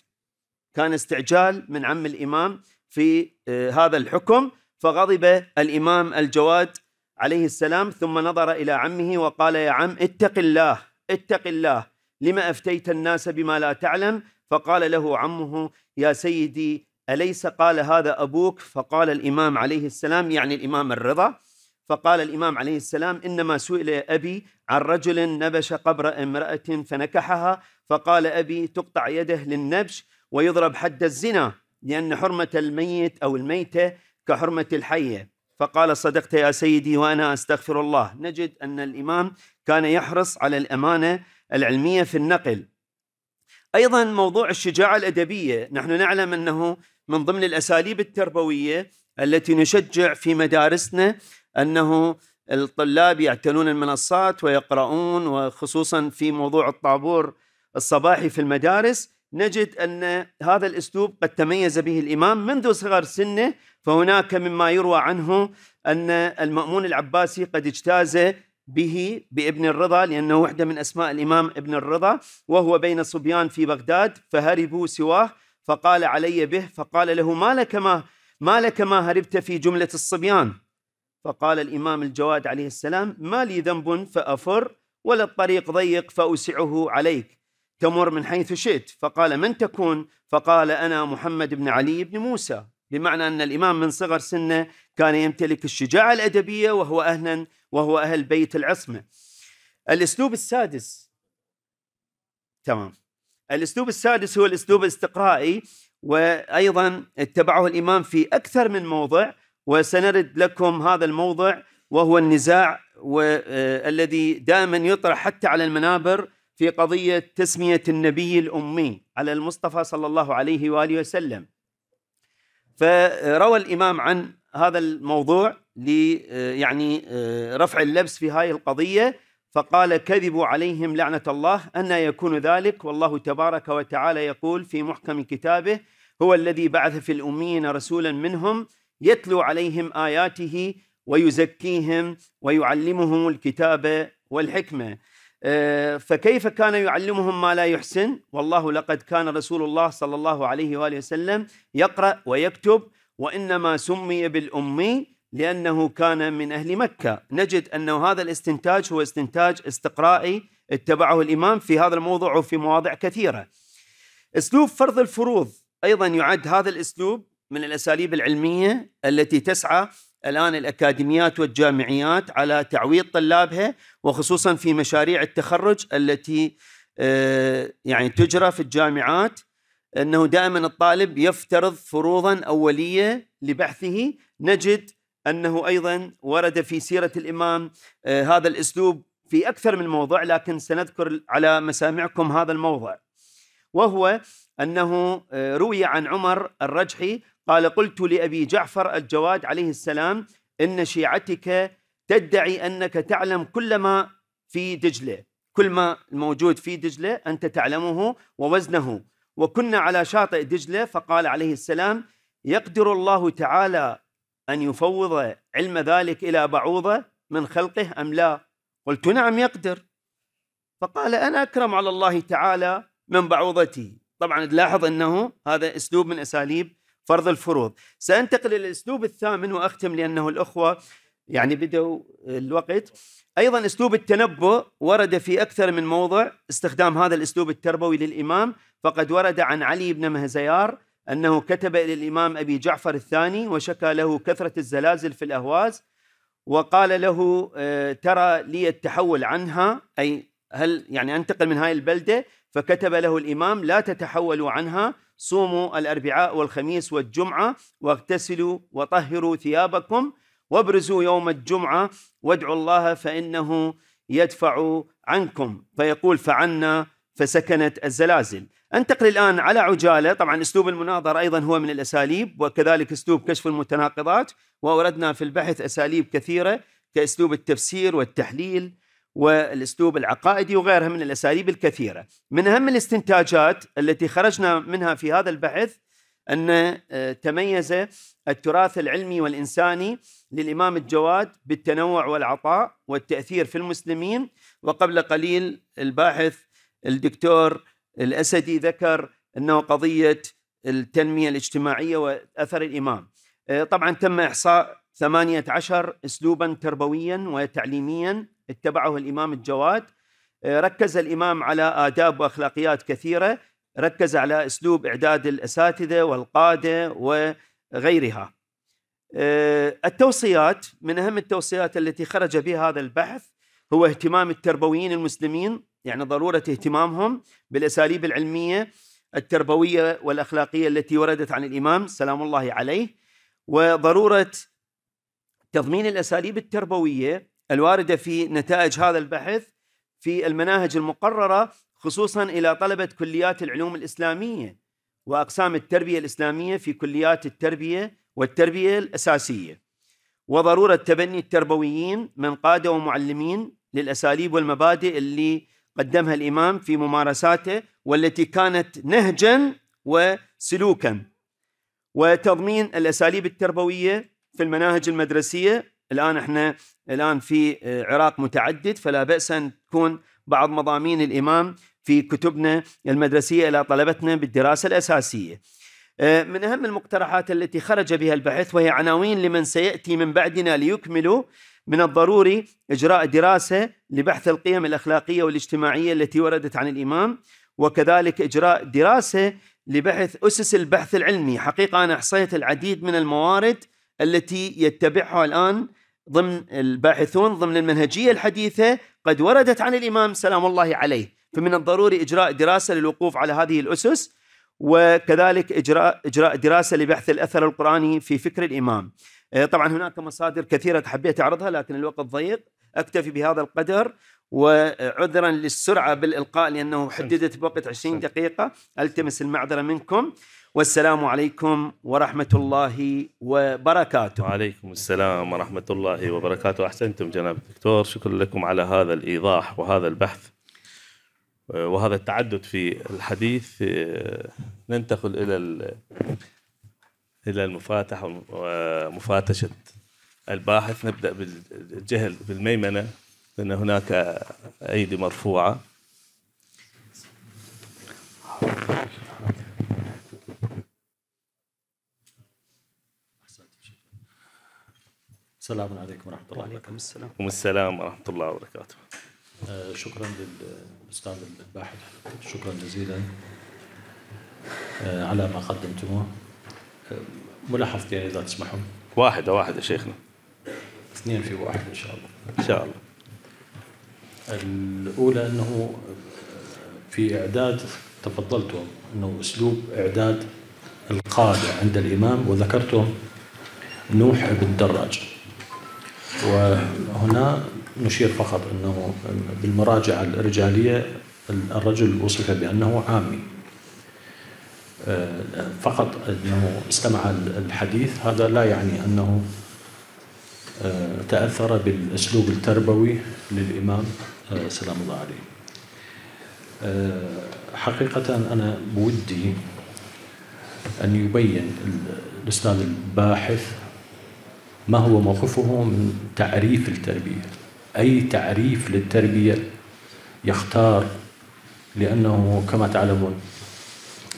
كان استعجال من عم الإمام في آه، هذا الحكم فغضب الإمام الجواد عليه السلام ثم نظر إلى عمه وقال يا عم اتق الله اتق الله لما أفتيت الناس بما لا تعلم فقال له عمه يا سيدي أليس قال هذا أبوك فقال الإمام عليه السلام يعني الإمام الرضا فقال الإمام عليه السلام إنما سئل أبي عن رجل نبش قبر امرأة فنكحها فقال أبي تقطع يده للنبش ويضرب حد الزنا لأن حرمة الميت أو الميتة كحرمة الحية فقال صدقت يا سيدي وانا استغفر الله نجد ان الامام كان يحرص على الامانه العلميه في النقل ايضا موضوع الشجاعه الادبيه نحن نعلم انه من ضمن الاساليب التربويه التي نشجع في مدارسنا انه الطلاب يعتنون المنصات ويقرؤون وخصوصا في موضوع الطابور الصباحي في المدارس نجد ان هذا الاسلوب قد تميز به الامام منذ صغر سنه فهناك مما يروى عنه أن المأمون العباسي قد اجتاز به بابن الرضا لأنه وحدة من أسماء الإمام ابن الرضا وهو بين صبيان في بغداد فهربوا سواه فقال علي به فقال له ما لك ما ما لك ما هربت في جملة الصبيان فقال الإمام الجواد عليه السلام ما لي ذنب فأفر ولا الطريق ضيق فأوسعه عليك تمر من حيث شئت فقال من تكون فقال أنا محمد بن علي بن موسى بمعنى أن الإمام من صغر سنه كان يمتلك الشجاعة الأدبية وهو أهلا وهو أهل بيت العصمة الأسلوب السادس تمام الأسلوب السادس هو الأسلوب الاستقرائي وأيضا اتبعه الإمام في أكثر من موضع وسنرد لكم هذا الموضع وهو النزاع آه، الذي دائما يطرح حتى على المنابر في قضية تسمية النبي الأمي على المصطفى صلى الله عليه وآله وسلم فروى الإمام عن هذا الموضوع لي آه، يعني آه، رفع اللبس في هذه القضية فقال كذبوا عليهم لعنة الله أن يكون ذلك والله تبارك وتعالى يقول في محكم كتابه هو الذي بعث في الأميين رسولا منهم يتلو عليهم آياته ويزكيهم ويعلمهم الكتاب والحكمة آه، فكيف كان يعلمهم ما لا يحسن والله لقد كان رسول الله صلى الله عليه واله وسلم يقرا ويكتب وانما سمي بالامي لانه كان من اهل مكه نجد ان هذا الاستنتاج هو استنتاج استقرائي اتبعه الامام في هذا الموضوع وفي مواضع كثيره اسلوب فرض الفروض ايضا يعد هذا الاسلوب من الاساليب العلميه التي تسعى الآن الأكاديميات والجامعيات على تعويض طلابها وخصوصا في مشاريع التخرج التي آه، يعني تجرى في الجامعات أنه دائما الطالب يفترض فروضا أولية لبحثه نجد أنه أيضا ورد في سيرة الإمام آه، هذا الأسلوب في أكثر من موضع لكن سنذكر على مسامعكم هذا الموضع وهو أنه آه، روي عن عمر الرجحي قال قلت لأبي جعفر الجواد عليه السلام إن شيعتك تدعي أنك تعلم كل ما في دجلة كل ما الموجود في دجلة أنت تعلمه ووزنه وكنا على شاطئ دجلة فقال عليه السلام يقدر الله تعالى أن يفوض علم ذلك إلى بعوضة من خلقه أم لا قلت نعم يقدر فقال أنا أكرم على الله تعالى من بعوضتي طبعا تلاحظ أنه هذا أسلوب من أساليب فرض الفروض سأنتقل إلى الأسلوب الثامن وأختم لأنه الأخوة يعني بدأوا الوقت أيضا أسلوب التنبؤ ورد في أكثر من موضع استخدام هذا الأسلوب التربوي للإمام فقد ورد عن علي بن مهزيار أنه كتب إلى الإمام أبي جعفر الثاني وشكى له كثرة الزلازل في الأهواز وقال له آه، ترى لي التحول عنها أي هل يعني أنتقل من هاي البلدة فكتب له الإمام لا تتحولوا عنها صوموا الأربعاء والخميس والجمعة واغتسلوا وطهروا ثيابكم وابرزوا يوم الجمعة وادعوا الله فإنه يدفع عنكم فيقول فعنا فسكنت الزلازل انتقل الآن على عجالة طبعا أسلوب المناظرة أيضا هو من الأساليب وكذلك أسلوب كشف المتناقضات وأوردنا في البحث أساليب كثيرة كأسلوب التفسير والتحليل والاسلوب العقائدي وغيرها من الاساليب الكثيره. من اهم الاستنتاجات التي خرجنا منها في هذا البحث ان آه، تميز التراث العلمي والانساني للامام الجواد بالتنوع والعطاء والتاثير في المسلمين وقبل قليل الباحث الدكتور الاسدي ذكر انه قضيه التنميه الاجتماعيه واثر الامام. آه، طبعا تم احصاء 18 اسلوبا تربويا وتعليميا اتبعه الامام الجواد آه، ركز الامام على اداب واخلاقيات كثيره ركز على اسلوب اعداد الاساتذه والقاده وغيرها آه، التوصيات من اهم التوصيات التي خرج بها هذا البحث هو اهتمام التربويين المسلمين يعني ضروره اهتمامهم بالاساليب العلميه التربويه والاخلاقيه التي وردت عن الامام سلام الله عليه وضروره تضمين الاساليب التربويه الوارده في نتائج هذا البحث في المناهج المقرره خصوصا الى طلبه كليات العلوم الاسلاميه واقسام التربيه الاسلاميه في كليات التربيه والتربيه الاساسيه وضروره تبني التربويين من قاده ومعلمين للاساليب والمبادئ اللي قدمها الامام في ممارساته والتي كانت نهجا وسلوكا وتضمين الاساليب التربويه في المناهج المدرسيه الان احنا الان في آه، عراق متعدد فلا باس ان تكون بعض مضامين الامام في كتبنا المدرسيه الى طلبتنا بالدراسه الاساسيه. آه، من اهم المقترحات التي خرج بها البحث وهي عناوين لمن سياتي من بعدنا ليكملوا من الضروري اجراء دراسه لبحث القيم الاخلاقيه والاجتماعيه التي وردت عن الامام وكذلك اجراء دراسه لبحث اسس البحث العلمي، حقيقه انا احصيت العديد من الموارد التي يتبعها الان ضمن الباحثون ضمن المنهجية الحديثة قد وردت عن الإمام سلام الله عليه فمن الضروري إجراء دراسة للوقوف على هذه الأسس وكذلك إجراء, إجراء دراسة لبحث الأثر القرآني في فكر الإمام آه، طبعا هناك مصادر كثيرة حبيت أعرضها لكن الوقت ضيق أكتفي بهذا القدر وعذرا للسرعة بالإلقاء لأنه حددت بوقت 20 دقيقة ألتمس المعذرة منكم والسلام عليكم ورحمة الله وبركاته وعليكم السلام ورحمة الله وبركاته أحسنتم جناب الدكتور شكرا لكم على هذا الإيضاح وهذا البحث وهذا التعدد في الحديث ننتقل إلى إلى المفاتح ومفاتشة الباحث نبدأ بالجهل بالميمنة لأن هناك أيدي مرفوعة السلام عليكم ورحمة الله وبركاته وعليكم السلام السلام ورحمة الله وبركاته آه، شكرا للأستاذ الباحث شكرا جزيلا آه، على ما قدمتموه آه، ملاحظتين يعني إذا تسمحوا واحدة واحدة شيخنا اثنين في واحد إن شاء الله إن شاء الله الأولى أنه في إعداد تفضلتم أنه أسلوب إعداد القادة عند الإمام وذكرتم نوح بن دراج وهنا نشير فقط أنه بالمراجعة الرجالية الرجل وصف بأنه عامي فقط أنه استمع الحديث هذا لا يعني أنه آه، تأثر بالأسلوب التربوي للإمام آه، سلام الله عليه آه، حقيقة أنا بودي أن يبين الأستاذ الباحث ما هو موقفه من تعريف التربية أي تعريف للتربية يختار لأنه كما تعلمون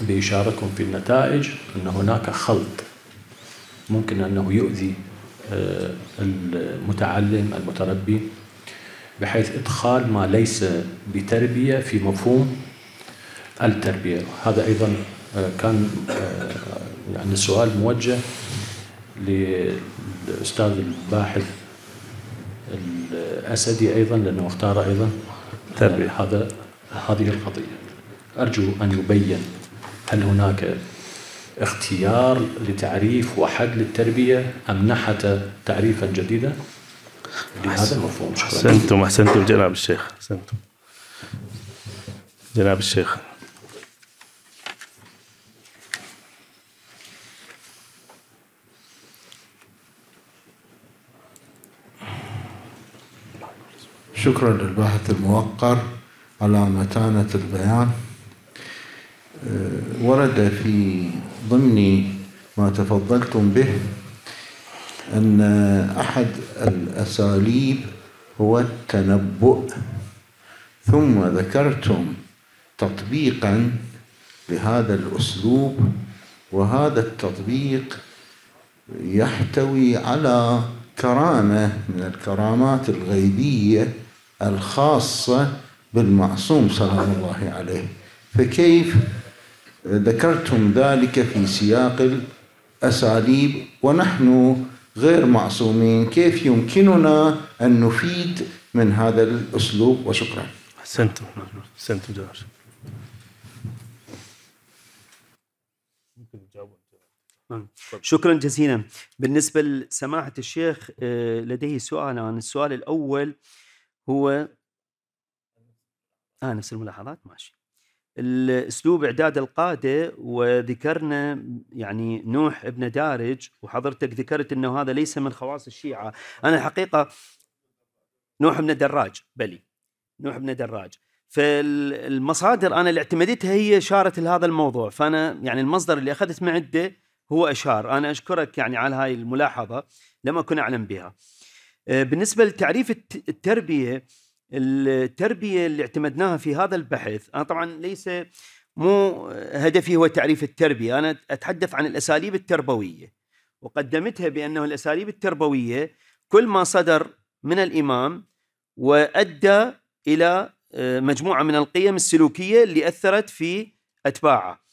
بإشاركم في النتائج أن هناك خلط ممكن أنه يؤذي آه، المتعلم المتربي بحيث إدخال ما ليس بتربية في مفهوم التربية هذا أيضا آه، كان آه، يعني السؤال موجه الأستاذ الباحث الأسدي أيضا لأنه اختار أيضا تربية هذا هذه القضية أرجو أن يبين هل هناك اختيار لتعريف وحد للتربية أم نحت تعريفا جديدا لهذا المفهوم شكرا أحسنتم أحسنتم جناب الشيخ أحسنتم جناب الشيخ شكرا للباحث الموقر على متانة البيان أه، ورد في ضمن ما تفضلتم به أن أحد الأساليب هو التنبؤ ثم ذكرتم تطبيقا لهذا الأسلوب وهذا التطبيق يحتوي على كرامة من الكرامات الغيبية الخاصة بالمعصوم صلى الله عليه فكيف ذكرتم ذلك في سياق الأساليب ونحن غير معصومين كيف يمكننا أن نفيد من هذا الأسلوب وشكرا أحسنتم أحسنتم جزاك شكرا جزيلا بالنسبة لسماحة الشيخ آه، لديه سؤال عن السؤال الأول هو آه نفس الملاحظات ماشي الاسلوب اعداد القاده وذكرنا يعني نوح ابن دارج وحضرتك ذكرت انه هذا ليس من خواص الشيعه، انا الحقيقه نوح بن دراج بلي نوح بن دراج فالمصادر انا اللي اعتمدتها هي اشاره لهذا الموضوع فانا يعني المصدر اللي اخذت معده هو اشار انا اشكرك يعني على هاي الملاحظه لم اكن اعلم بها. آه، بالنسبة لتعريف التربية التربية اللي اعتمدناها في هذا البحث أنا طبعا ليس مو هدفي هو تعريف التربية أنا أتحدث عن الأساليب التربوية وقدمتها بأنه الأساليب التربوية كل ما صدر من الإمام وأدى إلى آه، مجموعة من القيم السلوكية اللي أثرت في أتباعه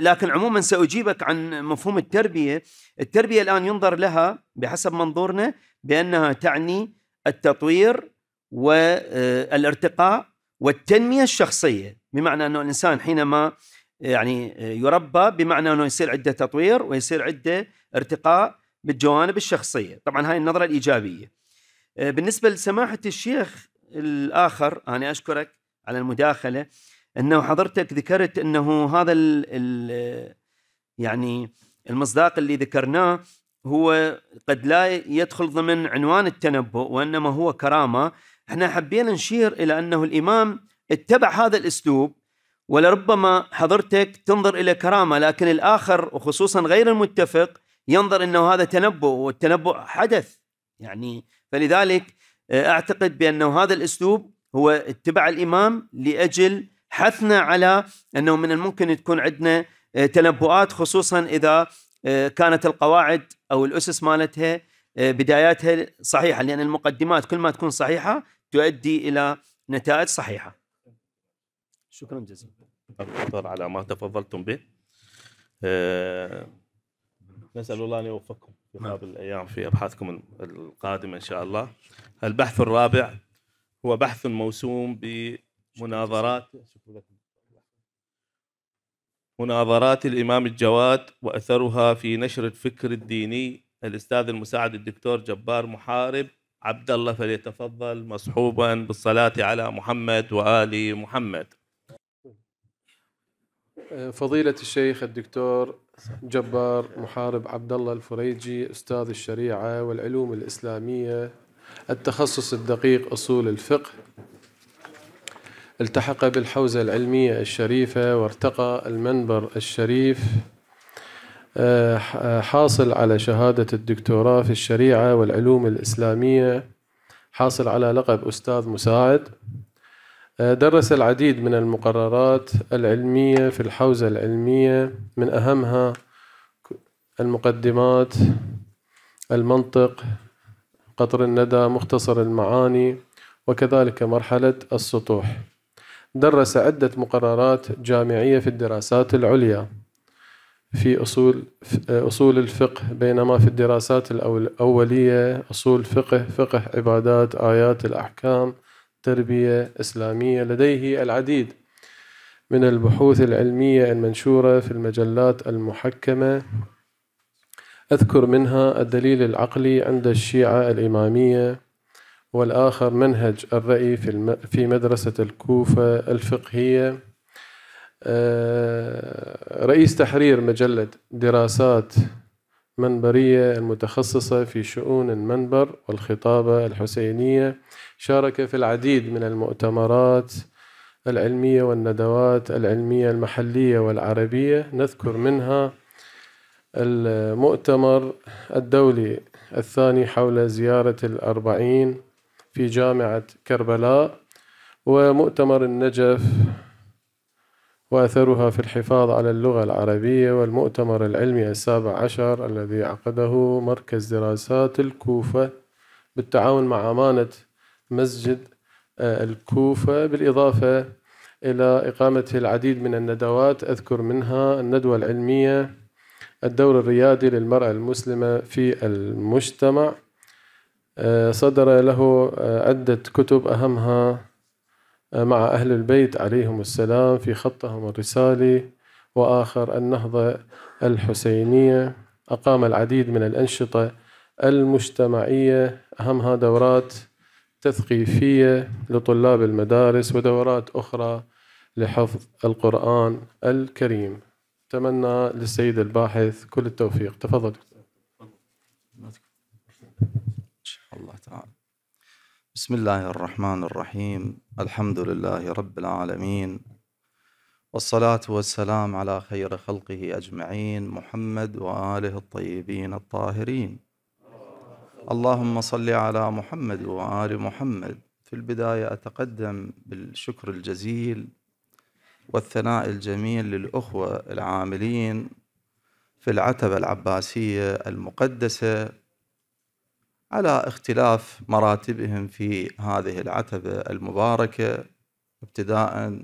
لكن عموما سأجيبك عن مفهوم التربية التربية الآن ينظر لها بحسب منظورنا بأنها تعني التطوير والارتقاء آه، والتنمية الشخصية بمعنى أنه الإنسان حينما آه، يعني آه، يربى بمعنى أنه يصير عنده تطوير ويصير عنده ارتقاء بالجوانب الشخصية طبعا هاي النظرة الإيجابية بالنسبة لسماحة الشيخ الآخر أنا أشكرك على المداخلة أنه حضرتك ذكرت أنه هذا الـ الـ يعني المصداق اللي ذكرناه هو قد لا يدخل ضمن عنوان التنبؤ وانما هو كرامه احنا حبينا نشير الى انه الامام اتبع هذا الاسلوب ولربما حضرتك تنظر الى كرامه لكن الاخر وخصوصا غير المتفق ينظر انه هذا تنبؤ والتنبؤ حدث يعني فلذلك آه، اعتقد بانه هذا الاسلوب هو اتبع الامام لاجل حثنا على انه من الممكن تكون عندنا آه، تنبؤات خصوصا اذا آه، كانت القواعد او الاسس مالتها آه، بداياتها صحيحه لان المقدمات كل ما تكون صحيحه تؤدي الى نتائج صحيحه. شكرا جزيلا. أكثر على ما تفضلتم به. آه، نسال الله ان يوفقكم في نعم. هذه الايام في ابحاثكم القادمه ان شاء الله. البحث الرابع هو بحث موسوم بمناظرات شكرا لكم مناظرات الإمام الجواد وأثرها في نشر الفكر الديني الأستاذ المساعد الدكتور جبار محارب عبد الله فليتفضل مصحوبا بالصلاة على محمد وآل محمد فضيلة الشيخ الدكتور جبار محارب عبد الله الفريجي أستاذ الشريعة والعلوم الإسلامية التخصص الدقيق أصول الفقه التحق بالحوزة العلمية الشريفة وارتقى المنبر الشريف آه، حاصل على شهادة الدكتوراه في الشريعة والعلوم الإسلامية حاصل على لقب أستاذ مساعد آه، درس العديد من المقررات العلمية في الحوزة العلمية من أهمها المقدمات المنطق قطر الندى مختصر المعاني وكذلك مرحلة السطوح درس عدة مقررات جامعية في الدراسات العليا في أصول أصول الفقه بينما في الدراسات الأولية أصول فقه فقه عبادات آيات الأحكام تربية إسلامية لديه العديد من البحوث العلمية المنشورة في المجلات المحكمة أذكر منها الدليل العقلي عند الشيعة الإمامية والآخر منهج الرأي في في مدرسة الكوفة الفقهية آه، رئيس تحرير مجلة دراسات منبرية المتخصصة في شؤون المنبر والخطابة الحسينية شارك في العديد من المؤتمرات العلمية والندوات العلمية المحلية والعربية نذكر منها المؤتمر الدولي الثاني حول زيارة الأربعين في جامعة كربلاء ومؤتمر النجف وأثرها في الحفاظ على اللغة العربية والمؤتمر العلمي السابع عشر الذي عقده مركز دراسات الكوفة بالتعاون مع أمانة مسجد آه، الكوفة بالإضافة إلى إقامة العديد من الندوات أذكر منها الندوة العلمية الدور الريادي للمرأة المسلمة في المجتمع آه، صدر له آه، عدة كتب أهمها آه، مع أهل البيت عليهم السلام في خطهم الرسالي وآخر النهضة الحسينية أقام العديد من الأنشطة المجتمعية أهمها دورات تثقيفية لطلاب المدارس ودورات أخرى لحفظ القرآن الكريم أتمنى للسيد الباحث كل التوفيق تفضل بسم الله الرحمن الرحيم الحمد لله رب العالمين والصلاة والسلام على خير خلقه أجمعين محمد وآله الطيبين الطاهرين اللهم صل على محمد وآل محمد في البداية أتقدم بالشكر الجزيل والثناء الجميل للأخوة العاملين في العتبة العباسية المقدسة على اختلاف مراتبهم في هذه العتبة المباركة ابتداء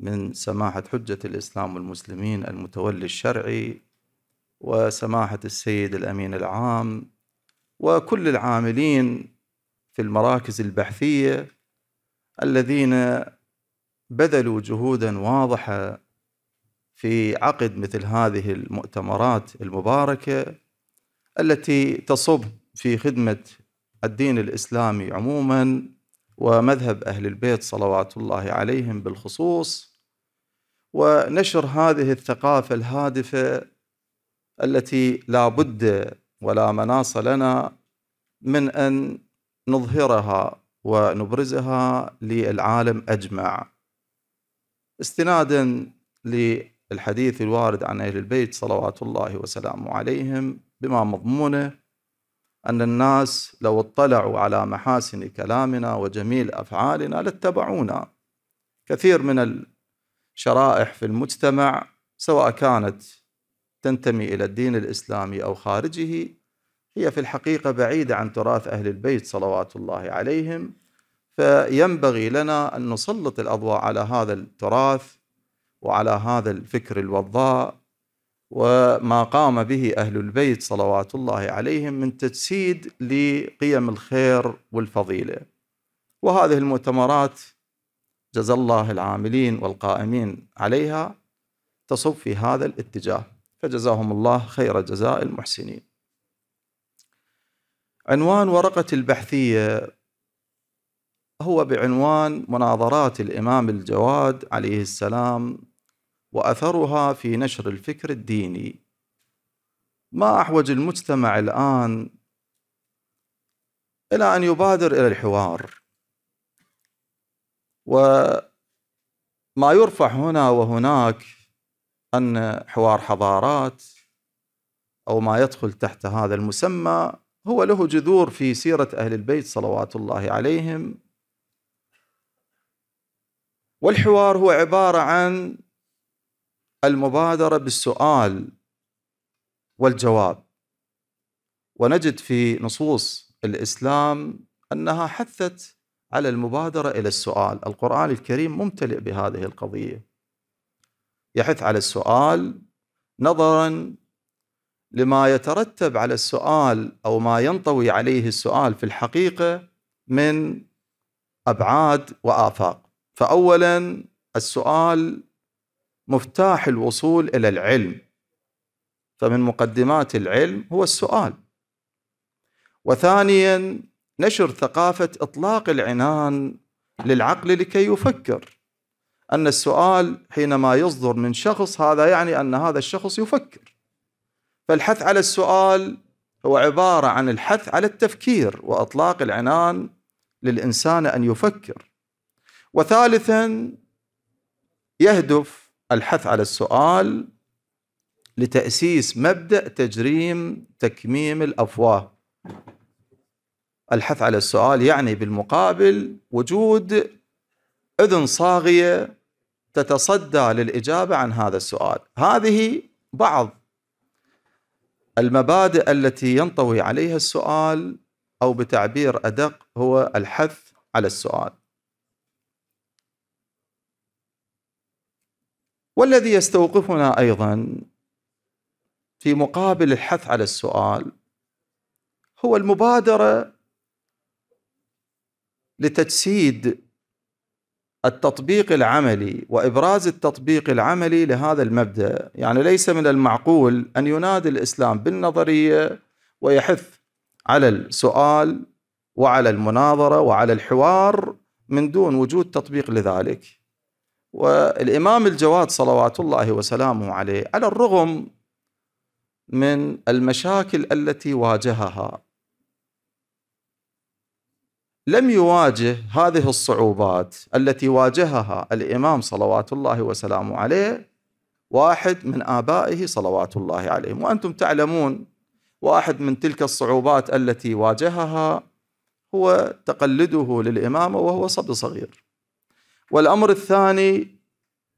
من سماحة حجة الإسلام والمسلمين المتولي الشرعي وسماحة السيد الأمين العام وكل العاملين في المراكز البحثية الذين بذلوا جهودا واضحة في عقد مثل هذه المؤتمرات المباركة التي تصب في خدمة الدين الإسلامي عموما ومذهب أهل البيت صلوات الله عليهم بالخصوص ونشر هذه الثقافة الهادفة التي لا بد ولا مناص لنا من أن نظهرها ونبرزها للعالم أجمع استنادا للحديث الوارد عن أهل البيت صلوات الله وسلامه عليهم بما مضمونه أن الناس لو اطلعوا على محاسن كلامنا وجميل أفعالنا لاتبعونا كثير من الشرائح في المجتمع سواء كانت تنتمي إلى الدين الإسلامي أو خارجه هي في الحقيقة بعيدة عن تراث أهل البيت صلوات الله عليهم فينبغي لنا أن نسلط الأضواء على هذا التراث وعلى هذا الفكر الوضاء وما قام به أهل البيت صلوات الله عليهم من تجسيد لقيم الخير والفضيلة وهذه المؤتمرات جزا الله العاملين والقائمين عليها تصب في هذا الاتجاه فجزاهم الله خير جزاء المحسنين عنوان ورقة البحثية هو بعنوان مناظرات الإمام الجواد عليه السلام واثرها في نشر الفكر الديني ما احوج المجتمع الان الى ان يبادر الى الحوار وما يرفع هنا وهناك ان حوار حضارات او ما يدخل تحت هذا المسمى هو له جذور في سيره اهل البيت صلوات الله عليهم والحوار هو عباره عن المبادرة بالسؤال والجواب ونجد في نصوص الإسلام أنها حثت على المبادرة إلى السؤال القرآن الكريم ممتلئ بهذه القضية يحث على السؤال نظرا لما يترتب على السؤال أو ما ينطوي عليه السؤال في الحقيقة من أبعاد وآفاق فأولا السؤال مفتاح الوصول الى العلم فمن مقدمات العلم هو السؤال وثانيا نشر ثقافه اطلاق العنان للعقل لكي يفكر ان السؤال حينما يصدر من شخص هذا يعني ان هذا الشخص يفكر فالحث على السؤال هو عباره عن الحث على التفكير واطلاق العنان للانسان ان يفكر وثالثا يهدف الحث على السؤال لتأسيس مبدأ تجريم تكميم الأفواه الحث على السؤال يعني بالمقابل وجود أذن صاغية تتصدى للإجابة عن هذا السؤال هذه بعض المبادئ التي ينطوي عليها السؤال أو بتعبير أدق هو الحث على السؤال والذي يستوقفنا ايضا في مقابل الحث على السؤال هو المبادره لتجسيد التطبيق العملي وابراز التطبيق العملي لهذا المبدا، يعني ليس من المعقول ان ينادي الاسلام بالنظريه ويحث على السؤال وعلى المناظره وعلى الحوار من دون وجود تطبيق لذلك. والإمام الجواد صلوات الله وسلامه عليه على الرغم من المشاكل التي واجهها لم يواجه هذه الصعوبات التي واجهها الإمام صلوات الله وسلامه عليه واحد من آبائه صلوات الله عليهم وأنتم تعلمون واحد من تلك الصعوبات التي واجهها هو تقلده للإمامة وهو صبي صغير والأمر الثاني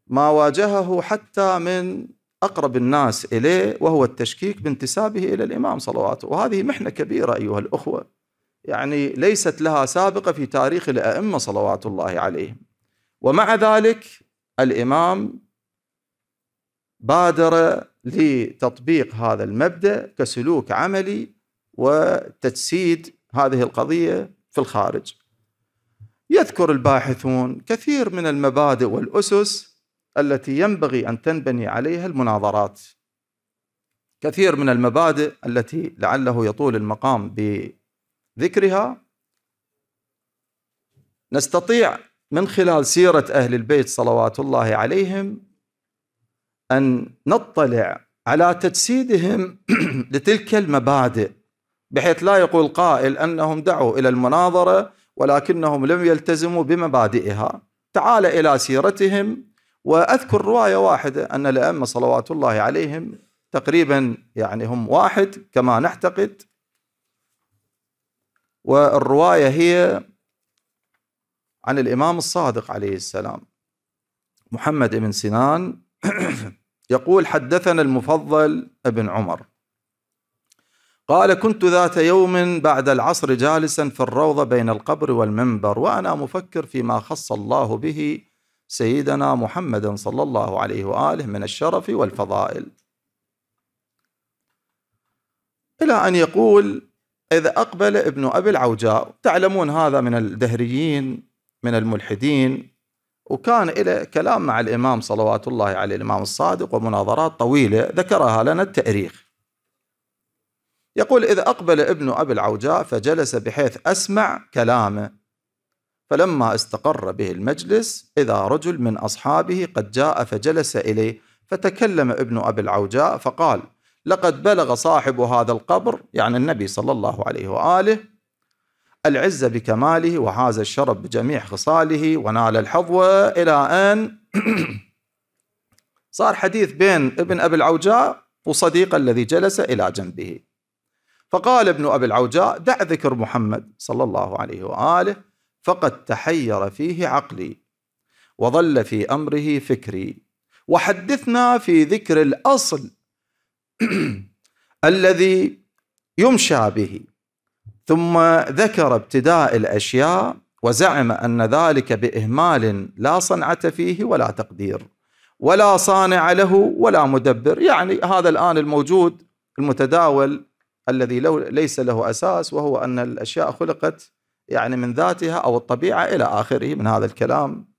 ما واجهه حتى من أقرب الناس إليه وهو التشكيك بانتسابه إلى الإمام صلواته وهذه محنة كبيرة أيها الأخوة يعني ليست لها سابقة في تاريخ الأئمة صلوات الله عليهم ومع ذلك الإمام بادر لتطبيق هذا المبدأ كسلوك عملي وتجسيد هذه القضية في الخارج يذكر الباحثون كثير من المبادئ والاسس التي ينبغي ان تنبني عليها المناظرات. كثير من المبادئ التي لعله يطول المقام بذكرها نستطيع من خلال سيره اهل البيت صلوات الله عليهم ان نطلع على تجسيدهم <clears throat> لتلك المبادئ بحيث لا يقول قائل انهم دعوا الى المناظره ولكنهم لم يلتزموا بمبادئها تعال إلى سيرتهم وأذكر رواية واحدة أن الأئمة صلوات الله عليهم تقريبا يعني هم واحد كما نعتقد والرواية هي عن الإمام الصادق عليه السلام محمد بن سنان <coughs> يقول حدثنا المفضل ابن عمر قال كنت ذات يوم بعد العصر جالسا في الروضه بين القبر والمنبر وانا مفكر فيما خص الله به سيدنا محمدا صلى الله عليه واله من الشرف والفضائل الى ان يقول اذا اقبل ابن ابي العوجاء تعلمون هذا من الدهريين من الملحدين وكان إلى كلام مع الإمام صلوات الله عليه الإمام الصادق ومناظرات طويلة ذكرها لنا التاريخ يقول إذا أقبل ابن أبي العوجاء فجلس بحيث أسمع كلامه فلما استقر به المجلس إذا رجل من أصحابه قد جاء فجلس إليه فتكلم ابن أبي العوجاء فقال لقد بلغ صاحب هذا القبر يعني النبي صلى الله عليه وآله العز بكماله وحاز الشرب بجميع خصاله ونال الحظوة إلى أن <clears throat> صار حديث بين ابن أبي العوجاء وصديقه الذي جلس إلى جنبه فقال ابن أبي العوجاء دع ذكر محمد صلى الله عليه وآله فقد تحير فيه عقلي وظل في أمره فكري وحدثنا في ذكر الأصل <clears throat> الذي يمشى به ثم ذكر ابتداء الأشياء وزعم أن ذلك بإهمال لا صنعة فيه ولا تقدير ولا صانع له ولا مدبر يعني هذا الآن الموجود المتداول الذي لو ليس له أساس وهو أن الأشياء خلقت يعني من ذاتها أو الطبيعة إلى آخره من هذا الكلام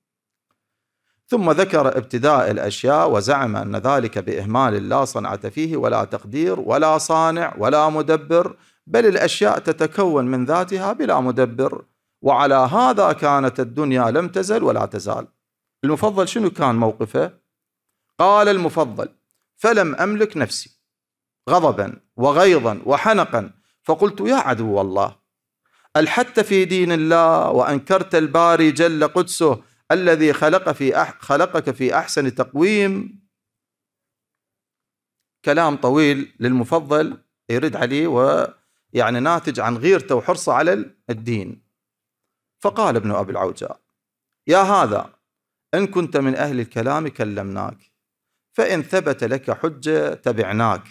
ثم ذكر ابتداء الأشياء وزعم أن ذلك بإهمال لا صنعة فيه ولا تقدير ولا صانع ولا مدبر بل الأشياء تتكون من ذاتها بلا مدبر وعلى هذا كانت الدنيا لم تزل ولا تزال المفضل شنو كان موقفه؟ قال المفضل فلم أملك نفسي غضبا وغيظا وحنقا فقلت يا عدو الله الحت في دين الله وأنكرت الباري جل قدسه الذي خلق في أح خلقك في أحسن تقويم كلام طويل للمفضل يرد عليه ويعني ناتج عن غيرته وحرصه على الدين فقال ابن أبي العوجاء يا هذا إن كنت من أهل الكلام كلمناك فإن ثبت لك حجة تبعناك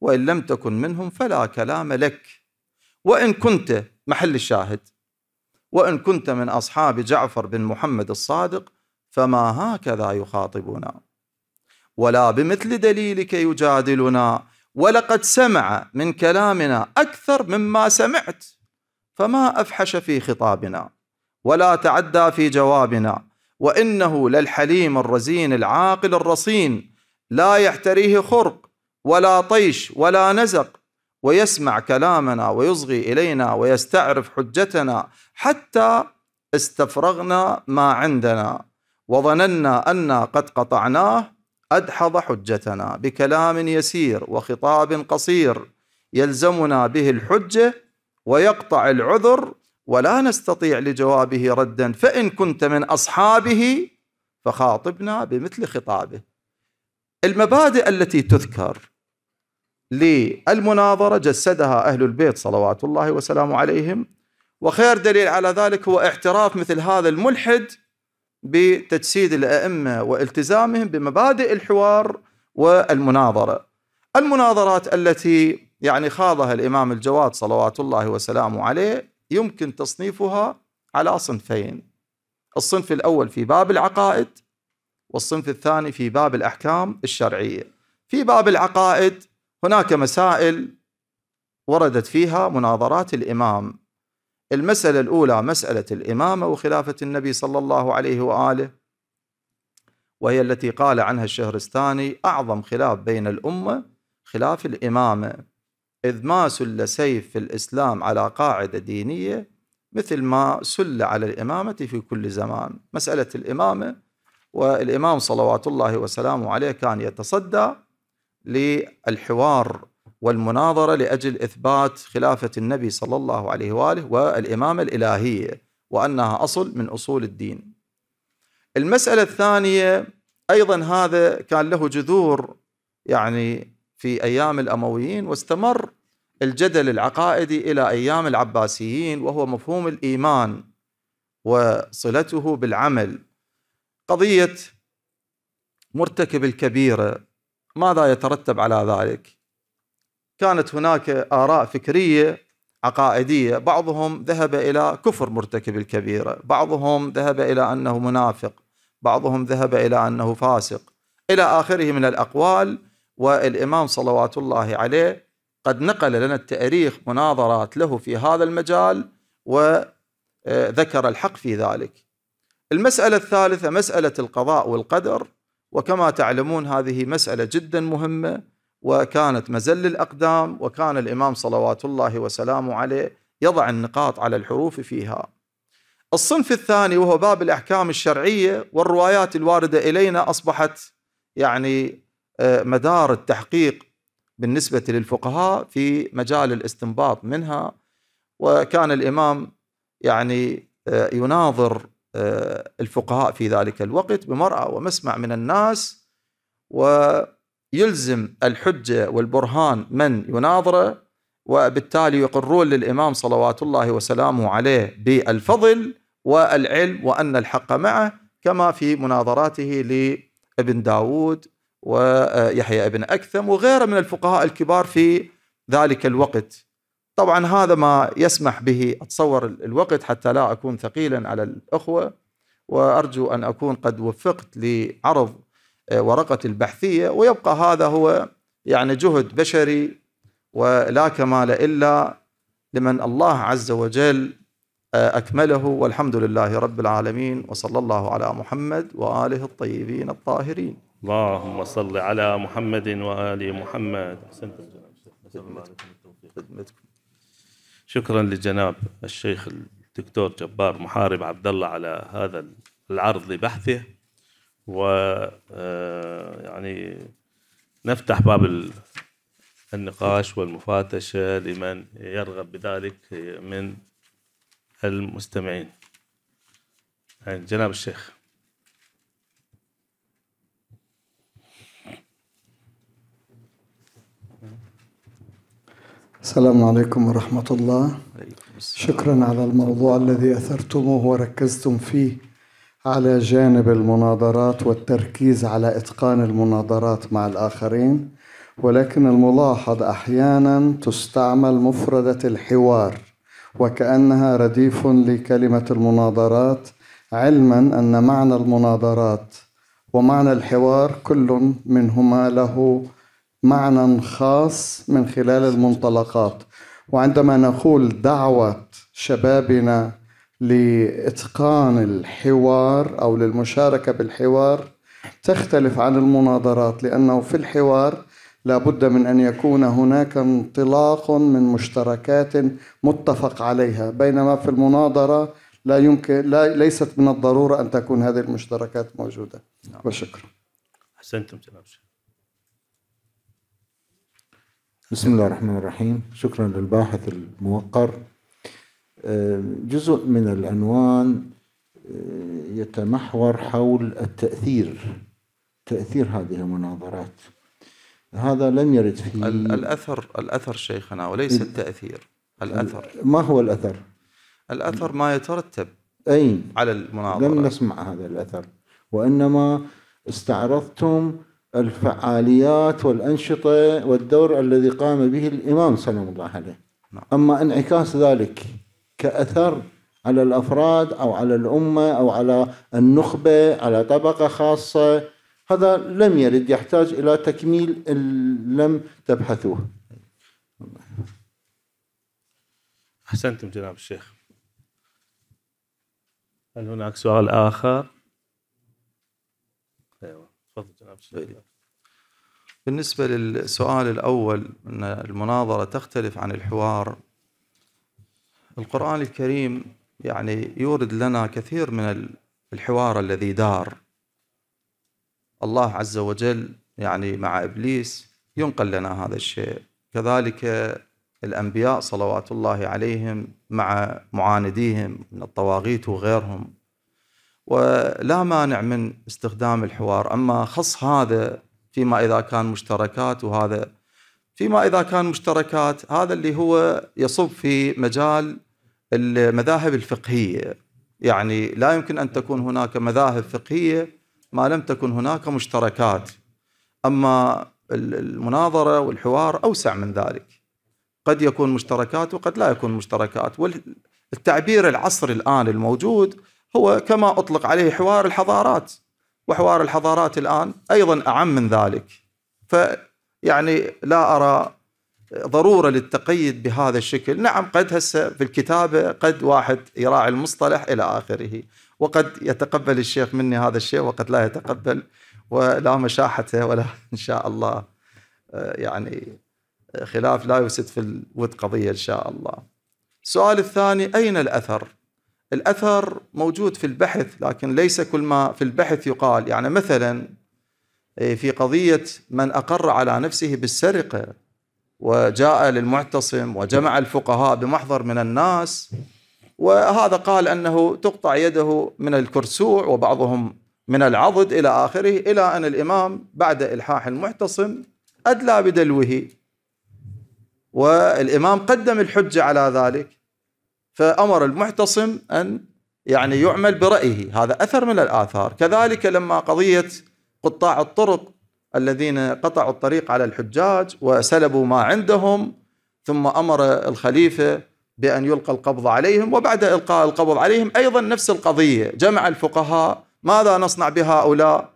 وإن لم تكن منهم فلا كلام لك وإن كنت محل الشاهد وإن كنت من أصحاب جعفر بن محمد الصادق فما هكذا يخاطبنا ولا بمثل دليلك يجادلنا ولقد سمع من كلامنا أكثر مما سمعت فما أفحش في خطابنا ولا تعدى في جوابنا وإنه للحليم الرزين العاقل الرصين لا يحتريه خرق ولا طيش ولا نزق ويسمع كلامنا ويصغي الينا ويستعرف حجتنا حتى استفرغنا ما عندنا وظننا انا قد قطعناه ادحض حجتنا بكلام يسير وخطاب قصير يلزمنا به الحجه ويقطع العذر ولا نستطيع لجوابه ردا فان كنت من اصحابه فخاطبنا بمثل خطابه المبادئ التي تذكر للمناظرة جسدها أهل البيت صلوات الله وسلامه عليهم وخير دليل على ذلك هو اعتراف مثل هذا الملحد بتجسيد الأئمة والتزامهم بمبادئ الحوار والمناظرة المناظرات التي يعني خاضها الإمام الجواد صلوات الله وسلامه عليه يمكن تصنيفها على صنفين الصنف الأول في باب العقائد والصنف الثاني في باب الأحكام الشرعية في باب العقائد هناك مسائل وردت فيها مناظرات الإمام المسألة الأولى مسألة الإمامة وخلافة النبي صلى الله عليه وآله وهي التي قال عنها الشهرستاني أعظم خلاف بين الأمة خلاف الإمامة إذ ما سل سيف في الإسلام على قاعدة دينية مثل ما سل على الإمامة في كل زمان مسألة الإمامة والإمام صلوات الله وسلامه عليه كان يتصدى للحوار والمناظره لاجل اثبات خلافه النبي صلى الله عليه واله والامامه الالهيه وانها اصل من اصول الدين. المساله الثانيه ايضا هذا كان له جذور يعني في ايام الامويين واستمر الجدل العقائدي الى ايام العباسيين وهو مفهوم الايمان وصلته بالعمل. قضيه مرتكب الكبيره ماذا يترتب على ذلك؟ كانت هناك آراء فكرية عقائدية بعضهم ذهب إلى كفر مرتكب الكبيرة بعضهم ذهب إلى أنه منافق بعضهم ذهب إلى أنه فاسق إلى آخره من الأقوال والإمام صلوات الله عليه قد نقل لنا التاريخ مناظرات له في هذا المجال وذكر الحق في ذلك المسألة الثالثة مسألة القضاء والقدر وكما تعلمون هذه مسألة جدا مهمة وكانت مزل الأقدام وكان الإمام صلوات الله وسلامه عليه يضع النقاط على الحروف فيها الصنف الثاني وهو باب الأحكام الشرعية والروايات الواردة إلينا أصبحت يعني آه، مدار التحقيق بالنسبة للفقهاء في مجال الاستنباط منها وكان الإمام يعني آه، يناظر آه، الفقهاء في ذلك الوقت بمرأى ومسمع من الناس ويلزم الحجة والبرهان من يناظره وبالتالي يقرون للإمام صلوات الله وسلامه عليه بالفضل والعلم وأن الحق معه كما في مناظراته لابن داود ويحيى ابن أكثم وغيره من الفقهاء الكبار في ذلك الوقت طبعا هذا ما يسمح به اتصور الوقت حتى لا اكون ثقيلا على الاخوه وارجو ان اكون قد وفقت لعرض آه، ورقه البحثيه ويبقى هذا هو يعني جهد بشري ولا كمال الا لمن الله عز وجل آه، اكمله والحمد لله رب العالمين وصلى الله على محمد واله الطيبين الطاهرين. اللهم صل على محمد وال محمد. خدمتكم شكرا لجناب الشيخ الدكتور جبار محارب عبد الله على هذا العرض لبحثه و آه، يعني نفتح باب النقاش والمفاتشة لمن يرغب بذلك من المستمعين يعني جناب الشيخ السلام عليكم ورحمة الله شكرا على الموضوع الذي أثرتموه وركزتم فيه على جانب المناظرات والتركيز على إتقان المناظرات مع الآخرين ولكن الملاحظ أحيانا تستعمل مفردة الحوار وكأنها رديف لكلمة المناظرات علما أن معنى المناظرات ومعنى الحوار كل منهما له معنى خاص من خلال المنطلقات وعندما نقول دعوة شبابنا لإتقان الحوار أو للمشاركة بالحوار تختلف عن المناظرات لأنه في الحوار لابد من أن يكون هناك انطلاق من مشتركات متفق عليها بينما في المناظرة لا يمكن لا ليست من الضرورة أن تكون هذه المشتركات موجودة نعم. وشكرا أحسنتم تمام بسم الله الرحمن الرحيم شكرا للباحث الموقر آه، جزء من العنوان آه، يتمحور حول التأثير تأثير هذه المناظرات هذا لم يرد في الأثر الأثر شيخنا وليس التأثير الأثر ما هو الأثر؟ الأثر ما يترتب أي على المناظرة لم نسمع هذا الأثر وإنما استعرضتم الفعاليات والأنشطة والدور الذي قام به الإمام سلام الله عليه نعم. أما انعكاس ذلك كأثر على الأفراد أو على الأمة أو على النخبة على طبقة خاصة هذا لم يرد يحتاج إلى تكميل لم تبحثوه أحسنتم جناب الشيخ هل هناك سؤال آخر؟ أيوة. تفضل جناب الشيخ طيب. بالنسبة للسؤال الأول أن المناظرة تختلف عن الحوار القرآن الكريم يعني يورد لنا كثير من الحوار الذي دار الله عز وجل يعني مع إبليس ينقل لنا هذا الشيء كذلك الأنبياء صلوات الله عليهم مع معانديهم من الطواغيت وغيرهم ولا مانع من استخدام الحوار أما خص هذا فيما إذا كان مشتركات وهذا فيما إذا كان مشتركات هذا اللي هو يصب في مجال المذاهب الفقهية يعني لا يمكن أن تكون هناك مذاهب فقهية ما لم تكن هناك مشتركات أما المناظرة والحوار أوسع من ذلك قد يكون مشتركات وقد لا يكون مشتركات والتعبير العصري الآن الموجود هو كما أطلق عليه حوار الحضارات وحوار الحضارات الآن أيضا أعم من ذلك فيعني لا أرى ضرورة للتقيد بهذا الشكل نعم قد هسه في الكتابة قد واحد يراعي المصطلح إلى آخره وقد يتقبل الشيخ مني هذا الشيء وقد لا يتقبل ولا مشاحته ولا <laughs> إن شاء الله آه، يعني آه، خلاف لا يفسد في الود قضية إن شاء الله السؤال الثاني أين الأثر الأثر موجود في البحث لكن ليس كل ما في البحث يقال يعني مثلا إيه، في قضية من أقر على نفسه بالسرقة وجاء للمعتصم وجمع الفقهاء بمحضر من الناس وهذا قال أنه تقطع يده من الكرسوع وبعضهم من العضد إلى آخره إلى أن الإمام بعد إلحاح المعتصم أدلى بدلوه والإمام قدم الحجة على ذلك فأمر المعتصم أن يعني يعمل برأيه هذا أثر من الآثار كذلك لما قضية قطاع الطرق الذين قطعوا الطريق على الحجاج وسلبوا ما عندهم ثم أمر الخليفة بأن يلقى القبض عليهم وبعد إلقاء القبض عليهم أيضا نفس القضية جمع الفقهاء ماذا نصنع بهؤلاء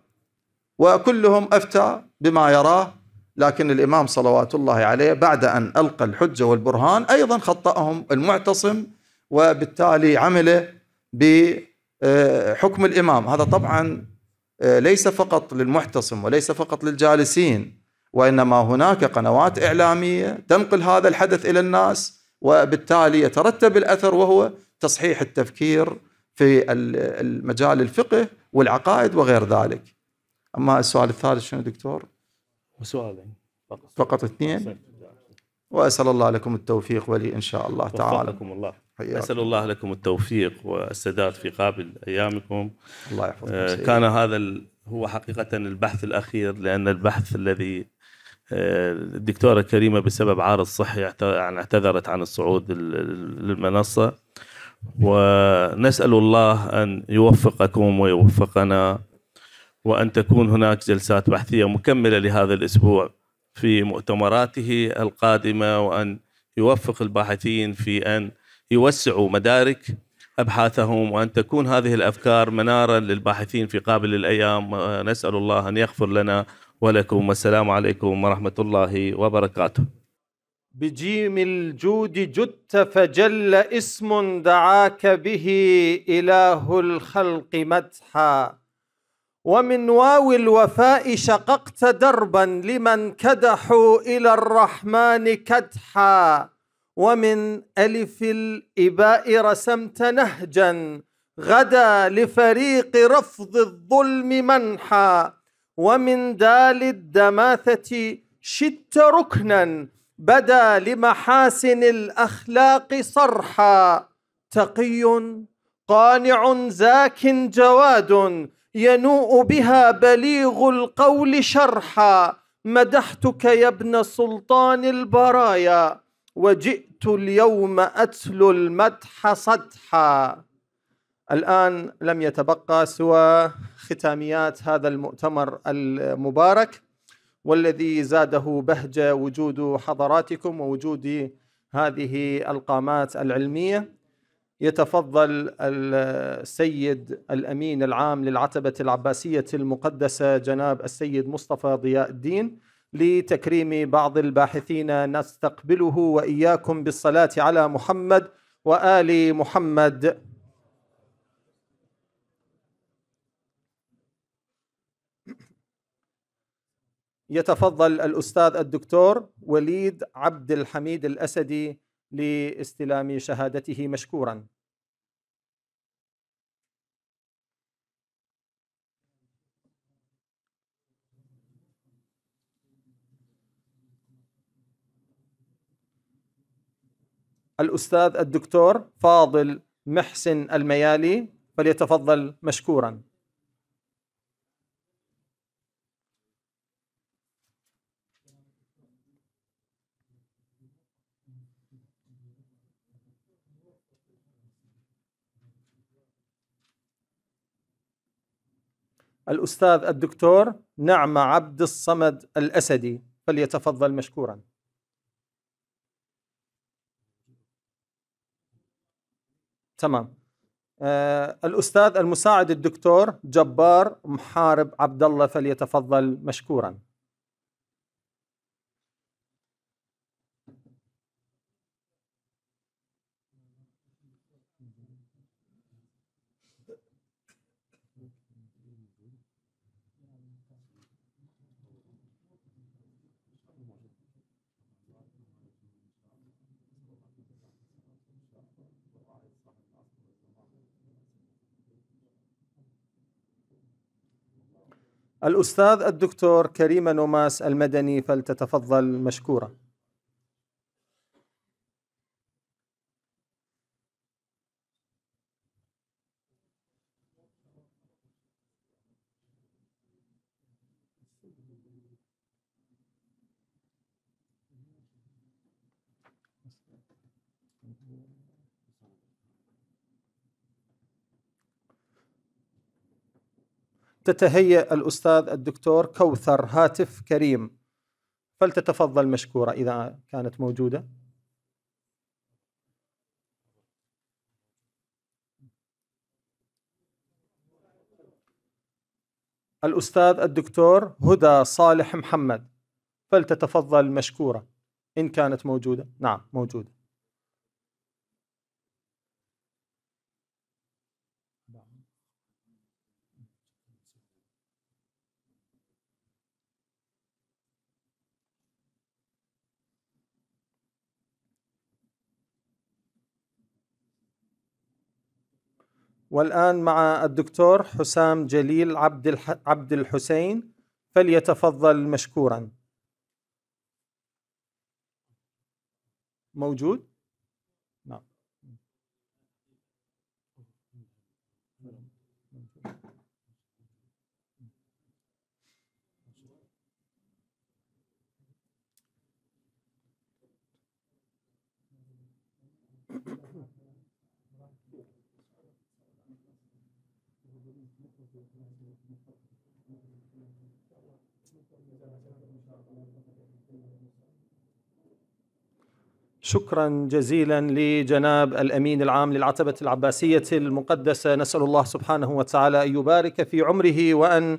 وكلهم أفتى بما يراه لكن الإمام صلوات الله عليه بعد أن ألقى الحجة والبرهان أيضا خطأهم المعتصم وبالتالي عمله بحكم آه، الإمام هذا طبعا آه، ليس فقط للمحتصم وليس فقط للجالسين وإنما هناك قنوات إعلامية تنقل هذا الحدث إلى الناس وبالتالي يترتب الأثر وهو تصحيح التفكير في المجال الفقه والعقائد وغير ذلك أما السؤال الثالث شنو دكتور؟ وسؤالين فقط فقط اثنين وأسأل الله لكم التوفيق ولي إن شاء الله تعالى وفقكم الله أسأل الله لكم التوفيق والسداد في قابل ايامكم الله يحفظكم آه كان هذا هو حقيقه البحث الاخير لان البحث الذي آه، الدكتوره كريمه بسبب عارض صحي يعني اعتذرت عن الصعود للمنصه ونسال الله ان يوفقكم ويوفقنا وان تكون هناك جلسات بحثيه مكمله لهذا الاسبوع في مؤتمراته القادمه وان يوفق الباحثين في ان يوسعوا مدارك ابحاثهم وان تكون هذه الافكار منارا للباحثين في قابل الايام نسال الله ان يغفر لنا ولكم والسلام عليكم ورحمه الله وبركاته. بجيم الجود جدت فجل اسم دعاك به اله الخلق مدحا ومن واو الوفاء شققت دربا لمن كدحوا الى الرحمن كدحا ومن ألف الإباء رسمت نهجا غدا لفريق رفض الظلم منحا ومن دال الدماثة شدت ركنا بدا لمحاسن الأخلاق صرحا تقي قانع زاك جواد ينوء بها بليغ القول شرحا مدحتك يا ابن سلطان البرايا وجئت اليوم أتلو المدح صدحا الآن لم يتبقى سوى ختاميات هذا المؤتمر المبارك والذي زاده بهجة وجود حضراتكم ووجود هذه القامات العلمية يتفضل السيد الأمين العام للعتبة العباسية المقدسة جناب السيد مصطفى ضياء الدين لتكريم بعض الباحثين نستقبله واياكم بالصلاه على محمد وال محمد يتفضل الاستاذ الدكتور وليد عبد الحميد الاسدي لاستلام شهادته مشكورا الأستاذ الدكتور فاضل محسن الميالي فليتفضل مشكورا الأستاذ الدكتور نعمة عبد الصمد الأسدي فليتفضل مشكوراً تمام آه الأستاذ المساعد الدكتور جبار محارب عبد الله فليتفضل مشكورا الأستاذ الدكتور كريم نوماس المدني فلتتفضل مشكورا تتهيأ الأستاذ الدكتور كوثر هاتف كريم فلتتفضل مشكورة إذا كانت موجودة الأستاذ الدكتور هدى صالح محمد فلتتفضل مشكورة إن كانت موجودة نعم موجودة والآن مع الدكتور حسام جليل عبد الح... عبد الحسين فليتفضل مشكورا موجود شكرا جزيلا لجناب الامين العام للعتبه العباسيه المقدسه نسال الله سبحانه وتعالى ان يبارك في عمره وان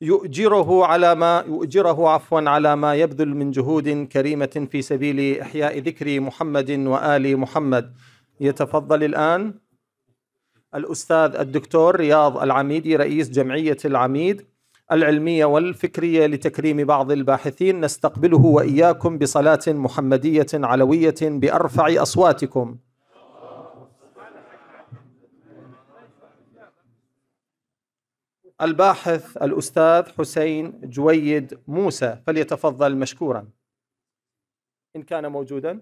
يؤجره على ما يؤجره عفوا على ما يبذل من جهود كريمه في سبيل احياء ذكر محمد وال محمد يتفضل الان الاستاذ الدكتور رياض العميدي رئيس جمعيه العميد العلميه والفكريه لتكريم بعض الباحثين نستقبله واياكم بصلاه محمديه علويه بارفع اصواتكم الباحث الاستاذ حسين جويد موسى فليتفضل مشكورا ان كان موجودا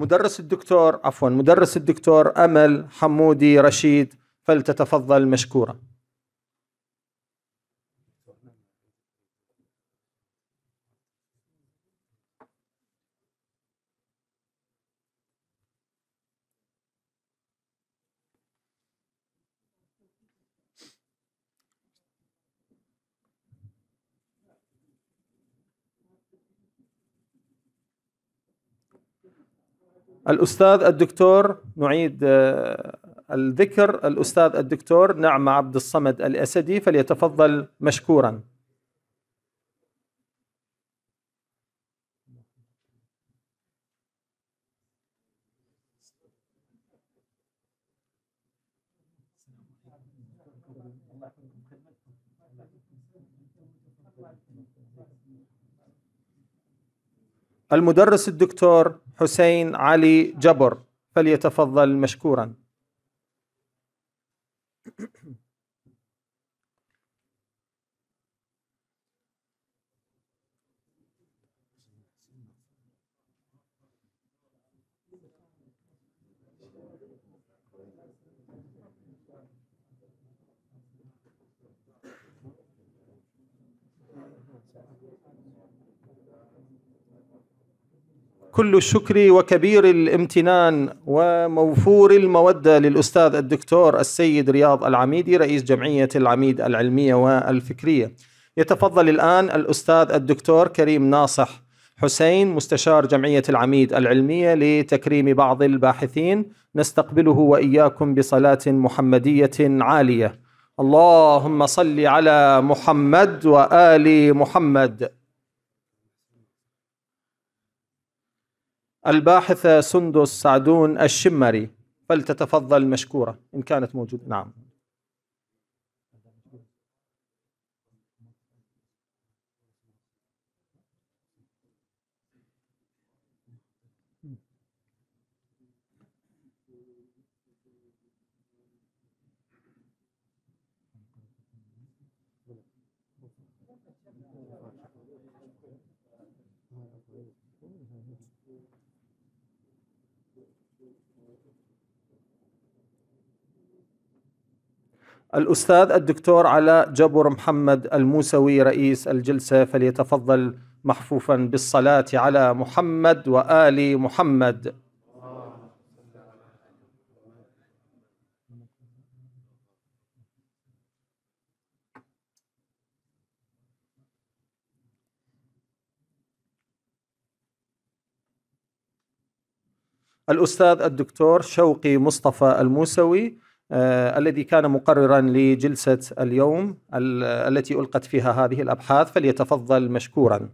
مدرس الدكتور عفوا مدرس الدكتور أمل حمودي رشيد فلتتفضل مشكورة الأستاذ الدكتور نعيد آه، الذكر الأستاذ الدكتور نعم عبد الصمد الأسدي فليتفضل مشكورا المدرس الدكتور حسين علي جبر فليتفضل مشكورا كل الشكر وكبير الامتنان وموفور المودة للأستاذ الدكتور السيد رياض العميدي رئيس جمعية العميد العلمية والفكرية يتفضل الآن الأستاذ الدكتور كريم ناصح حسين مستشار جمعية العميد العلمية لتكريم بعض الباحثين نستقبله وإياكم بصلاة محمدية عالية اللهم صل على محمد وآل محمد الباحثة سندس سعدون الشمري فلتتفضل مشكورة إن كانت موجودة نعم الأستاذ الدكتور علاء جبر محمد الموسوي رئيس الجلسة فليتفضل محفوفا بالصلاة على محمد وآل محمد الأستاذ الدكتور شوقي مصطفى الموسوي آه، الذي كان مقررا لجلسة اليوم التي ألقت فيها هذه الأبحاث فليتفضل مشكورا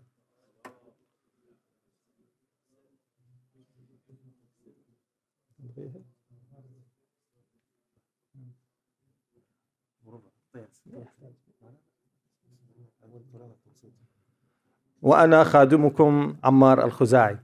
وأنا خادمكم عمار الخزاعي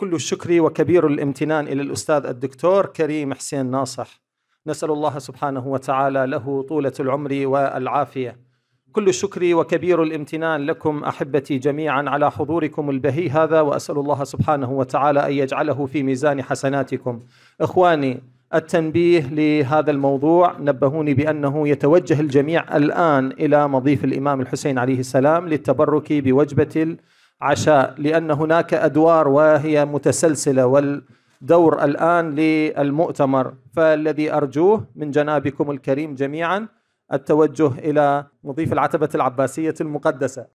كل الشكر وكبير الامتنان الى الاستاذ الدكتور كريم حسين ناصح نسال الله سبحانه وتعالى له طوله العمر والعافيه كل الشكر وكبير الامتنان لكم احبتي جميعا على حضوركم البهي هذا واسال الله سبحانه وتعالى ان يجعله في ميزان حسناتكم اخواني التنبيه لهذا الموضوع نبهوني بانه يتوجه الجميع الان الى مضيف الامام الحسين عليه السلام للتبرك بوجبه عشاء لأن هناك أدوار وهي متسلسلة والدور الآن للمؤتمر فالذي أرجوه من جنابكم الكريم جميعا التوجه إلى مضيف العتبة العباسية المقدسة